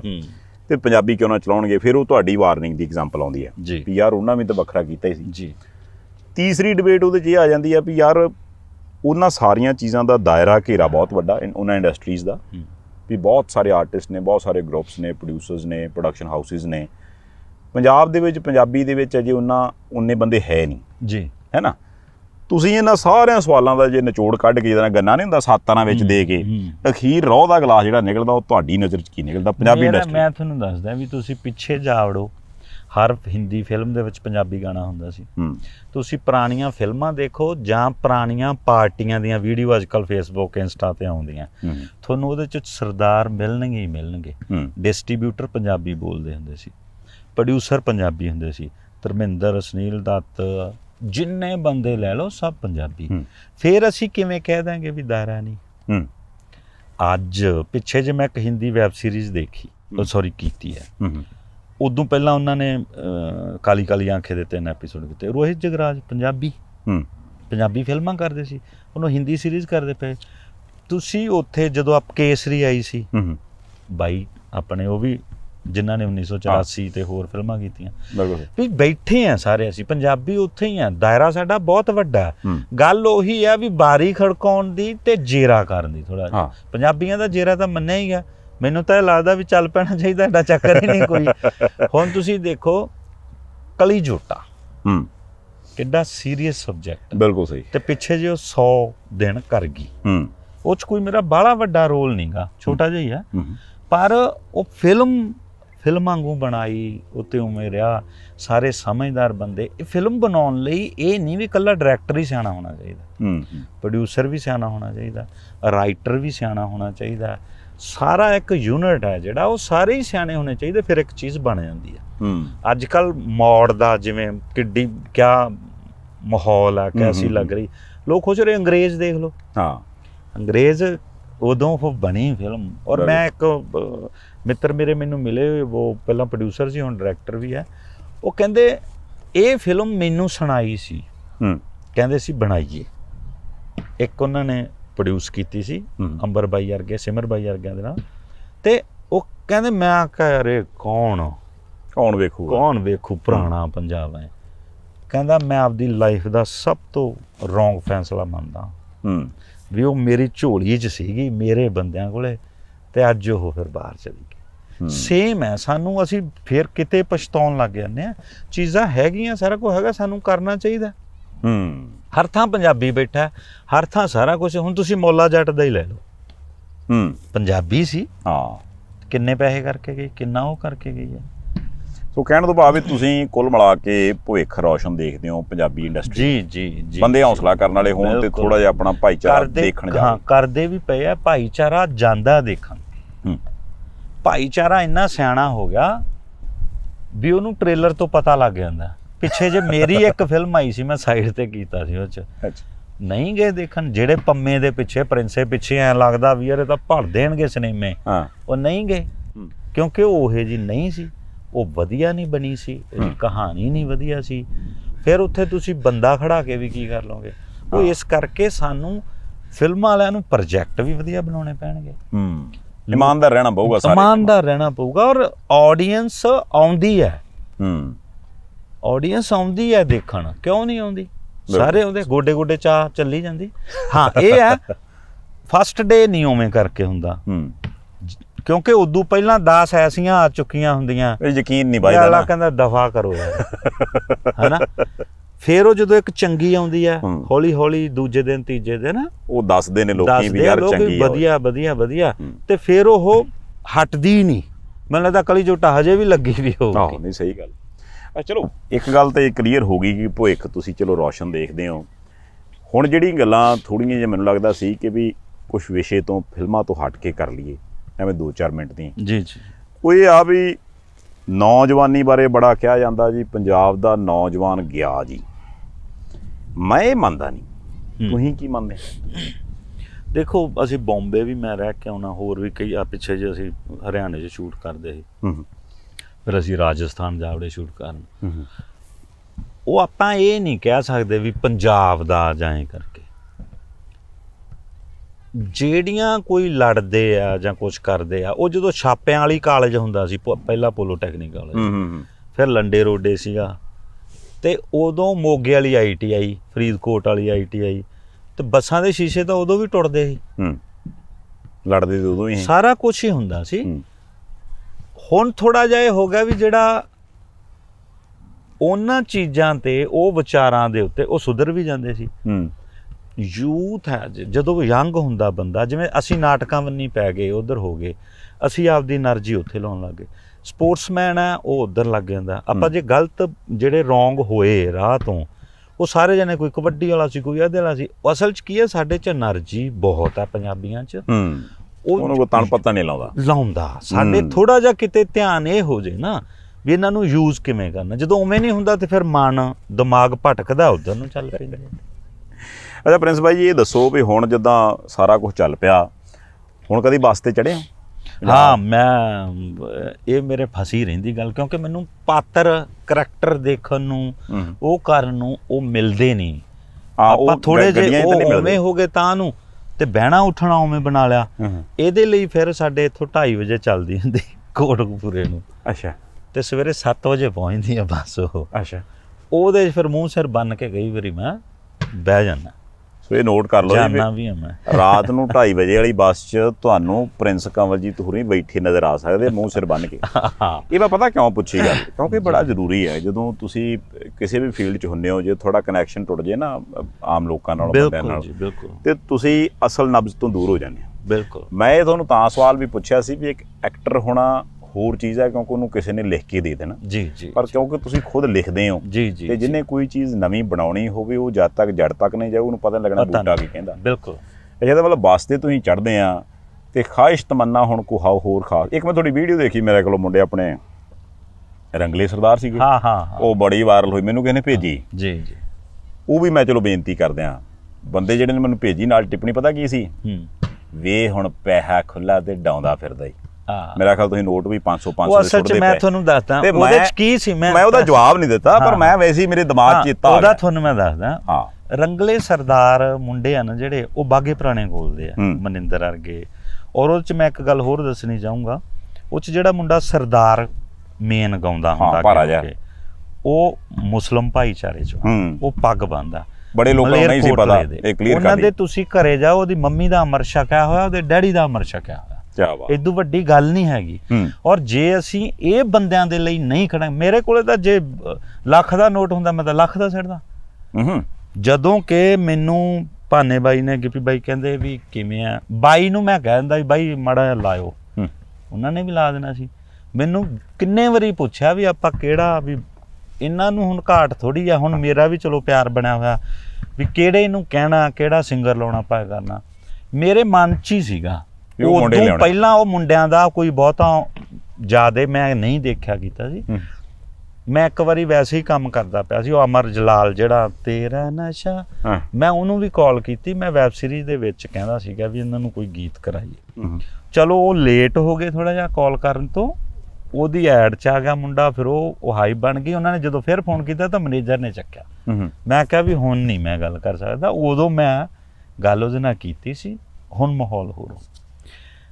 ਤੇ ਪੰਜਾਬੀ ਕਿਉਂ ਨਾ ਚਲਾਉਣਗੇ ਫਿਰ ਉਹ ਤੁਹਾਡੀ ਵਾਰਨਿੰਗ ਦੀ ਐਗਜ਼ਾਮਪਲ ਆਉਂਦੀ ਹੈ ਵੀ ਯਾਰ ਉਹਨਾਂ ਵੀ ਤਾਂ ਵੱਖਰਾ ਕੀਤਾ ਹੀ ਸੀ ਜੀ ਤੀਸਰੀ ਡਿਬੇਟ ਉਹਦੇ 'ਚ ਇਹ ਆ ਜਾਂਦੀ ਆ ਵੀ ਯਾਰ ਉਹਨਾਂ ਸਾਰੀਆਂ ਚੀਜ਼ਾਂ ਦਾ ਦਾਇਰਾ ਘੇਰਾ ਬਹੁਤ ਵੱਡਾ ਉਹਨਾਂ ਇੰਡਸਟਰੀਜ਼ ਦਾ ਵੀ ਬਹੁਤ ਸਾਰੇ ਆਰਟਿਸਟ ਨੇ ਬਹੁਤ ਸਾਰੇ ਗਰੁੱਪਸ ਨੇ ਪ੍ਰੋਡਿਊਸਰਸ ਨੇ ਪ੍ਰੋਡਕਸ਼ਨ ਹਾਊਸਿਸ ਨੇ ਪੰਜਾਬ ਦੇ ਵਿੱਚ ਪੰਜਾਬੀ ਦੇ ਵਿੱਚ ਅਜੇ ਉਹਨਾਂ ਉਹਨੇ ਬੰਦੇ ਹੈ ਨਹੀਂ ਜੀ ਹੈ ਨਾ ਤੁਸੀਂ ਇਹਨਾਂ ਸਾਰਿਆਂ ਸਵਾਲਾਂ ਦਾ ਜੇ ਨਿਚੋੜ ਕੱਢ ਕੇ ਜਿਹਦਾ ਗੰਨਾ ਨਹੀਂ ਹੁੰਦਾ ਸਾਤਾਂ ਵਿੱਚ ਦੇ ਕੇ ਅਖੀਰ ਰੋਹ ਦਾ ਗਲਾਸ ਜਿਹੜਾ ਨਿਕਲਦਾ ਉਹ ਤੁਹਾਡੀ ਨਜ਼ਰ 'ਚ ਕੀ ਨਿਕਲਦਾ ਪੰਜਾਬੀ ਇੰਡਸਟਰੀ ਮੈਂ ਤੁਹਾਨੂੰ ਦੱਸਦਾ ਵੀ ਤੁਸੀਂ ਪਿੱਛੇ ਜਾਵੜੋ ਹਰ ਹਿੰਦੀ ਫਿਲਮ ਦੇ ਵਿੱਚ ਪੰਜਾਬੀ ਗਾਣਾ ਹੁੰਦਾ ਸੀ ਤੁਸੀਂ ਪੁਰਾਣੀਆਂ ਫਿਲਮਾਂ ਦੇਖੋ ਜਾਂ ਪੁਰਾਣੀਆਂ ਪਾਰਟੀਆਂ ਦੀਆਂ ਵੀਡੀਓ ਅੱਜਕੱਲ ਫੇਸਬੁੱਕ ਇੰਸਟਾ ਤੇ ਆਉਂਦੀਆਂ ਤੁਹਾਨੂੰ ਉਹਦੇ ਚ ਸਰਦਾਰ ਮਿਲਣਗੇ ਹੀ ਮਿਲਣਗੇ ਡਿਸਟ੍ਰੀਬਿਊਟਰ ਪੰਜਾਬੀ ਬੋਲਦੇ ਹੁੰਦੇ ਸੀ ਪ੍ਰੋਡਿਊਸਰ ਪੰਜਾਬੀ ਹੁੰਦੇ ਸੀ ਧਰਮਿੰਦਰ ਸੁਨੀਲ ਦੱਤ ਜਿੰਨੇ ਬੰਦੇ ਲੈ ਲਓ ਸਭ ਪੰਜਾਬੀ ਫੇਰ ਅਸੀਂ ਕਿਵੇਂ ਕਹਿ ਦਾਂਗੇ ਵੀ ਦਾਰਾ ਨਹੀਂ ਅੱਜ ਪਿੱਛੇ ਜੇ ਮੈਂ ਇੱਕ ਹਿੰਦੀ ਵੈਬ ਸੀਰੀਜ਼ ਦੇਖੀ ਉਹ ਸੌਰੀ ਕੀਤੀ ਹੈ ਉਦੋਂ ਪਹਿਲਾਂ ਉਹਨਾਂ ਨੇ ਕਾਲੀ ਕਾਲੀ ਅੱਖੇ ਦੇ ਤਿੰਨ ਐਪੀਸੋਡ ਕੀਤੇ ਰੋਹਿਤ ਜਗਰਾਜ ਪੰਜਾਬੀ ਹੂੰ ਪੰਜਾਬੀ ਫਿਲਮਾਂ ਕਰਦੇ ਸੀ ਉਹਨੂੰ ਹਿੰਦੀ ਸੀਰੀਜ਼ ਕਰਦੇ ਪਏ ਤੁਸੀਂ ਉੱਥੇ ਜਦੋਂ ਆਪ ਕੇਸਰੀ ਆਈ ਸੀ ਹੂੰ ਬਾਈ ਆਪਣੇ ਉਹ ਵੀ ਜਿਨ੍ਹਾਂ ਨੇ 1984 ਤੇ ਹੋਰ ਫਿਲਮਾਂ ਕੀਤੀਆਂ ਬਿਲਕੁਲ ਵੀ ਬੈਠੇ ਆ ਸਾਰੇ ਅਸੀਂ ਪੰਜਾਬੀ ਉੱਥੇ ਹੀ ਆ ਦਾਇਰਾ ਸਾਡਾ ਬਹੁਤ ਵੱਡਾ ਗੱਲ ਉਹੀ ਆ ਵੀ ਬਾਰੀ ਖੜਕਾਉਣ ਦੀ ਤੇ ਜੇਰਾ ਕਰਨ ਦੀ ਥੋੜਾ ਜਿਹਾ ਪੰਜਾਬੀਆਂ ਦਾ ਜੇਰਾ ਤਾਂ ਮੰਨਿਆ ਹੀ ਆ ਮੈਨੂੰ ਤਾਂ ਇਹ ਲੱਗਦਾ ਵੀ ਚੱਲ ਪੈਣਾ ਚਾਹੀਦਾ ਐਡਾ ਚੱਕਰ ਹੀ ਨਹੀਂ ਕੋਈ ਹੁਣ ਤੁਸੀਂ ਦੇਖੋ ਕਲੀ ਝੋਟਾ ਹੂੰ ਕਿੱਡਾ ਸੀਰੀਅਸ ਸਬਜੈਕਟ ਬਿਲਕੁਲ ਸਹੀ ਤੇ ਪਿੱਛੇ ਜੇ ਉਹ 100 ਦਿਨ ਕਰ ਗਈ ਹੂੰ ਉਹ ਚ ਕੋਈ ਮੇਰਾ ਬਾਲਾ ਵੱਡਾ ਰੋਲ ਨਹੀਂਗਾ ਛੋਟਾ ਜਿਹਾ ਹੀ ਆ ਪਰ ਉਹ ਫਿਲਮ ਫਿਲਮ ਵਾਂਗੂ ਬਣਾਈ ਉਤੇ ਉਵੇਂ ਰਿਹਾ ਸਾਰੇ ਸਮਝਦਾਰ ਬੰਦੇ ਇਹ ਫਿਲਮ ਬਣਾਉਣ ਲਈ ਇਹ ਨਹੀਂ ਵੀ ਕੱਲਾ ਡਾਇਰੈਕਟਰ ਹੀ ਸਿਆਣਾ ਹੋਣਾ ਚਾਹੀਦਾ ਹੂੰ ਪ੍ਰੋਡਿਊਸਰ ਵੀ ਸਿਆਣਾ ਹੋਣਾ ਚਾਹੀਦਾ ਰਾਈਟਰ ਵੀ ਸਿਆਣਾ ਹੋਣਾ ਚਾਹੀਦਾ ਸਾਰਾ ਇੱਕ ਯੂਨਿਟ ਹੈ ਜਿਹੜਾ ਉਹ ਸਾਰੇ ਹੀ ਸਿਆਣੇ ਹੋਣੇ ਚਾਹੀਦੇ ਫਿਰ ਇੱਕ ਚੀਜ਼ ਬਣ ਜਾਂਦੀ ਹੈ ਹੂੰ ਅੱਜ ਕੱਲ ਮੌੜ ਦਾ ਜਿਵੇਂ ਕਿੱਡੀ ਕਿਆ ਮਾਹੌਲ ਆ ਕੈਸੀ ਲੱਗ ਰਹੀ ਲੋਕ ਖੁਸ਼ ਰਹੇ ਅੰਗਰੇਜ਼ ਦੇਖ ਲੋ ਹਾਂ ਅੰਗਰੇਜ਼ ਉਦੋਂ ਉਹ ਬਣੀ ਫਿਲਮ ਔਰ ਮੈਂ ਇੱਕ ਮਿੱਤਰ ਮੇਰੇ ਮੈਨੂੰ ਮਿਲੇ ਉਹ ਪਹਿਲਾਂ ਪ੍ਰੋਡਿਊਸਰ ਸੀ ਹੁਣ ਡਾਇਰੈਕਟਰ ਵੀ ਹੈ ਉਹ ਕਹਿੰਦੇ ਇਹ ਫਿਲਮ ਮੈਨੂੰ ਸੁਣਾਈ ਸੀ ਹੂੰ ਕਹਿੰਦੇ ਸੀ ਬਣਾਈਏ ਇੱਕ ਉਹਨਾਂ ਨੇ ਪ੍ਰੋਡਿਊਸ ਕੀਤੀ ਸੀ ਅੰਬਰ ਬਾਈ ਵਰਗੇ ਸਿਮਰ ਬਾਈ ਵਰਗਿਆਂ ਦੇ ਨਾਲ ਤੇ ਉਹ ਕਹਿੰਦੇ ਮੈਂ ਆਖਿਆ ਰੇ ਕੌਣ ਕੌਣ ਵੇਖੂ ਕੌਣ ਵੇਖੂ ਪੁਰਾਣਾ ਪੰਜਾਬ ਹੈ ਕਹਿੰਦਾ ਮੈਂ ਆਪਦੀ ਲਾਈਫ ਦਾ ਸਭ ਤੋਂ ਰੋਂਗ ਫੈਸਲਾ ਮੰਨਦਾ ਹੂੰ ਵੀ ਉਹ ਮੇਰੀ ਝੋਲੀ 'ਚ ਸੀਗੀ ਮੇਰੇ ਬੰਦਿਆਂ ਕੋਲੇ ਤੇ ਅੱਜ ਉਹ ਫਿਰ ਬਾਹਰ ਚਲੀ ਗਈ ਸੇਮ ਹੈ ਸਾਨੂੰ ਅਸੀਂ ਫਿਰ ਕਿਤੇ ਪਛਤਾਉਣ ਲੱਗ ਜਾਂਦੇ ਆ ਚੀਜ਼ਾਂ ਹੈਗੀਆਂ ਸਾਰਾ ਕੁਝ ਹੈਗਾ ਸਾਨੂੰ ਕਰਨਾ ਚਾਹੀਦਾ ਹੂੰ ਹਰ ਥਾਂ ਪੰਜਾਬੀ ਬੈਠਾ ਹਰ ਥਾਂ ਸਾਰਾ ਕੁਝ ਹੁਣ ਤੁਸੀਂ ਮੌਲਾ ਜੱਟ ਦਾ ਹੀ ਲੈ ਲਓ ਹੂੰ ਪੰਜਾਬੀ ਸੀ ਹਾਂ ਕਿੰਨੇ ਪੈਸੇ ਕਰਕੇ ਗਈ ਕਿੰਨਾ ਉਹ ਕਰਕੇ ਗਈ ਹੈ ਸੋ ਕਹਿਣ ਤੋਂ ਵੀ ਤੁਸੀਂ ਕੁੱਲ ਮਿਲਾ ਕੇ ਭਵਿੱਖ ਰੌਸ਼ਨ ਦੇਖਦੇ ਹੋ ਪੰਜਾਬੀ ਇੰਡਸਟਰੀ ਜੀ ਜੀ ਜੀ ਬੰਦੇ ਹੌਸਲਾ ਕਰਨ ਵਾਲੇ ਹੋਣ ਤੇ ਥੋੜਾ ਜਿਹਾ ਆਪਣਾ ਭਾਈਚਾਰਾ ਦੇਖਣ ਜਾ ਹਾਂ ਕਰਦੇ ਵੀ ਪਏ ਆ ਭਾਈਚਾਰਾ ਜਾਂਦਾ ਦੇਖਣ ਹੂੰ ਭਾਈਚਾਰਾ ਇੰਨਾ ਸਿਆਣਾ ਹੋ ਗਿਆ ਵੀ ਉਹਨੂੰ ਟ੍ਰੇਲਰ ਤੋਂ ਪਤਾ ਲੱਗ ਜਾਂਦਾ ਪਿੱਛੇ ਜੇ ਮੇਰੀ ਇੱਕ ਫਿਲਮ ਆਈ ਸੀ ਮੈਂ ਸਾਈਡ ਤੇ ਕੀਤਾ ਸੀ ਉਹ ਚ ਨਹੀਂ ਗਏ ਦੇਖਣ ਜਿਹੜੇ ਪੰਮੇ ਦੇ ਪਿੱਛੇ ਪ੍ਰਿੰਸੇ ਪਿੱਛੇ ਐ ਲੱਗਦਾ ਵੀ ਯਾਰ ਇਹ ਤਾਂ ਭੜ ਦੇਣਗੇ ਸਿਨੇਮੇ ਹਾਂ ਉਹ ਨਹੀਂ ਗਏ ਕਿਉਂਕਿ ਉਹ ਇਹ ਜੀ ਨਹੀਂ ਸੀ ਉਹ ਵਧੀਆ ਨਹੀਂ ਬਣੀ ਸੀ ਉਹਦੀ ਕਹਾਣੀ ਨਹੀਂ ਵਧੀਆ ਸੀ ਫਿਰ ਉੱਥੇ ਤੁਸੀਂ ਬੰਦਾ ਖੜਾ ਕੇ ਵੀ ਕੀ ਕਰ ਲੋਗੇ ਉਹ ਇਸ ਕਰਕੇ ਸਾਨੂੰ ਫਿਲਮ ਵਾਲਿਆਂ ਨੂੰ ਪ੍ਰੋਜੈਕਟ ਵੀ ਵਧੀਆ ਬਣਾਉਣੇ ਪੈਣਗੇ ਹੂੰ ਇਮਾਨਦਾਰ ਰਹਿਣਾ ਪਊਗਾ ਸਾਰੇ ਇਮਾਨਦਾਰ ਰਹਿਣਾ ਪਊਗਾ ਔਰ ਆਡੀਅנס ਆਉਂਦੀ ਹੈ ਹੂੰ ਆਡੀਅנס ਆਉਂਦੀ ਹੈ ਦੇਖਣ ਕਿਉਂ ਨਹੀਂ ਆਉਂਦੀ ਸਾਰੇ ਆਉਂਦੇ ਗੋਡੇ ਗੋਡੇ ਚਾ ਚੱਲੀ ਜਾਂਦੀ ਹਾਂ ਇਹ ਹੈ ਫਸਟ ਡੇ ਨਹੀਂ ਉਵੇਂ ਕਰਕੇ ਹੁੰਦਾ ਹੂੰ ਕਿਉਂਕਿ ਉਦੋਂ ਪਹਿਲਾਂ 10 ਐਸੀਆਂ ਆ ਚੁੱਕੀਆਂ ਹੁੰਦੀਆਂ ਇਹ ਯਕੀਨ ਨਹੀਂ ਬਾਈ ਦਾ ਕਹਿੰਦਾ ਦਫਾ ਕਰੋ ਹੈਨਾ ਫੇਰ ਉਹ ਜਦੋਂ ਇੱਕ ਚੰਗੀ ਆਉਂਦੀ ਹੈ ਹੌਲੀ ਹੌਲੀ ਦੂਜੇ ਦਿਨ ਤੀਜੇ ਦਿਨ ਉਹ ਦੱਸਦੇ ਨੇ ਲੋਕੀ ਵੀ ਯਾਰ ਚੰਗੀ ਆ ਵਧੀਆ ਵਧੀਆ ਵਧੀਆ ਤੇ ਫੇਰ ਉਹ ਹਟਦੀ ਨਹੀਂ ਮੈਨੂੰ ਲੱਗਦਾ ਕਲੀ ਜੋਟਾ ਹਜੇ ਵੀ ਲੱਗੀ ਵੀ ਹੋਊਗੀ ਆਹ ਨਹੀਂ ਸਹੀ ਗੱਲ ਆ ਚਲੋ ਇੱਕ ਗੱਲ ਤਾਂ ਇਹ ਕਲੀਅਰ ਹੋ ਗਈ ਕਿ ਭੁਇਖ ਤੁਸੀਂ ਚਲੋ ਰੌਸ਼ਨ ਦੇਖਦੇ ਹੋ ਹੁਣ ਜਿਹੜੀ ਗੱਲਾਂ ਥੋੜੀਆਂ ਜਿਹਾ ਮੈਨੂੰ ਲੱਗਦਾ ਸੀ ਕਿ ਵੀ ਕੁਝ ਵਿਸ਼ੇ ਤੋਂ ਫਿਲਮਾਂ ਤੋਂ ਹਟ ਕੇ ਕਰ ਲਈਏ ਐਵੇਂ 2-4 ਮਿੰਟ ਦੀ ਜੀ ਜੀ ਉਹ ਇਹ ਆ ਵੀ ਨੌਜਵਾਨੀ ਬਾਰੇ ਬੜਾ ਕਿਹਾ ਜਾਂਦਾ ਜੀ ਪੰਜਾਬ ਦਾ ਨੌਜਵਾਨ ਗਿਆ ਜੀ ਮੈਂ ਇਹ ਮੰਨਦਾ ਨਹੀਂ ਤੁਸੀਂ ਕੀ ਮੰਨਦੇ ਦੇਖੋ ਅਸੀਂ ਬੰਬੇ ਵੀ ਮੈਂ ਰਹਿ ਕੇ ਆਉਣਾ ਹੋਰ ਵੀ ਕਈ ਆ ਪਿੱਛੇ ਜੇ ਅਸੀਂ ਹਰਿਆਣੇ 'ਚ ਸ਼ੂਟ ਕਰਦੇ ਸੀ ਫਿਰ ਅਸੀਂ ਰਾਜਸਥਾਨ ਜਾਵੜੇ ਸ਼ੂਟ ਕਰਨ ਉਹ ਆਪਾਂ ਇਹ ਨਹੀਂ ਕਹਿ ਸਕਦੇ ਵੀ ਪੰਜਾਬ ਦਾ ਜਾਏ ਕਰਕੇ ਜਿਹੜੀਆਂ ਕੋਈ ਲੜਦੇ ਆ ਜਾਂ ਕੁਝ ਕਰਦੇ ਆ ਉਹ ਜਦੋਂ ਛਾਪਿਆਂ ਵਾਲੀ ਕਾਲਜ ਹੁੰਦਾ ਸੀ ਪਹਿਲਾ ਪੋਲੋ ਟੈਕਨੀਕ ਕਾਲਜ ਫਿਰ ਲੰਡੇ ਰੋਡੇ ਸੀਗਾ ਤੇ ਉਦੋਂ ਮੋਗੇ ਵਾਲੀ ਆਈਟੀਆਈ ਫਰੀਦਕੋਟ ਵਾਲੀ ਆਈਟੀਆਈ ਤੇ ਬੱਸਾਂ ਦੇ ਸ਼ੀਸ਼ੇ ਤਾਂ ਉਦੋਂ ਵੀ ਟੁੱਟਦੇ ਸੀ ਹੂੰ ਲੜਦੇ ਉਦੋਂ ਹੀ ਸਾਰਾ ਕੁਝ ਹੀ ਹੁੰਦਾ ਸੀ ਹੁਣ ਥੋੜਾ ਜਿਹਾ ਇਹ ਹੋ ਗਿਆ ਵੀ ਜਿਹੜਾ ਉਹਨਾਂ ਚੀਜ਼ਾਂ ਤੇ ਉਹ ਵਿਚਾਰਾਂ ਦੇ ਉੱਤੇ ਉਹ ਸੁਧਰ ਵੀ ਜਾਂਦੇ ਸੀ ਹੂੰ ਯੂਥ ਹੈ ਜਦੋਂ ਯੰਗ ਹੁੰਦਾ ਬੰਦਾ ਜਿਵੇਂ ਅਸੀਂ ਨਾਟਕਾਂ ਵੰਨੀ ਪੈ ਗਏ ਉਧਰ ਹੋ ਗਏ ਅਸੀਂ ਆਪਦੀ એનર્ਜੀ ਉੱਥੇ ਲਾਉਣ ਲੱਗੇ ਸਪੋਰਟਸਮੈਨ ਆ ਉਹ ਉਧਰ ਲੱਗ ਜਾਂਦਾ ਆਪਾਂ ਜੇ ਗਲਤ ਜਿਹੜੇ ਰੋਂਗ ਹੋਏ ਰਾਹ ਤੋਂ ਉਹ ਸਾਰੇ ਜਣੇ ਕੋਈ ਕਬੱਡੀ ਵਾਲਾ ਸੀ ਕੋਈ ਇਹਦੇ ਵਾਲਾ ਸੀ ਅਸਲ 'ਚ ਕੀ ਹੈ ਸਾਡੇ 'ਚ એનર્ਜੀ ਬਹੁਤ ਹੈ ਪੰਜਾਬੀਆਂ 'ਚ ਹੂੰ ਉਹਨੂੰ ਕੋ ਤਣ ਪਤਾ ਨਹੀਂ ਲਾਉਂਦਾ ਲਾਉਂਦਾ ਸਾਡੇ ਥੋੜਾ ਜਿਹਾ ਕਿਤੇ ਧਿਆਨ ਇਹ ਹੋ ਜੇ ਨਾ ਵੀ ਇਹਨਾਂ ਨੂੰ ਯੂਜ਼ ਕਿਵੇਂ ਕਰਨਾ ਜਦੋਂ ਉਵੇਂ ਨਹੀਂ ਹੁੰਦਾ ਤੇ ਫਿਰ ਮਨ ਦਿਮਾਗ ਭਟਕਦਾ ਉਧਰ ਨੂੰ ਚੱਲ ਪੈਂਦਾ ਅੱਛਾ ਪ੍ਰਿੰਸ ਭਾਈ ਇਹ ਦੱਸੋ ਵੀ ਹੁਣ ਜਦਾਂ ਸਾਰਾ ਕੁਝ ਚੱਲ ਪਿਆ ਹੁਣ ਕਦੀ ਬੱਸ ਤੇ ਚੜਿਆ ਹਾਂ ਮੈਂ ਇਹ ਮੇਰੇ ਫਸੀ ਰਹਿੰਦੀ ਗੱਲ ਕਿਉਂਕਿ ਮੈਨੂੰ ਪਾਤਰ ਕੈਰੈਕਟਰ ਦੇਖਣ ਨੂੰ ਉਹ ਕਰਨ ਨੂੰ ਉਹ ਮਿਲਦੇ ਨਹੀਂ ਆਪਾਂ ਥੋੜੇ ਜਿਹਾ ਉਹ ਉਵੇਂ ਹੋ ਗਏ ਤਾਂ ਨੂੰ ਤੇ ਬਹਿਣਾ ਉੱਠਣਾ ਉਵੇਂ ਬਣਾ ਲਿਆ ਇਹਦੇ ਲਈ ਫਿਰ ਸਾਡੇ ਇੱਥੋਂ 2:30 ਵਜੇ ਚੱਲਦੀ ਹੁੰਦੀ ਕੋਟਕਪੂਰੇ ਨੂੰ ਅੱਛਾ ਤੇ ਸਵੇਰੇ 7 ਵਜੇ ਪਹੁੰਚਦੀ ਆ ਬੱਸ ਉਹ ਅੱਛਾ ਉਹਦੇ ਫਿਰ ਮੂੰਹ ਸਿਰ ਬੰਨ ਕੇ ਗਈ ਵਰੀ ਮੈਂ ਬਹਿ ਜਾਂਦਾ ਸੋ ਇਹ ਨੋਟ ਕਰ ਲਓ ਜਾਨਣਾ ਵੀ ਮੈਂ ਰਾਤ ਨੂੰ 2:30 ਵਜੇ ਵਾਲੀ ਬੱਸ 'ਚ ਤੁਹਾਨੂੰ ਪ੍ਰਿੰਸ ਕਮਲਜੀਤ ਹੁਰੀ ਬੈਠੇ ਨਜ਼ਰ ਆ ਸਕਦੇ ਮੂੰਹ ਸਿਰ ਬੰਨ ਕੇ ਇਹ ਮੈਂ ਪਤਾ ਕਿਉਂ ਪੁੱਛੀ ਗੱਲ ਕਿਉਂਕਿ ਬੜਾ ਜ਼ਰੂਰੀ ਹੈ ਜਦੋਂ ਤੁਸੀਂ ਕਿਸੇ ਵੀ ਫੀਲਡ 'ਚ ਹੁੰਨੇ ਹੋ ਜੇ ਥੋੜਾ ਕਨੈਕਸ਼ਨ ਟੁੱਟ ਜੇ ਨਾ ਆਮ ਲੋਕਾਂ ਨਾਲ ਬੰਦਿਆਂ ਨਾਲ ਬਿਲਕੁਲ ਤੇ ਤੁਸੀਂ ਅਸਲ ਨਬਜ਼ ਤੋਂ ਦੂਰ ਹੋ ਜਾਂਦੇ ਹੋ ਬਿਲਕੁਲ ਮੈਂ ਇਹ ਤੁਹਾਨੂੰ ਤਾਂ ਸਵਾਲ ਵੀ ਪੁੱਛਿਆ ਸੀ ਵੀ ਇੱਕ ਐਕਟਰ ਹੋਣਾ ਹੋਰ ਚੀਜ਼ ਹੈ ਕਿਉਂਕਿ ਉਹਨੂੰ ਕਿਸੇ ਨੇ ਲਿਖ ਕੇ ਦੇ ਦੇਣਾ ਜੀ ਜੀ ਪਰ ਕਿਉਂਕਿ ਤੁਸੀਂ ਖੁਦ ਲਿਖਦੇ ਹੋ ਜੀ ਜੀ ਤੇ ਜਿੰਨੇ ਕੋਈ ਚੀਜ਼ ਨਵੀਂ ਬਣਾਉਣੀ ਹੋਵੇ ਉਹ ਜਦ ਤੱਕ ਜੜ ਤੱਕ ਨਹੀਂ ਜਾਊ ਉਹਨੂੰ ਪਤਾ ਨਹੀਂ ਲੱਗਣਾ ਬੂਟਾ ਵੀ ਕਹਿੰਦਾ ਬਿਲਕੁਲ ਇਹ ਤਾਂ ਮਤਲਬ ਵਾਸਤੇ ਤੁਸੀਂ ਚੜਦੇ ਆ ਤੇ ਖਾਹਿਸ਼ ਤਮੰਨਾ ਹੁਣ ਕੋ ਹਾਉ ਹੋਰ ਖਾਸ ਇੱਕ ਮੈਂ ਤੁਹਾਡੀ ਵੀਡੀਓ ਦੇਖੀ ਮੇਰੇ ਕੋਲ ਮੁੰਡੇ ਆਪਣੇ ਰੰਗਲੇ ਸਰਦਾਰ ਸੀਗੇ ਹਾਂ ਹਾਂ ਉਹ ਬੜੀ ਵਾਇਰਲ ਹੋਈ ਮੈਨੂੰ ਕਿਹਨੇ ਭੇਜੀ ਜੀ ਜੀ ਉਹ ਵੀ ਮੈਂ ਚਲੋ ਬੇਨਤੀ ਕਰਦੇ ਆ ਬੰਦੇ ਜਿਹੜੇ ਨੇ ਮੈਨੂੰ ਭੇਜੀ ਨਾਲ ਟਿੱਪਣੀ ਪਤਾ ਕੀ ਸੀ ਹੂੰ ਵੇ ਹੁਣ ਪੈਸਾ ਖੁੱਲਾ ਤੇ ਡਾਉਂਦਾ ਫਿਰਦਾ ਹੀ ਮੇਰਾ ਖਿਆਲ ਤੁਸੀਂ ਨੋਟ ਵੀ 500 500 ਦੇ ਸੁੱਟਦੇ ਪਏ ਮੈਂ ਤੁਹਾਨੂੰ ਦੱਸਦਾ ਉਹਦੇ ਚ ਕੀ ਸੀ ਮੈਂ ਮੈਂ ਉਹਦਾ ਜਵਾਬ ਨਹੀਂ ਦਿੱਤਾ ਪਰ ਮੈਂ ਵੈਸੇ ਹੀ ਮੇਰੇ ਦਿਮਾਗ 'ਚ ਇਤਾ ਉਹਦਾ ਤੁਹਾਨੂੰ ਮੈਂ ਦੱਸਦਾ ਹਾਂ ਰੰਗਲੇ ਸਰਦਾਰ ਮੁੰਡੇ ਹਨ ਜਿਹੜੇ ਉਹ ਬਾਗੇ ਪੁਰਾਣੇ ਗੋਲਦੇ ਆ ਮਨਿੰਦਰ ਵਰਗੇ ਔਰ ਉਹਦੇ ਚ ਮੈਂ ਇੱਕ ਗੱਲ ਹੋਰ ਦੱਸਣੀ ਚਾਹੂੰਗਾ ਉਹ ਚ ਜਿਹੜਾ ਮੁੰਡਾ ਸਰਦਾਰ ਮੇਨ ਗਾਉਂਦਾ ਹੁੰਦਾ ਕਿ ਉਹ ਮੁਸਲਮ ਭਾਈਚਾਰੇ ਚ ਉਹ ਪੱਗ ਬੰਨਦਾ ਬੜੇ ਲੋਕਾਂ ਨੂੰ ਨਹੀਂ ਸੀ ਪਤਾ ਇਹ ਕਲੀਅਰ ਕਰ ਉਹਨਾਂ ਦੇ ਤੁਸੀਂ ਘਰੇ ਜਾਓ ਉਹਦੀ ਮੰਮੀ ਦਾ ਅਮਰਸ਼ਾ ਕਿਆ ਹੋਇਆ ਉਹਦੇ ਡੈਡੀ ਦਾ ਅਮਰਸ਼ਾ ਕਿਆ ਕਿਆ ਬਾਤ ਇਦੋਂ ਵੱਡੀ ਗੱਲ ਨਹੀਂ ਹੈਗੀ ਔਰ ਜੇ ਅਸੀਂ ਇਹ ਬੰਦਿਆਂ ਦੇ ਲਈ ਨਹੀਂ ਖੜਾ ਮੇਰੇ ਕੋਲੇ ਤਾਂ ਜੇ ਲੱਖ ਦਾ ਨੋਟ ਹੁੰਦਾ ਮੈਂ ਤਾਂ ਲੱਖ ਦਾ ਸਿੱਟਦਾ ਜਦੋਂ ਕਿ ਮੈਨੂੰ ਭਾਨੇ ਬਾਈ ਨੇ ਗਿੱਪੀ ਬਾਈ ਕਹਿੰਦੇ ਵੀ ਕਿਵੇਂ ਆ ਬਾਈ ਨੂੰ ਮੈਂ ਕਹਿੰਦਾ ਵੀ ਬਾਈ ਮੜਾ ਲਾਇਓ ਉਹਨਾਂ ਨੇ ਵੀ ਲਾ ਦੇਣਾ ਸੀ ਮੈਨੂੰ ਕਿੰਨੇ ਵਾਰੀ ਪੁੱਛਿਆ ਵੀ ਆਪਾਂ ਕਿਹੜਾ ਵੀ ਇਹਨਾਂ ਨੂੰ ਹੁਣ ਘਾਟ ਥੋੜੀ ਆ ਹੁਣ ਮੇਰਾ ਵੀ ਚਲੋ ਪਿਆਰ ਬਣਿਆ ਹੋਇਆ ਵੀ ਕਿਹੜੇ ਨੂੰ ਕਹਿਣਾ ਕਿਹੜਾ ਸਿੰਗਰ ਲਾਉਣਾ ਪਾਇਆ ਕਰਨਾ ਮੇਰੇ ਮਨ 'ਚ ਹੀ ਸੀਗਾ ਉਹ ਲਿਆਉਣ ਪਹਿਲਾਂ ਉਹ ਮੁੰਡਿਆਂ ਦਾ ਕੋਈ ਬਹੁਤਾ ਜਿਆਦੇ ਮੈਂ ਨਹੀਂ ਦੇਖਿਆ ਕੀਤਾ ਸੀ ਮੈਂ ਇੱਕ ਵਾਰੀ ਵੈਸੇ ਹੀ ਕੰਮ ਕਰਦਾ ਪਿਆ ਸੀ ਉਹ ਅਮਰ ਜਲਾਲ ਜਿਹੜਾ ਤੇਰਾ ਨਸ਼ਾ ਮੈਂ ਉਹਨੂੰ ਵੀ ਕਾਲ ਕੀਤੀ ਮੈਂ ਵੈਬ ਸੀਰੀਜ਼ ਦੇ ਵਿੱਚ ਕਹਿੰਦਾ ਸੀਗਾ ਵੀ ਇਹਨਾਂ ਨੂੰ ਕੋਈ ਗੀਤ ਕਰਾਈਏ ਚਲੋ ਉਹ ਲੇਟ ਹੋ ਗਏ ਥੋੜਾ ਜਿਹਾ ਕਾਲ ਕਰਨ ਤੋਂ ਉਹਦੀ ਐਡ ਚ ਆ ਗਿਆ ਮੁੰਡਾ ਫਿਰ ਉਹ ਉਹ ਹਾਈ ਬਣ ਗਈ ਉਹਨਾਂ ਨੇ ਜਦੋਂ ਫਿਰ ਫੋਨ ਕੀਤਾ ਤਾਂ ਮੈਨੇਜਰ ਨੇ ਚੱਕਿਆ ਮੈਂ ਕਿਹਾ ਵੀ ਹੁਣ ਨਹੀਂ ਮੈਂ ਗੱਲ ਕਰ ਸਕਦਾ ਉਦੋਂ ਮੈਂ ਗੱਲ ਉਹਦੇ ਨਾਲ ਕੀਤੀ ਸੀ ਹੁਣ ਮਾਹੌਲ ਹੋਰ ਹੋ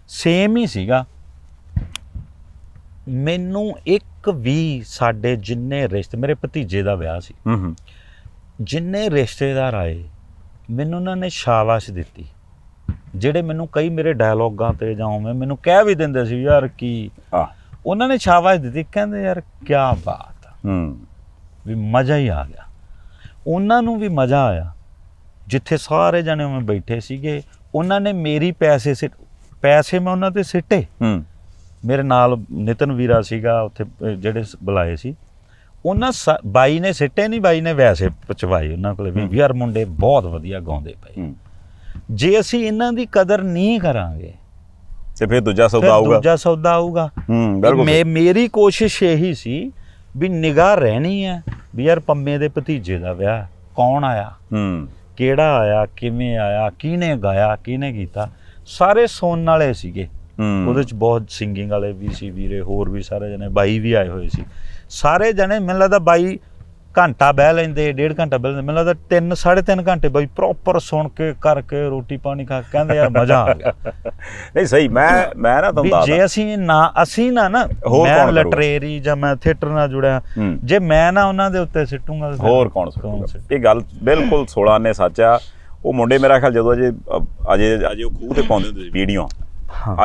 ਸੇਮ ਹੀ ਸੀਗਾ ਮੈਨੂੰ ਇੱਕ ਵੀ ਸਾਡੇ ਜਿੰਨੇ ਰਿਸ਼ਤੇ ਮੇਰੇ ਭਤੀਜੇ ਦਾ ਵਿਆਹ ਸੀ ਹੂੰ ਜਿੰਨੇ ਰਿਸ਼ਤੇਦਾਰ ਆਏ ਮੈਨੂੰ ਉਹਨਾਂ ਨੇ ਸ਼ਾਬਾਸ਼ ਦਿੱਤੀ ਜਿਹੜੇ ਮੈਨੂੰ ਕਈ ਮੇਰੇ ਡਾਇਲੌਗਾਂ ਤੇ ਜਾਂ ਉਵੇਂ ਮੈਨੂੰ ਕਹਿ ਵੀ ਦਿੰਦੇ ਸੀ ਯਾਰ ਕੀ ਉਹਨਾਂ ਨੇ ਸ਼ਾਬਾਸ਼ ਦਿੱਤੀ ਕਹਿੰਦੇ ਯਾਰ ਕੀ ਬਾਤ ਹੂੰ ਵੀ ਮਜ਼ਾ ਹੀ ਆ ਗਿਆ ਉਹਨਾਂ ਨੂੰ ਵੀ ਮਜ਼ਾ ਆਇਆ ਜਿੱਥੇ ਸਾਰੇ ਜਣੇ ਉਵੇਂ ਬੈਠੇ ਸੀਗੇ ਉਹਨਾਂ ਨੇ ਮੇਰੀ ਪੈਸੇ ਸੇ ਪੈਸੇ ਮੈਂ ਉਹਨਾਂ ਤੇ ਸਿੱਟੇ ਹੂੰ ਮੇਰੇ ਨਾਲ ਨਿਤਨ ਵੀਰਾ ਸੀਗਾ ਉੱਥੇ ਜਿਹੜੇ ਬੁਲਾਏ ਸੀ ਉਹਨਾਂ ਬਾਈ ਨੇ ਸਿੱਟੇ ਨਹੀਂ ਬਾਈ ਨੇ ਵੈਸੇ ਪਚਵਾਏ ਉਹਨਾਂ ਕੋਲ ਵੀ ਵੀਰ ਮੁੰਡੇ ਬਹੁਤ ਵਧੀਆ ਗਾਉਂਦੇ ਪਏ ਜੇ ਅਸੀਂ ਇਹਨਾਂ ਦੀ ਕਦਰ ਨਹੀਂ ਕਰਾਂਗੇ ਤੇ ਫਿਰ ਦੂਜਾ ਸੌਦਾ ਆਊਗਾ ਦੂਜਾ ਸੌਦਾ ਆਊਗਾ ਹੂੰ ਮੇਰੀ ਕੋਸ਼ਿਸ਼ ਇਹੀ ਸੀ ਵੀ ਨਿਗਾਹ ਰਹਿਣੀ ਹੈ ਵੀ ਯਾਰ ਪੰਮੇ ਦੇ ਭਤੀਜੇ ਦਾ ਵਿਆਹ ਕੌਣ ਆਇਆ ਹੂੰ ਕਿਹੜਾ ਆਇਆ ਕਿਵੇਂ ਆਇਆ ਕਿਹਨੇ ਗਾਇਆ ਕਿਹਨੇ ਕੀਤਾ ਸਾਰੇ ਸੁਣਨ ਵਾਲੇ ਸੀਗੇ ਉਹਦੇ ਚ ਬਹੁਤ ਸਿੰਗਿੰਗ ਵਾਲੇ ਵੀ ਸੀ ਵੀਰੇ ਹੋਰ ਵੀ ਸਾਰੇ ਜਣੇ ਬਾਈ ਵੀ ਆਏ ਹੋਏ ਸੀ ਸਾਰੇ ਜਣੇ ਮੈਨੂੰ ਲੱਗਦਾ ਬਾਈ ਘੰਟਾ ਬਹਿ ਲੈਂਦੇ ਡੇਢ ਘੰਟਾ ਬਹਿ ਲੈਂਦੇ ਮੈਨੂੰ ਲੱਗਦਾ 3 3.5 ਘੰਟੇ ਬਾਈ ਪ੍ਰੋਪਰ ਸੁਣ ਕੇ ਕਰਕੇ ਰੋਟੀ ਪਾਣੀ ਖਾ ਕੇ ਕਹਿੰਦੇ ਯਾਰ ਮਜ਼ਾ ਆ ਗਿਆ ਨਹੀਂ ਸਹੀ ਮੈਂ ਮੈਂ ਨਾ ਤੁਹਾਨੂੰ ਦੱਸਦਾ ਜੇ ਅਸੀਂ ਨਾ ਅਸੀਂ ਨਾ ਨਾ ਮੈਂ ਲਿਟਰੇਰੀ ਜਾਂ ਮੈਂ ਥੀਏਟਰ ਨਾਲ ਜੁੜਿਆ ਜੇ ਮੈਂ ਨਾ ਉਹਨਾਂ ਦੇ ਉੱਤੇ ਸਿੱਟੂਗਾ ਹੋਰ ਕੌਣ ਸਿੱਟੂਗਾ ਇਹ ਗੱਲ ਬਿਲਕੁਲ 16 ਨੇ ਸੱਚਾ ਉਹ ਮੁੰਡੇ ਮੇਰਾ ਖਿਆਲ ਜਦੋਂ ਅਜੇ ਅਜੇ ਅਜੇ ਉਹ ਖੂਹ ਤੇ ਪਾਉਂਦੇ ਹੁੰਦੇ ਸੀ ਵੀਡੀਓ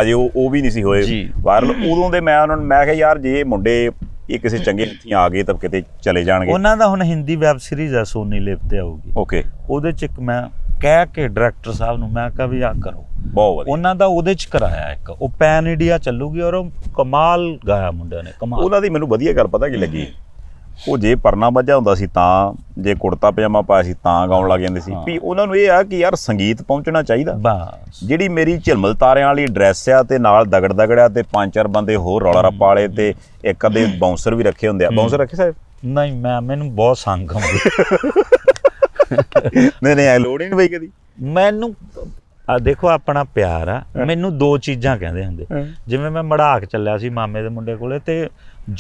ਅਜੇ ਉਹ ਉਹ ਵੀ ਨਹੀਂ ਸੀ ਹੋਏ ਵਾਇਰਲ ਉਦੋਂ ਦੇ ਮੈਂ ਉਹਨਾਂ ਨੂੰ ਮੈਂ ਕਿਹਾ ਯਾਰ ਜੇ ਮੁੰਡੇ ਇਹ ਕਿਸੇ ਚੰਗੇ ਹੱਥੀਂ ਆ ਗਏ ਤਾਂ ਕਿਤੇ ਚਲੇ ਜਾਣਗੇ ਉਹਨਾਂ ਦਾ ਹੁਣ ਹਿੰਦੀ ਵੈਬ ਸੀਰੀਜ਼ ਆ ਸੋਨੀ ਲਿਵ ਤੇ ਆਊਗੀ ਓਕੇ ਉਹਦੇ ਚ ਇੱਕ ਮੈਂ ਕਹਿ ਕੇ ਡਾਇਰੈਕਟਰ ਸਾਹਿਬ ਨੂੰ ਮੈਂ ਕਿਹਾ ਵੀ ਆ ਕਰੋ ਬਹੁਤ ਵਧੀਆ ਉਹਨਾਂ ਦਾ ਉਹਦੇ ਚ ਕਰਾਇਆ ਇੱਕ ਉਹ ਪੈਨ ਇੰਡੀਆ ਚੱਲੂਗੀ ਔਰ ਉਹ ਕਮਾਲ ਗਾਇਆ ਮੁੰਡਿਆਂ ਨੇ ਕਮਾਲ ਉਹਨਾਂ ਦੀ ਮੈਨੂੰ ਵਧੀਆ ਗੱਲ ਪਤਾ ਕੀ ਲੱਗੀ ਉਹ ਜੇ ਪਰਨਾ ਵੱਜਾ ਹੁੰਦਾ ਸੀ ਤਾਂ ਜੇ ਕੁੜਤਾ ਪਜਾਮਾ ਪਾਇਆ ਸੀ ਤਾਂ ਗਾਉਣ ਲੱਗ ਜਾਂਦੇ ਸੀ ਵੀ ਉਹਨਾਂ ਨੂੰ ਇਹ ਆ ਕਿ ਯਾਰ ਸੰਗੀਤ ਪਹੁੰਚਣਾ ਚਾਹੀਦਾ ਜਿਹੜੀ ਮੇਰੀ ਝਿਲਮਲ ਤਾਰਿਆਂ ਵਾਲੀ ਡਰੈਸ ਆ ਤੇ ਨਾਲ ਦਗੜ ਦਗੜਿਆ ਤੇ ਪੰਜ ਚਾਰ ਬੰਦੇ ਹੋਰ ਰੌਲਾ ਰੱਪਾ ਵਾਲੇ ਤੇ ਇੱਕ ਅਦੇ ਬਾਉਂਸਰ ਵੀ ਰੱਖੇ ਹੁੰਦੇ ਆ ਬਾਉਂਸਰ ਰੱਖੇ ਸਾਹਿਬ ਨਹੀਂ ਮੈਂ ਮੈਨੂੰ ਬਹੁਤ ਸੰਗ ਆਉਂਦੀ ਨਹੀਂ ਨਹੀਂ ਲੋੜ ਹੀ ਨਹੀਂ ਬਈ ਕਦੀ ਮੈਨੂੰ ਆ ਦੇਖੋ ਆਪਣਾ ਪਿਆਰ ਆ ਮੈਨੂੰ ਦੋ ਚੀਜ਼ਾਂ ਕਹਿੰਦੇ ਹੁੰਦੇ ਜਿਵੇਂ ਮੈਂ ਮੜਾਕ ਚੱਲਿਆ ਸੀ ਮਾਮੇ ਦੇ ਮੁੰਡੇ ਕੋਲੇ ਤੇ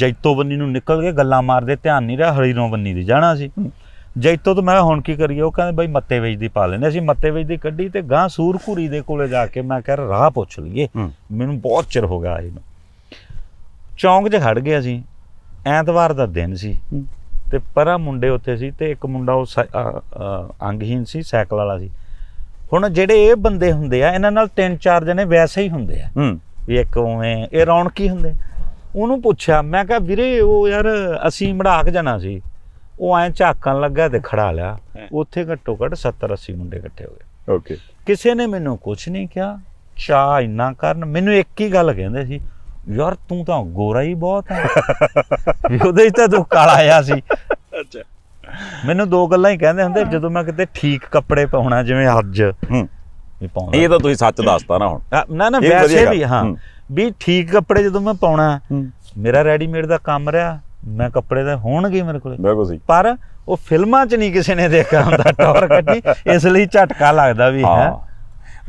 ਜੈਤੋ ਬੰਨੀ ਨੂੰ ਨਿਕਲ ਕੇ ਗੱਲਾਂ ਮਾਰਦੇ ਧਿਆਨ ਨਹੀਂ ਰਿਹਾ ਹਰੀਨੋ ਬੰਨੀ ਦੀ ਜਾਣਾ ਸੀ ਜੈਤੋ ਤੋਂ ਮੈਂ ਹੁਣ ਕੀ ਕਰੀਏ ਉਹ ਕਹਿੰਦੇ ਬਈ ਮੱਤੇ ਵੇਚ ਦੀ ਪਾ ਲੈਨੇ ਅਸੀਂ ਮੱਤੇ ਵੇਚ ਦੀ ਕੱਢੀ ਤੇ ਗਾਂ ਸੂਰਖੂਰੀ ਦੇ ਕੋਲੇ ਜਾ ਕੇ ਮੈਂ ਕਿਹਾ ਰਾਹ ਪੁੱਛ ਲਈਏ ਮੈਨੂੰ ਬਹੁਤ ਚਿਰ ਹੋ ਗਿਆ ਇਹਨੂੰ ਚੌਂਕ 'ਚ ਖੜ ਗਿਆ ਸੀ ਐਤਵਾਰ ਦਾ ਦਿਨ ਸੀ ਤੇ ਪਰਾ ਮੁੰਡੇ ਉੱਥੇ ਸੀ ਤੇ ਇੱਕ ਮੁੰਡਾ ਉਹ ਅੰਗਹੀਨ ਸੀ ਸਾਈਕਲ ਵਾਲਾ ਸੀ ਹੁਣ ਜਿਹੜੇ ਇਹ ਬੰਦੇ ਹੁੰਦੇ ਆ ਇਹਨਾਂ ਨਾਲ ਤਿੰਨ ਚਾਰ ਜਣੇ ਵੈਸੇ ਹੀ ਹੁੰਦੇ ਆ ਹੂੰ ਵੀ ਇੱਕ ਉਵੇਂ ਇਹ ਰੌਣਕੀ ਹੁੰਦੇ ਉਹਨੂੰ ਪੁੱਛਿਆ ਮੈਂ ਕਿਹਾ ਵੀਰੇ ਉਹ ਯਾਰ ਅਸੀਂ ਮੜਾਕ ਜਾਣਾ ਸੀ ਉਹ ਐ ਝਾਕਣ ਲੱਗਾ ਤੇ ਖੜਾ ਲਿਆ ਉੱਥੇ ਘੱਟੋ ਘੱਟ 70 80 ਮੁੰਡੇ ਇਕੱਠੇ ਹੋ ਗਏ ਓਕੇ ਕਿਸੇ ਨੇ ਮੈਨੂੰ ਕੁਝ ਨਹੀਂ ਕਿਹਾ ਚਾ ਇੰਨਾ ਕਰਨ ਮੈਨੂੰ ਇੱਕ ਹੀ ਗੱਲ ਕਹਿੰਦੇ ਸੀ ਯਾਰ ਤੂੰ ਤਾਂ ਗੋਰਾ ਹੀ ਬਹੁਤ ਹੈ ਉਹਦੇ ਤਾਂ ਤੂੰ ਕਾਲਾ ਆਇਆ ਸੀ ਅੱਛਾ ਮੈਨੂੰ ਦੋ ਗੱਲਾਂ ਹੀ ਕਹਿੰਦੇ ਹੁੰਦੇ ਜਦੋਂ ਮੈਂ ਕਿਤੇ ਠੀਕ ਕੱਪੜੇ ਪਾਉਣਾ ਜਿਵੇਂ ਅੱਜ ਹੂੰ ਪਾਉਣਾ ਇਹ ਤਾਂ ਤੁਸੀਂ ਸੱਚ ਦੱਸਤਾ ਨਾ ਹੁਣ ਨਾ ਨਾ ਵੈਸੇ ਵੀ ਹਾਂ ਵੀ ਠੀਕ ਕੱਪੜੇ ਜਦੋਂ ਮੈਂ ਪਾਉਣਾ ਮੇਰਾ ਰੈਡੀਮੇਡ ਦਾ ਕੰਮ ਰਿਹਾ ਮੈਂ ਕੱਪੜੇ ਤਾਂ ਹੋਣਗੇ ਮੇਰੇ ਕੋਲੇ ਬਿਲਕੁਲ ਸਹੀ ਪਰ ਉਹ ਫਿਲਮਾਂ 'ਚ ਨਹੀਂ ਕਿਸੇ ਨੇ ਦੇਖਿਆ ਹੁੰਦਾ ਟੌਰ ਕੱਟੀ ਇਸ ਲਈ ਝਟਕਾ ਲੱਗਦਾ ਵੀ ਹੈ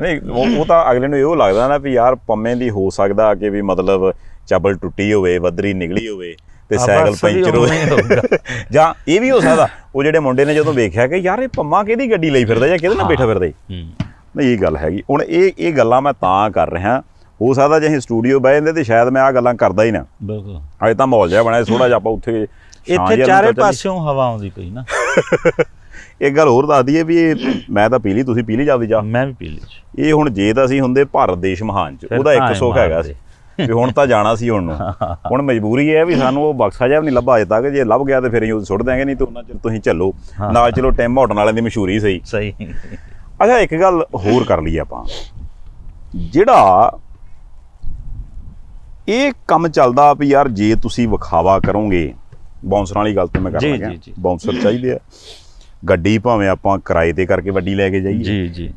ਨਹੀਂ ਉਹ ਤਾਂ ਅਗਲੇ ਨੂੰ ਇਹੋ ਲੱਗਦਾ ਨਾ ਵੀ ਯਾਰ ਪੰਮੇ ਦੀ ਹੋ ਸਕਦਾ ਕਿ ਵੀ ਮਤਲਬ ਚਬਲ ਟੁੱਟੀ ਹੋਵੇ ਵਦਰੀ ਨਿਕਲੀ ਹੋਵੇ ਤੇ ਸਾਈਕਲ ਪੈਂਚਰ ਹੋ ਜਾਂ ਇਹ ਵੀ ਹੋ ਸਕਦਾ ਉਹ ਜਿਹੜੇ ਮੁੰਡੇ ਨੇ ਜਦੋਂ ਵੇਖਿਆ ਕਿ ਯਾਰ ਇਹ ਪੰਮਾ ਕਿਹਦੀ ਗੱਡੀ ਲਈ ਫਿਰਦਾ ਜਾਂ ਕਿਹਦੇ ਨਾਲ ਬੈਠਾ ਫਿਰਦਾ ਹੂੰ ਨਹੀਂ ਇਹ ਗੱਲ ਹੈਗੀ ਹੁਣ ਇਹ ਇਹ ਗੱਲਾਂ ਮੈਂ ਤਾਂ ਕਰ ਰਿਹਾ ਹੋ ਸਕਦਾ ਜੇ ਅਸੀਂ ਸਟੂਡੀਓ ਬਹਿ ਜਾਂਦੇ ਤੇ ਸ਼ਾਇਦ ਮੈਂ ਆ ਗੱਲਾਂ ਕਰਦਾ ਹੀ ਨਾ ਬਿਲਕੁਲ ਅਜੇ ਤਾਂ ਮਾਹੌਲ ਜਿਹਾ ਬਣਾਇਆ ਥੋੜਾ ਜਿਹਾ ਆਪਾਂ ਉੱਥੇ ਇੱਥੇ ਚਾਰੇ ਪਾਸਿਓਂ ਹਵਾ ਆਉਂਦੀ ਪਈ ਨਾ ਇੱਕ ਗੱਲ ਹੋਰ ਦੱਸ ਦਈਏ ਵੀ ਮੈਂ ਤਾਂ ਪੀ ਲਈ ਤੁਸੀਂ ਪੀ ਲਈ ਜਾਂਦੇ ਜਾ ਮੈਂ ਵੀ ਪੀ ਲਈ ਇਹ ਹੁਣ ਜੇ ਤਾਂ ਅਸੀਂ ਹੁੰਦੇ ਭਾਰਤ ਦੇਸ਼ ਮਹਾਨ ਚ ਉਹਦਾ ਇੱਕ ਸੁੱਖ ਹੈਗਾ ਸੀ ਵੀ ਹੁਣ ਤਾਂ ਜਾਣਾ ਸੀ ਹੁਣ ਨੂੰ ਹੁਣ ਮਜਬੂਰੀ ਹੈ ਵੀ ਸਾਨੂੰ ਉਹ ਬਕਸਾ ਜਿਹਾ ਨਹੀਂ ਲੱਭਾ ਅਜੇ ਤੱਕ ਜੇ ਲੱਭ ਗਿਆ ਤੇ ਫਿਰ ਅਸੀਂ ਸੁੱਟ ਦਾਂਗੇ ਨਹੀਂ ਤੂੰ ਉਹਨਾਂ ਚਿਰ ਤੁਸੀਂ ਚੱਲੋ ਨਾਲ ਚਲੋ ਟਿਮ ਹੌਟਣ ਵਾਲਿਆਂ ਦੀ ਮਸ਼ਹੂਰੀ ਸਹੀ ਸਹੀ ਅੱਛਾ ਇੱਕ ਗੱਲ ਹੋਰ ਕਰ ਲਈ ਆਪਾਂ ਜਿਹੜਾ ਇਹ ਕੰਮ ਚੱਲਦਾ ਵੀ ਯਾਰ ਜੇ ਤੁਸੀਂ ਵਿਖਾਵਾ ਕਰੋਗੇ ਬਾਉਂਸਰਾਂ ਵਾਲੀ ਗੱਲ ਤੇ ਮੈਂ ਕਰ ਰਿਹਾ ਬਾਉਂਸਰ ਚਾਹੀਦੇ ਆ ਗੱਡੀ ਭਾਵੇਂ ਆਪਾਂ ਕਿਰਾਏ ਤੇ ਕਰਕੇ ਵੱਡੀ ਲੈ ਕੇ ਜਾਈਏ ਜੀ ਜੀ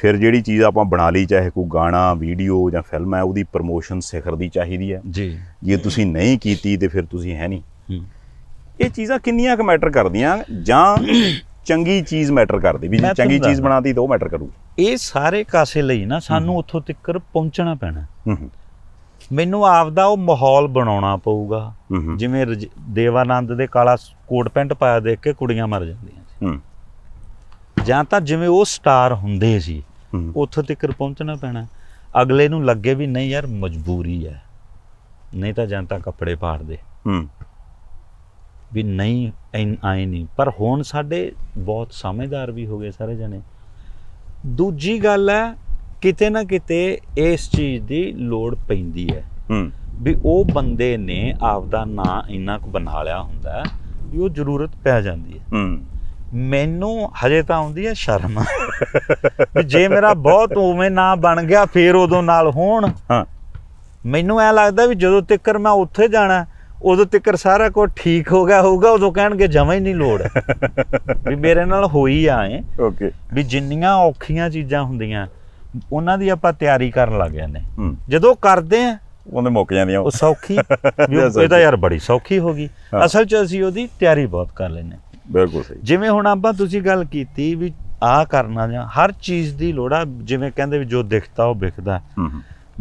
ਫਿਰ ਜਿਹੜੀ ਚੀਜ਼ ਆਪਾਂ ਬਣਾ ਲਈ ਚਾਹੇ ਕੋਈ ਗਾਣਾ ਵੀਡੀਓ ਜਾਂ ਫਿਲਮ ਹੈ ਉਹਦੀ ਪ੍ਰਮੋਸ਼ਨ ਸਿਖਰ ਦੀ ਚਾਹੀਦੀ ਹੈ ਜੀ ਜੇ ਤੁਸੀਂ ਨਹੀਂ ਕੀਤੀ ਤੇ ਫਿਰ ਤੁਸੀਂ ਹੈ ਨਹੀਂ ਇਹ ਚੀਜ਼ਾਂ ਕਿੰਨੀਆਂ ਕੁ ਮੈਟਰ ਕਰਦੀਆਂ ਜਾਂ ਚੰਗੀ ਚੀਜ਼ ਮੈਟਰ ਕਰਦੀ ਵੀ ਜੇ ਚੰਗੀ ਚੀਜ਼ ਬਣਾਤੀ ਤਾਂ ਉਹ ਮੈਟਰ ਕਰੂ ਇਹ ਸਾਰੇ ਕਾਸੇ ਲਈ ਨਾ ਸਾਨੂੰ ਉੱਥੋਂ ਤੱਕਰ ਪਹੁੰਚਣਾ ਪੈਣਾ ਮੈਨੂੰ ਆਪਦਾ ਉਹ ਮਾਹੌਲ ਬਣਾਉਣਾ ਪਊਗਾ ਜਿਵੇਂ ਦੇਵਾਨੰਦ ਦੇ ਕਾਲਾ ਕੋਟ ਪੈਂਟ ਪਾਇਆ ਦੇਖ ਕੇ ਕੁੜੀਆਂ ਮਰ ਜਾਂਦੀਆਂ ਸੀ ਜਾਂ ਤਾਂ ਜਿਵੇਂ ਉਹ ਸਟਾਰ ਹੁੰਦੇ ਸੀ ਉੱਥੇ ਤੱਕ ਪਹੁੰਚਣਾ ਪੈਣਾ ਅਗਲੇ ਨੂੰ ਲੱਗੇ ਵੀ ਨਹੀਂ ਯਾਰ ਮਜਬੂਰੀ ਹੈ ਨਹੀਂ ਤਾਂ ਜਾਂ ਤਾਂ ਕੱਪੜੇ ਪਾੜ ਹੂੰ ਵੀ ਨਹੀਂ ਆਏ ਨਹੀਂ ਪਰ ਹੁਣ ਸਾਡੇ ਬਹੁਤ ਸਮਝਦਾਰ ਵੀ ਹੋ ਗਏ ਸਾਰੇ ਜਣੇ ਦੂਜੀ ਗੱਲ ਹੈ ਕਿਤੇ ਨਾ ਕਿਤੇ ਇਸ ਚੀਜ਼ ਦੀ ਲੋੜ ਪੈਂਦੀ ਹੈ ਹੂੰ ਵੀ ਉਹ ਬੰਦੇ ਨੇ ਆਪਦਾ ਨਾਂ ਇੰਨਾ ਕੁ ਬਣਾ ਲਿਆ ਹੁੰਦਾ ਵੀ ਉਹ ਜ਼ਰੂਰਤ ਪੈ ਜਾਂਦੀ ਹੈ ਹੂੰ ਮੈਨੂੰ ਹਜੇ ਤਾਂ ਆਉਂਦੀ ਹੈ ਸ਼ਰਮ ਵੀ ਜੇ ਮੇਰਾ ਬਹੁਤ ਉਵੇਂ ਨਾ ਬਣ ਗਿਆ ਫੇਰ ਉਦੋਂ ਨਾਲ ਹੋਣ ਹਾਂ ਮੈਨੂੰ ਐ ਲੱਗਦਾ ਵੀ ਜਦੋਂ ਤੱਕਰ ਮੈਂ ਉੱਥੇ ਜਾਣਾ ਉਦੋਂ ਤੱਕਰ ਸਾਰਾ ਕੁਝ ਠੀਕ ਹੋ ਗਿਆ ਹੋਊਗਾ ਉਦੋਂ ਕਹਿਣਗੇ ਜਮਾ ਹੀ ਨਹੀਂ ਲੋੜ ਵੀ ਮੇਰੇ ਨਾਲ ਹੋਈ ਆ ਐ ਓਕੇ ਵੀ ਜਿੰਨੀਆਂ ਔਖੀਆਂ ਚੀਜ਼ਾਂ ਹੁੰਦੀਆਂ ਉਹਨਾਂ ਦੀ ਆਪਾਂ ਤਿਆਰੀ ਕਰਨ ਲੱਗ ਜਾਂਦੇ ਜਦੋਂ ਕਰਦੇ ਆ ਉਹਨੇ ਮੁੱਕ ਜਾਂਦੀਆਂ ਉਹ ਸੌਖੀ ਇਹ ਤਾਂ ਯਾਰ ਬੜੀ ਸੌਖੀ ਹੋ ਗਈ ਅਸਲ 'ਚ ਅਸੀਂ ਉਹਦੀ ਤਿਆਰੀ ਬਹੁਤ ਕਰ ਲੈਨੇ ਬਿਲਕੁਲ ਸਹੀ ਜਿਵੇਂ ਹੁਣ ਆਪਾਂ ਤੁਸੀਂ ਗੱਲ ਕੀਤੀ ਵੀ ਆ ਕਰਨਾ ਜਾਂ ਹਰ ਚੀਜ਼ ਦੀ ਲੋੜਾ ਜਿਵੇਂ ਕਹਿੰਦੇ ਵੀ ਜੋ ਦਿਖਦਾ ਉਹ ਵਿਖਦਾ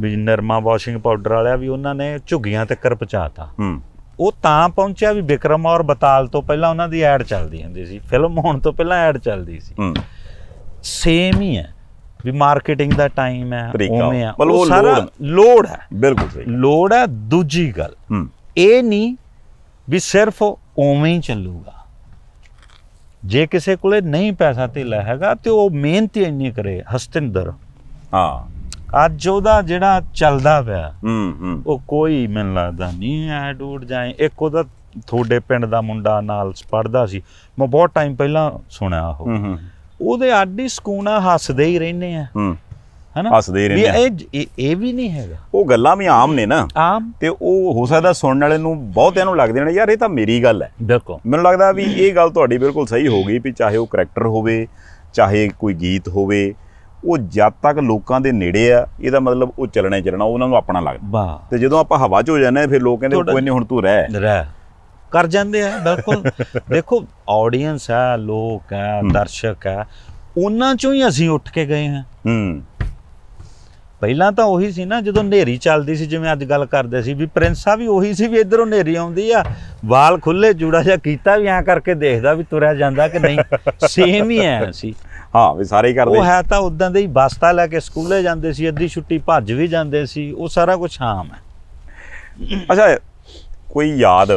ਵੀ ਨਰਮਾ ਵਾਸ਼ਿੰਗ ਪਾਊਡਰ ਵਾਲਿਆ ਵੀ ਉਹਨਾਂ ਨੇ ਝੁੱਗੀਆਂ ਤੱਕ ਪਹੁੰਚਾਤਾ ਉਹ ਤਾਂ ਪਹੁੰਚਿਆ ਵੀ ਵਿਕਰਮ ਔਰ ਬਤਾਲ ਤੋਂ ਪਹਿਲਾਂ ਉਹਨਾਂ ਦੀ ਐਡ ਚੱਲਦੀ ਹੁੰਦੀ ਸੀ ਫਿਲਮ ਹੋਣ ਤੋਂ ਪਹਿਲਾਂ ਐਡ ਚੱਲਦੀ ਸੀ ਸੇਮ ਹੀ ਹੈ ਵੀ ਮਾਰਕੀਟਿੰਗ ਦਾ ਟਾਈਮ ਹੈ ਉਹਨੇ ਆ ਉਹ ਸਾਰਾ ਲੋਡ ਹੈ ਬਿਲਕੁਲ ਸਹੀ ਲੋਡ ਹੈ ਦੂਜੀ ਗੱਲ ਇਹ ਨਹੀਂ ਵੀ ਸਿਰਫ ਉਵੇਂ ਹੀ ਚੱਲੂਗਾ ਜੇ ਕਿਸੇ ਕੋਲੇ ਨਹੀਂ ਪੈਸਾ ਧੇਲਾ ਹੈਗਾ ਤੇ ਉਹ ਮਿਹਨਤ ਹੀ ਇੰਨੀ ਕਰੇ ਹਸਤਿੰਦਰ ਹਾਂ ਅੱਜ ਉਹਦਾ ਜਿਹੜਾ ਚੱਲਦਾ ਪਿਆ ਹੂੰ ਹੂੰ ਉਹ ਕੋਈ ਮੈਨ ਲੱਗਦਾ ਨਹੀਂ ਐ ਡੂਡ ਜਾਏ ਇੱਕ ਉਹਦਾ ਤੁਹਾਡੇ ਪਿੰਡ ਦਾ ਮੁੰਡਾ ਨਾਲ ਪੜਦਾ ਸੀ ਮੈਂ ਬਹੁਤ ਟਾਈਮ ਪਹਿਲਾਂ ਸੁਣਿਆ ਉਹ ਉਹਦੇ ਆਡੀ ਸਕੂਨਾ ਹੱਸਦੇ ਹੀ ਰਹਿੰਦੇ ਆ ਹੂੰ ਹਨਾ ਹੱਸਦੇ ਰਹਿੰਦੇ ਆ ਇਹ ਇਹ ਵੀ ਨਹੀਂ ਹੈਗਾ ਉਹ ਗੱਲਾਂ ਵੀ ਆਮ ਨੇ ਨਾ ਆਮ ਤੇ ਉਹ ਹੋ ਸਕਦਾ ਸੁਣਨ ਵਾਲੇ ਨੂੰ ਬਹੁਤਿਆਂ ਨੂੰ ਲੱਗਦੇ ਨੇ ਯਾਰ ਇਹ ਤਾਂ ਮੇਰੀ ਗੱਲ ਹੈ ਦੇਖੋ ਮੈਨੂੰ ਲੱਗਦਾ ਵੀ ਇਹ ਗੱਲ ਤੁਹਾਡੀ ਬਿਲਕੁਲ ਸਹੀ ਹੋ ਗਈ ਵੀ ਚਾਹੇ ਉਹ ਕੈਰੈਕਟਰ ਹੋਵੇ ਚਾਹੇ ਕੋਈ ਗੀਤ ਹੋਵੇ ਉਹ ਜਦ ਤੱਕ ਲੋਕਾਂ ਦੇ ਨੇੜੇ ਆ ਇਹਦਾ ਮਤਲਬ ਉਹ ਚੱਲਣਾ ਚੱਲਣਾ ਉਹਨਾਂ ਨੂੰ ਆਪਣਾ ਲੱਗਦਾ ਤੇ ਜਦੋਂ ਆਪਾਂ ਹਵਾ 'ਚ ਹੋ ਜਾਂਦੇ ਆ ਫਿਰ ਲੋਕ ਕਹਿੰਦੇ ਕੋਈ ਨਹੀਂ ਹੁਣ ਤੂੰ ਰਹਿ ਰਹਿ ਕਰ ਜਾਂਦੇ ਆ ਬਿਲਕੁਲ ਦੇਖੋ ਆਡੀਅנס ਆ ਲੋਕ ਆ ਦਰਸ਼ਕ ਆ ਉਹਨਾਂ ਚੋਂ ਹੀ ਅਸੀਂ ਉੱਠ ਕੇ ਗਏ ਹਾਂ ਹੂੰ ਪਹਿਲਾਂ ਤਾਂ ਉਹੀ ਸੀ ਨਾ ਜਦੋਂ ਹਨੇਰੀ ਚੱਲਦੀ ਸੀ ਜਿਵੇਂ ਅੱਜ ਗੱਲ ਕਰਦੇ ਸੀ ਵੀ ਪ੍ਰਿੰਸ ਸਾਹਿਬ ਵੀ ਉਹੀ ਸੀ ਵੀ ਇਧਰੋਂ ਹਨੇਰੀ ਆਉਂਦੀ ਆ ਵਾਲ ਖੁੱਲੇ ਜੂੜਾ ਜਿਹਾ ਕੀਤਾ ਵੀ ਐਂ ਕਰਕੇ ਦੇਖਦਾ ਵੀ ਤੁਰਿਆ ਜਾਂਦਾ ਕਿ ਨਹੀਂ ਸੇਮ ਹੀ ਐ ਸੀ ਹਾਂ ਵੀ ਸਾਰੇ ਹੀ ਕਰਦੇ ਉਹ ਹੈ ਤਾਂ ਉਦਾਂ ਦੇ ਹੀ ਬਸਤਾ ਲੈ ਕੇ ਸਕੂਲੇ ਜਾਂਦੇ ਸੀ ਅੱਧੀ ਛੁੱਟੀ ਭੱਜ ਵੀ ਜਾਂਦੇ ਸੀ ਉਹ ਸਾਰਾ ਕੁਝ ਆਮ ਹੈ ਅੱਛਾ ਕੋਈ ਯਾਦ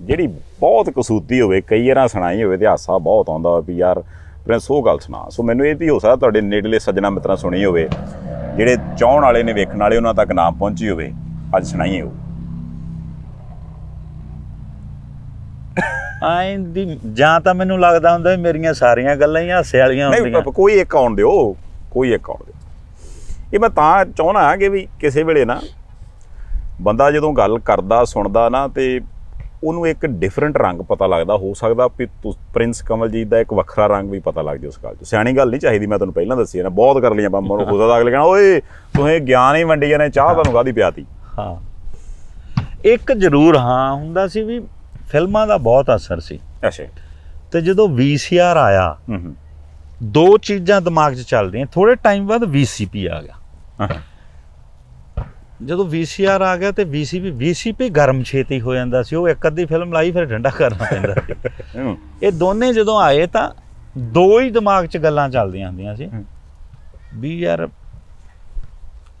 ਜਿਹੜੀ ਬਹੁਤ ਕਸੂਤੀ ਹੋਵੇ ਕਈ ਵਾਰਾਂ ਸੁਣਾਈ ਹੋਵੇ ਤੇ ਹਾਸਾ ਬਹੁਤ ਆਉਂਦਾ ਵੀ ਯਾਰ ਪ੍ਰਿੰਸ ਉਹ ਗੱਲ ਸੁਣਾ ਸੋ ਮੈਨੂੰ ਇਹ ਵੀ ਹੋ ਸਕਦਾ ਤੁਹਾਡੇ ਨੇੜਲੇ ਸੱਜਣਾ ਮਿੱਤਰਾਂ ਸੁਣੀ ਹੋਵੇ ਜਿਹੜੇ ਚਾਹਣ ਵਾਲੇ ਨੇ ਵੇਖਣ ਵਾਲੇ ਉਹਨਾਂ ਤੱਕ ਨਾਮ ਪਹੁੰਚੀ ਹੋਵੇ ਅੱਜ ਸੁਣਾਈਏ ਉਹ ਆਂ ਦੀ ਜਾਂ ਤਾਂ ਮੈਨੂੰ ਲੱਗਦਾ ਹੁੰਦਾ ਵੀ ਮੇਰੀਆਂ ਸਾਰੀਆਂ ਗੱਲਾਂ ਹੀ ਹਾਸੇ ਵਾਲੀਆਂ ਹੁੰਦੀਆਂ ਨਹੀਂ ਕੋਈ ਇੱਕ ਆਉਣ ਦਿਓ ਕੋਈ ਇੱਕ ਆਉਣ ਦਿਓ ਇਹ ਮੈਂ ਤਾਂ ਚਾਹਣਾ ਕਿ ਵੀ ਕਿਸੇ ਵੇਲੇ ਨਾ ਬੰਦਾ ਜਦੋਂ ਗੱਲ ਕਰਦਾ ਸੁਣਦਾ ਨਾ ਤੇ ਉਹਨੂੰ ਇੱਕ ਡਿਫਰੈਂਟ ਰੰਗ ਪਤਾ ਲੱਗਦਾ ਹੋ ਸਕਦਾ ਵੀ ਪ੍ਰਿੰਸ ਕਮਲਜੀਤ ਦਾ ਇੱਕ ਵੱਖਰਾ ਰੰਗ ਵੀ ਪਤਾ ਲੱਗ ਜੇ ਉਸ ਕਾਲ ਚ ਸਿਆਣੀ ਗੱਲ ਨਹੀਂ ਚਾਹੀਦੀ ਮੈਂ ਤੁਹਾਨੂੰ ਪਹਿਲਾਂ ਦੱਸੀ ਨਾ ਬਹੁਤ ਕਰ ਲਈਆਂ ਬੰਮਰ ਹੋ ਸਕਦਾ ਅਗਲੇ ਕਹਿਣਾ ਓਏ ਤੂੰ ਇਹ ਗਿਆਨ ਹੀ ਵੰਡੀ ਜਾਂਦੇ ਚਾਹ ਤੁਹਾਨੂੰ ਕਾਦੀ ਪਿਆਤੀ ਹਾਂ ਇੱਕ ਜ਼ਰੂਰ ਹਾਂ ਹੁੰਦਾ ਸੀ ਵੀ ਫਿਲਮਾਂ ਦਾ ਬਹੁਤ ਅਸਰ ਸੀ ਅੱਛਾ ਤੇ ਜਦੋਂ ਵੀਸੀਆਰ ਆਇਆ ਹੂੰ ਹੂੰ ਦੋ ਚੀਜ਼ਾਂ ਦਿਮਾਗ 'ਚ ਚੱਲਦੀਆਂ ਥੋੜੇ ਟਾਈਮ ਬਾਅਦ ਵੀਸੀਪੀ ਆ ਗਿਆ ਹਾਂ ਜਦੋਂ ਵੀਸੀਆਰ ਆ ਗਿਆ ਤੇ VCP VCP ਗਰਮ ਛੇਤੀ ਹੋ ਜਾਂਦਾ ਸੀ ਉਹ ਇੱਕ ਅੱਧੀ ਫਿਲਮ ਲਾਈ ਫਿਰ ਠੰਡਾ ਕਰਨਾ ਪੈਂਦਾ ਸੀ ਇਹ ਦੋਨੇ ਜਦੋਂ ਆਏ ਤਾਂ ਦੋ ਹੀ ਦਿਮਾਗ 'ਚ ਗੱਲਾਂ ਚੱਲਦੀਆਂ ਹੁੰਦੀਆਂ ਸੀ ਵੀ ਯਾਰ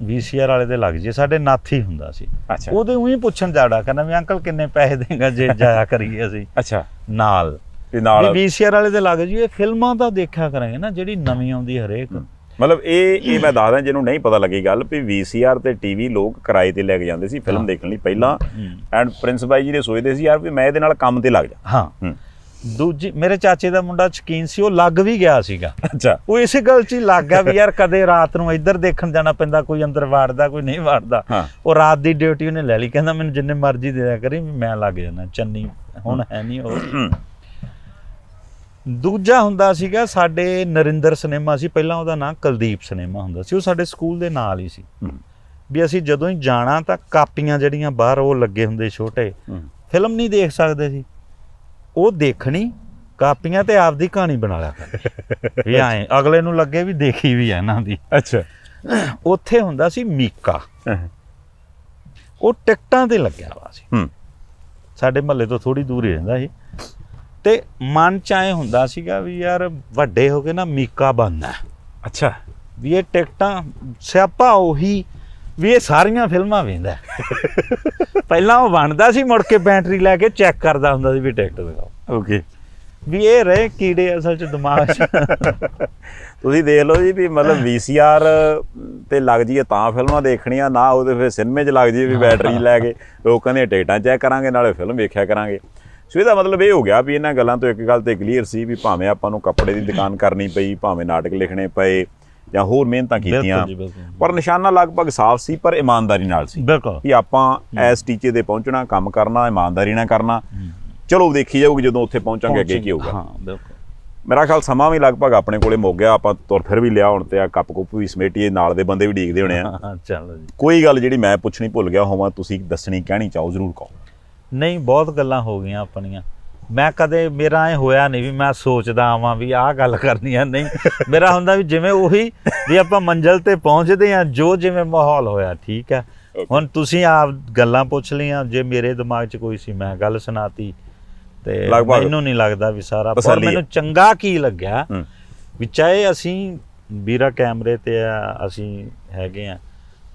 ਵੀਸੀਆਰ ਵਾਲੇ ਦੇ ਲੱਗ ਜੇ ਸਾਡੇ ਨਾਥੀ ਹੁੰਦਾ ਸੀ ਉਹਦੇ ਉਹੀ ਪੁੱਛਣ ਜਾੜਾ ਕਹਿੰਦਾ ਵੀ ਅੰਕਲ ਕਿੰਨੇ ਪੈਸੇ ਦੇਗਾ ਜੇ ਜਾਇਆ ਕਰੀਏ ਅਸੀਂ ਅੱਛਾ ਨਾਲ ਤੇ ਨਾਲ ਵੀਸੀਆਰ ਵਾਲੇ ਦੇ ਲੱਗ ਜੀ ਇਹ ਫਿਲਮਾਂ ਤਾਂ ਦੇਖਿਆ ਕਰਾਂਗੇ ਨਾ ਜਿਹੜੀ ਨਵੀਂ ਆਉਂਦੀ ਹਰੇਕ ਮਤਲਬ ਇਹ ਇਹ ਮੈਂ ਦੱਸਦਾ ਜਿਹਨੂੰ ਨਹੀਂ ਪਤਾ ਲੱਗੀ ਗੱਲ ਵੀ ਵੀਸੀਆਰ ਤੇ ਟੀਵੀ ਲੋਕ ਕਿਰਾਏ ਤੇ ਲੈ ਕੇ ਜਾਂਦੇ ਸੀ ਫਿਲਮ ਦੇਖਣ ਲਈ ਪਹਿਲਾਂ ਐਂਡ ਪ੍ਰਿੰਸ ਬਾਈ ਜੀ ਨੇ ਸੋਚਦੇ ਸੀ ਯਾਰ ਵੀ ਮੈਂ ਇਹਦੇ ਨਾਲ ਕੰਮ ਤੇ ਲੱਗ ਜਾ ਹਾਂ ਦੂਜੀ ਮੇਰੇ ਚਾਚੇ ਦਾ ਮੁੰਡਾ ਸ਼ਕੀਨ ਸੀ ਉਹ ਲੱਗ ਵੀ ਗਿਆ ਸੀਗਾ ਅੱਛਾ ਉਹ ਇਸੇ ਗੱਲ 'ਚ ਹੀ ਲੱਗ ਗਿਆ ਵੀ ਯਾਰ ਕਦੇ ਰਾਤ ਨੂੰ ਇੱਧਰ ਦੇਖਣ ਜਾਣਾ ਪੈਂਦਾ ਕੋਈ ਅੰਦਰ ਵਾਰਦਾ ਕੋਈ ਨਹੀਂ ਵਾਰਦਾ ਉਹ ਰਾਤ ਦੀ ਡਿਊਟੀ ਉਹਨੇ ਲੈ ਲਈ ਕਹਿੰਦਾ ਮੈਨੂੰ ਜਿੰਨੇ ਮਰਜ਼ੀ ਦੇ ਦਿਆ ਕਰੀ ਮੈਂ ਲੱਗ ਜਾਣਾ ਚੰਨੀ ਹੁਣ ਹੈ ਨਹੀਂ ਉਹ ਦੂਜਾ ਹੁੰਦਾ ਸੀਗਾ ਸਾਡੇ ਨਰਿੰਦਰ ਸਿਨੇਮਾ ਸੀ ਪਹਿਲਾਂ ਉਹਦਾ ਨਾਮ ਕੁਲਦੀਪ ਸਿਨੇਮਾ ਹੁੰਦਾ ਸੀ ਉਹ ਸਾਡੇ ਸਕੂਲ ਦੇ ਨਾਲ ਹੀ ਸੀ ਵੀ ਅਸੀਂ ਜਦੋਂ ਹੀ ਜਾਣਾ ਤਾਂ ਕਾਪੀਆਂ ਜਿਹੜੀਆਂ ਬਾਹਰ ਉਹ ਲੱਗੇ ਹੁੰਦੇ ਛੋਟੇ ਫਿਲਮ ਨਹੀਂ ਦੇਖ ਸਕਦੇ ਸੀ ਉਹ ਦੇਖਣੀ ਕਾਪੀਆਂ ਤੇ ਆਪਦੀ ਕਹਾਣੀ ਬਣਾ ਲਿਆ ਕਰ ਵੀ ਆਏ ਅਗਲੇ ਨੂੰ ਲੱਗੇ ਵੀ ਦੇਖੀ ਵੀ ਐ ਇਹਨਾਂ ਦੀ ਅੱਛਾ ਉੱਥੇ ਹੁੰਦਾ ਸੀ ਮੀਕਾ ਉਹ ਟਿਕਟਾਂ ਤੇ ਲੱਗਿਆ ਵਾ ਸੀ ਸਾਡੇ ਮਹੱਲੇ ਤੋਂ ਥੋੜੀ ਦੂਰ ਹੀ ਰਹਿੰਦਾ ਸੀ ਤੇ ਮਨ ਚ ਐ ਹੁੰਦਾ ਸੀਗਾ ਵੀ ਯਾਰ ਵੱਡੇ ਹੋ ਕੇ ਨਾ ਮੀਕਾ ਬੰਦਾ ਅੱਛਾ ਵੀ ਇਹ ਟਿਕਟਾਂ ਸਿਆਪਾ ਉਹੀ ਵੀ ਇਹ ਸਾਰੀਆਂ ਫਿਲਮਾਂ ਵੇਂਦਾ ਪਹਿਲਾਂ ਉਹ ਬਣਦਾ ਸੀ ਮੁੜ ਕੇ ਬੈਟਰੀ ਲੈ ਕੇ ਚੈੱਕ ਕਰਦਾ ਹੁੰਦਾ ਸੀ ਵੀ ਟਿਕਟ ਦਿਖਾਓ ਓਕੇ ਵੀ ਇਹ ਰਹਿ ਕੀੜੇ ਅਸਲ ਚ ਦਿਮਾਗ ਚ ਤੁਸੀਂ ਦੇਖ ਲਓ ਜੀ ਵੀ ਮਤਲਬ VCR ਤੇ ਲੱਗ ਜੀਏ ਤਾਂ ਫਿਲਮਾਂ ਦੇਖਣੀਆਂ ਨਾ ਉਹਦੇ ਫਿਰ ਸਿਨੇਮੇ 'ਚ ਲੱਗ ਜੀਏ ਵੀ ਬੈਟਰੀ ਲੈ ਕੇ ਲੋਕਾਂ ਦੇ ਟਿਕਟਾਂ ਚੈੱਕ ਕਰਾਂਗੇ ਨਾਲੇ ਫਿਲਮ ਵੇਖਿਆ ਕਰਾਂਗੇ ਸੋ ਇਹਦਾ ਮਤਲਬ ਇਹ ਹੋ ਗਿਆ ਵੀ ਇਹਨਾਂ ਗੱਲਾਂ ਤੋਂ ਇੱਕ ਗੱਲ ਤੇ ਕਲੀਅਰ ਸੀ ਵੀ ਭਾਵੇਂ ਆਪਾਂ ਨੂੰ ਕੱਪੜੇ ਦੀ ਦੁਕਾਨ ਕਰਨੀ ਪਈ ਭਾਵੇਂ ਨਾਟਕ ਲਿਖਣੇ ਪਏ ਜਾਂ ਹੋਰ ਮਿਹਨਤਾਂ ਕੀਤੀਆਂ ਪਰ ਨਿਸ਼ਾਨਾ ਲਗਭਗ ਸਾਫ਼ ਸੀ ਪਰ ਇਮਾਨਦਾਰੀ ਨਾਲ ਸੀ ਵੀ ਆਪਾਂ ਐਸ ਟੀਚੇ ਦੇ ਪਹੁੰਚਣਾ ਕੰਮ ਕਰਨਾ ਇਮਾਨਦਾਰੀ ਨਾਲ ਕਰਨਾ ਚਲੋ ਦੇਖੀ ਜਾਊਗੀ ਜਦੋਂ ਉੱਥੇ ਪਹੁੰਚਾਂਗੇ ਅੱਗੇ ਕੀ ਹੋਊਗਾ ਹਾਂ ਬਿਲਕੁਲ ਮੇਰਾ ਖਿਆਲ ਸਮਾਂ ਵੀ ਲਗਭਗ ਆਪਣੇ ਕੋਲੇ ਮੁੱਕ ਗਿਆ ਆਪਾਂ ਤੁਰ ਫਿਰ ਵੀ ਲਿਆ ਹੁਣ ਤੇ ਆ ਕੱਪ ਕੁੱਪ ਵੀ ਸਮੇਟੀਏ ਨਾਲ ਦੇ ਬੰਦੇ ਵੀ ਡੀਕਦੇ ਹੋਣੇ ਆ ਚਲੋ ਜੀ ਕੋਈ ਗੱਲ ਜਿਹੜੀ ਮੈਂ ਪੁੱਛਣੀ ਭੁੱਲ ਗਿਆ ਹੋਵਾਂ ਤੁਸੀਂ ਦੱਸਣੀ ਕਹਿਣੀ ਚਾਹੋ ਜ਼ਰੂਰ ਕਹੋ ਨਹੀਂ ਬਹੁਤ ਗੱਲਾਂ ਹੋ ਗਈਆਂ ਆਪਣੀਆਂ ਮੈਂ ਕਦੇ ਮੇਰਾ ਐ ਹੋਇਆ ਨਹੀਂ ਵੀ ਮੈਂ ਸੋਚਦਾ ਆਵਾਂ ਵੀ ਆਹ ਗੱਲ ਕਰਨੀ ਆ ਨਹੀਂ ਮੇਰਾ ਹੁੰਦਾ ਵੀ ਜਿਵੇਂ ਉਹੀ ਵੀ ਆਪਾਂ ਮੰਜ਼ਲ ਤੇ ਪਹੁੰਚਦੇ ਆ ਜੋ ਜਿਵੇਂ ਮਾਹੌਲ ਹੋਇਆ ਠੀਕ ਆ ਹੁਣ ਤੁਸੀਂ ਆਪ ਗੱਲਾਂ ਪੁੱਛ ਲਈਆਂ ਜੇ ਮੇਰੇ ਦਿਮਾਗ 'ਚ ਕੋਈ ਸੀ ਮੈਂ ਗੱਲ ਸੁਣਾਤੀ ਤੇ ਮੈਨੂੰ ਨਹੀਂ ਲੱਗਦਾ ਵੀ ਸਾਰਾ ਪਰ ਮੈਨੂੰ ਚੰਗਾ ਕੀ ਲੱਗਿਆ ਵੀ ਚਾਹੇ ਅਸੀਂ ਵੀਰਾ ਕੈਮਰੇ ਤੇ ਆ ਅਸੀਂ ਹੈਗੇ ਆ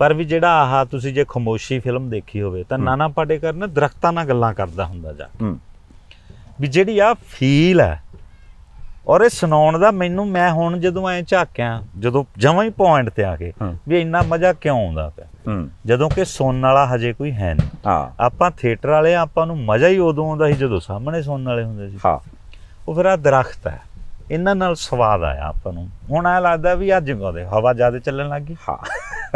ਪਰ ਵੀ ਜਿਹੜਾ ਆਹ ਤੁਸੀਂ ਜੇ ਖਮੋਸ਼ੀ ਫਿਲਮ ਦੇਖੀ ਹੋਵੇ ਤਾਂ ਨਾਨਾ ਪਾਟੇਕਰ ਨੇ ਦਰਖਤਾਂ ਨਾਲ ਗੱਲਾਂ ਕਰਦਾ ਹੁੰਦਾ ਜਾ ਵੀ ਜਿਹੜੀ ਆ ਫੀਲ ਹੈ ਔਰ ਇਹ ਸੁਣਾਉਣ ਦਾ ਮੈਨੂੰ ਮੈਂ ਹੁਣ ਜਦੋਂ ਐ ਝਾਕਿਆ ਜਦੋਂ ਜਮਾਂ ਹੀ ਪੁਆਇੰਟ ਤੇ ਆ ਕੇ ਵੀ ਇੰਨਾ ਮਜ਼ਾ ਕਿਉਂ ਆਉਂਦਾ ਪਿਆ ਜਦੋਂ ਕਿ ਸੁਣਨ ਵਾਲਾ ਹਜੇ ਕੋਈ ਹੈ ਨਹੀਂ ਆਪਾਂ ਥੀਏਟਰ ਵਾਲੇ ਆਪਾਂ ਨੂੰ ਮਜ਼ਾ ਹੀ ਉਦੋਂ ਆਉਂਦਾ ਸੀ ਜਦੋਂ ਸਾਹਮਣੇ ਸੁਣਨ ਵਾਲੇ ਹੁੰਦੇ ਸੀ ਹਾਂ ਉਹ ਫਿਰ ਆ ਦਰਖਤ ਹੈ ਇਹਨਾਂ ਨਾਲ ਸਵਾਦ ਆਇਆ ਆਪਾਂ ਨੂੰ ਹੁਣ ਐ ਲੱਗਦਾ ਵੀ ਅੱਜ ਜਿਵੇਂ ਹਵਾ ਜ਼ਿਆਦਾ ਚੱਲਣ ਲੱਗੀ ਹਾਂ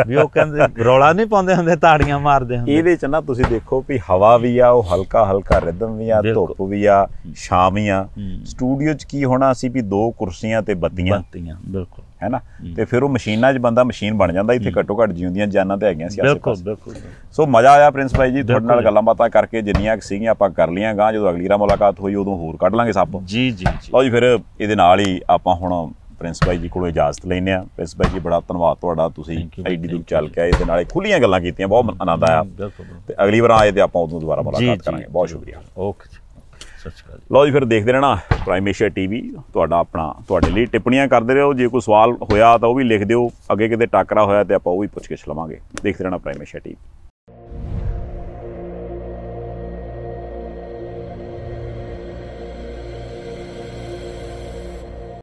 ਵੀ ਉਹ ਕਹਿੰਦੇ ਰੌਲਾ ਨਹੀਂ ਪਾਉਂਦੇ ਹੁੰਦੇ ਤਾੜੀਆਂ ਮਾਰਦੇ ਹੁੰਦੇ ਇਹਦੇ ਚ ਨਾ ਤੁਸੀਂ ਦੇਖੋ ਵੀ ਹਵਾ ਵੀ ਆ ਉਹ ਹਲਕਾ ਹਲਕਾ ਰਿਦਮ ਵੀ ਆ ਧੁੱਪ ਵੀ ਆ ਸ਼ਾਮ ਵੀ ਆ ਸਟੂਡੀਓ ਚ ਕੀ ਹੋਣਾ ਸੀ ਵੀ ਦੋ ਕੁਰਸੀਆਂ ਤੇ ਬੱਤੀਆਂ ਬੱਤੀਆਂ ਬਿਲਕੁਲ ਹੈ ਨਾ ਤੇ ਫਿਰ ਉਹ ਮਸ਼ੀਨਾਂ 'ਚ ਬੰਦਾ ਮਸ਼ੀਨ ਬਣ ਜਾਂਦਾ ਇੱਥੇ ਘੱਟੋ ਘੱਟ ਜਿਉਂਦੀਆਂ ਜਾਨਾਂ ਤੇ ਹੈਗੀਆਂ ਸੀ ਬਿਲਕੁਲ ਬਿਲਕੁਲ ਸੋ ਮਜ਼ਾ ਆਇਆ ਪ੍ਰਿੰਸ ਭਾਈ ਜੀ ਤੁਹਾਡੇ ਨਾਲ ਗੱਲਾਂ ਬਾਤਾਂ ਕਰਕੇ ਜਿੰਨੀਆਂ ਸੀਗੀਆਂ ਆਪਾਂ ਕਰ ਲੀਆਂ ਗਾਂ ਜਦੋਂ ਅਗਲੀ ਰਾ ਮੁਲਾਕਾਤ ਹੋਈ ਉਦੋਂ ਹੋਰ ਕੱਢ ਲਾਂਗੇ ਸਭ ਜੀ ਜੀ ਲਓ ਜੀ ਫਿਰ ਇਹਦੇ ਨਾਲ ਹੀ ਆਪਾਂ ਹੁਣ ਪ੍ਰਿੰਸ ਭਾਈ ਜੀ ਕੋਲੋਂ ਇਜਾਜ਼ਤ ਲੈਨੇ ਆ ਪ੍ਰਿੰਸ ਬਾਈ ਜੀ ਬੜਾ ਧੰਨਵਾਦ ਤੁਹਾਡਾ ਤੁਸੀਂ ਐਡੀ ਦੂਰ ਚੱਲ ਕੇ ਆਏ ਤੇ ਨਾਲੇ ਖੁੱਲੀਆਂ ਗੱਲਾਂ ਕੀਤੀਆਂ ਬਹੁਤ ਆਨੰਦ ਆਇਆ ਤੇ ਅਗਲੀ ਵਾਰ ਆਏ ਤੇ ਆਪਾਂ ਉਦੋਂ ਦੁਬਾਰਾ ਮੁਲਾਕਾਤ ਕਰਾਂਗੇ ਬਹੁਤ ਸ਼ੁਕਰੀਆ ਓਕੇ ਸਤਿ ਸ਼੍ਰੀ ਅਕਾਲ ਲਓ ਜੀ ਫਿਰ ਦੇਖਦੇ ਰਹਿਣਾ ਪ੍ਰਾਈਮ ਏਸ਼ੀਆ ਟੀਵੀ ਤੁਹਾਡਾ ਆਪਣਾ ਤੁਹਾਡੇ ਲਈ ਟਿੱਪਣੀਆਂ ਕਰਦੇ ਰਹੋ ਜੇ ਕੋਈ ਸਵਾਲ ਹੋਇਆ ਤਾਂ ਉਹ ਵੀ ਲਿਖ ਦਿਓ ਅੱਗੇ ਕਿਤੇ ਟਾਕਰਾ ਹੋਇਆ ਤੇ ਆਪਾਂ ਉਹ ਵੀ ਪੁੱਛ ਕੇ ਲਵਾਂਗੇ ਦੇਖਦੇ ਰਹਿਣਾ ਪ੍ਰਾਈਮ ਏਸ਼ੀਆ ਟੀਵੀ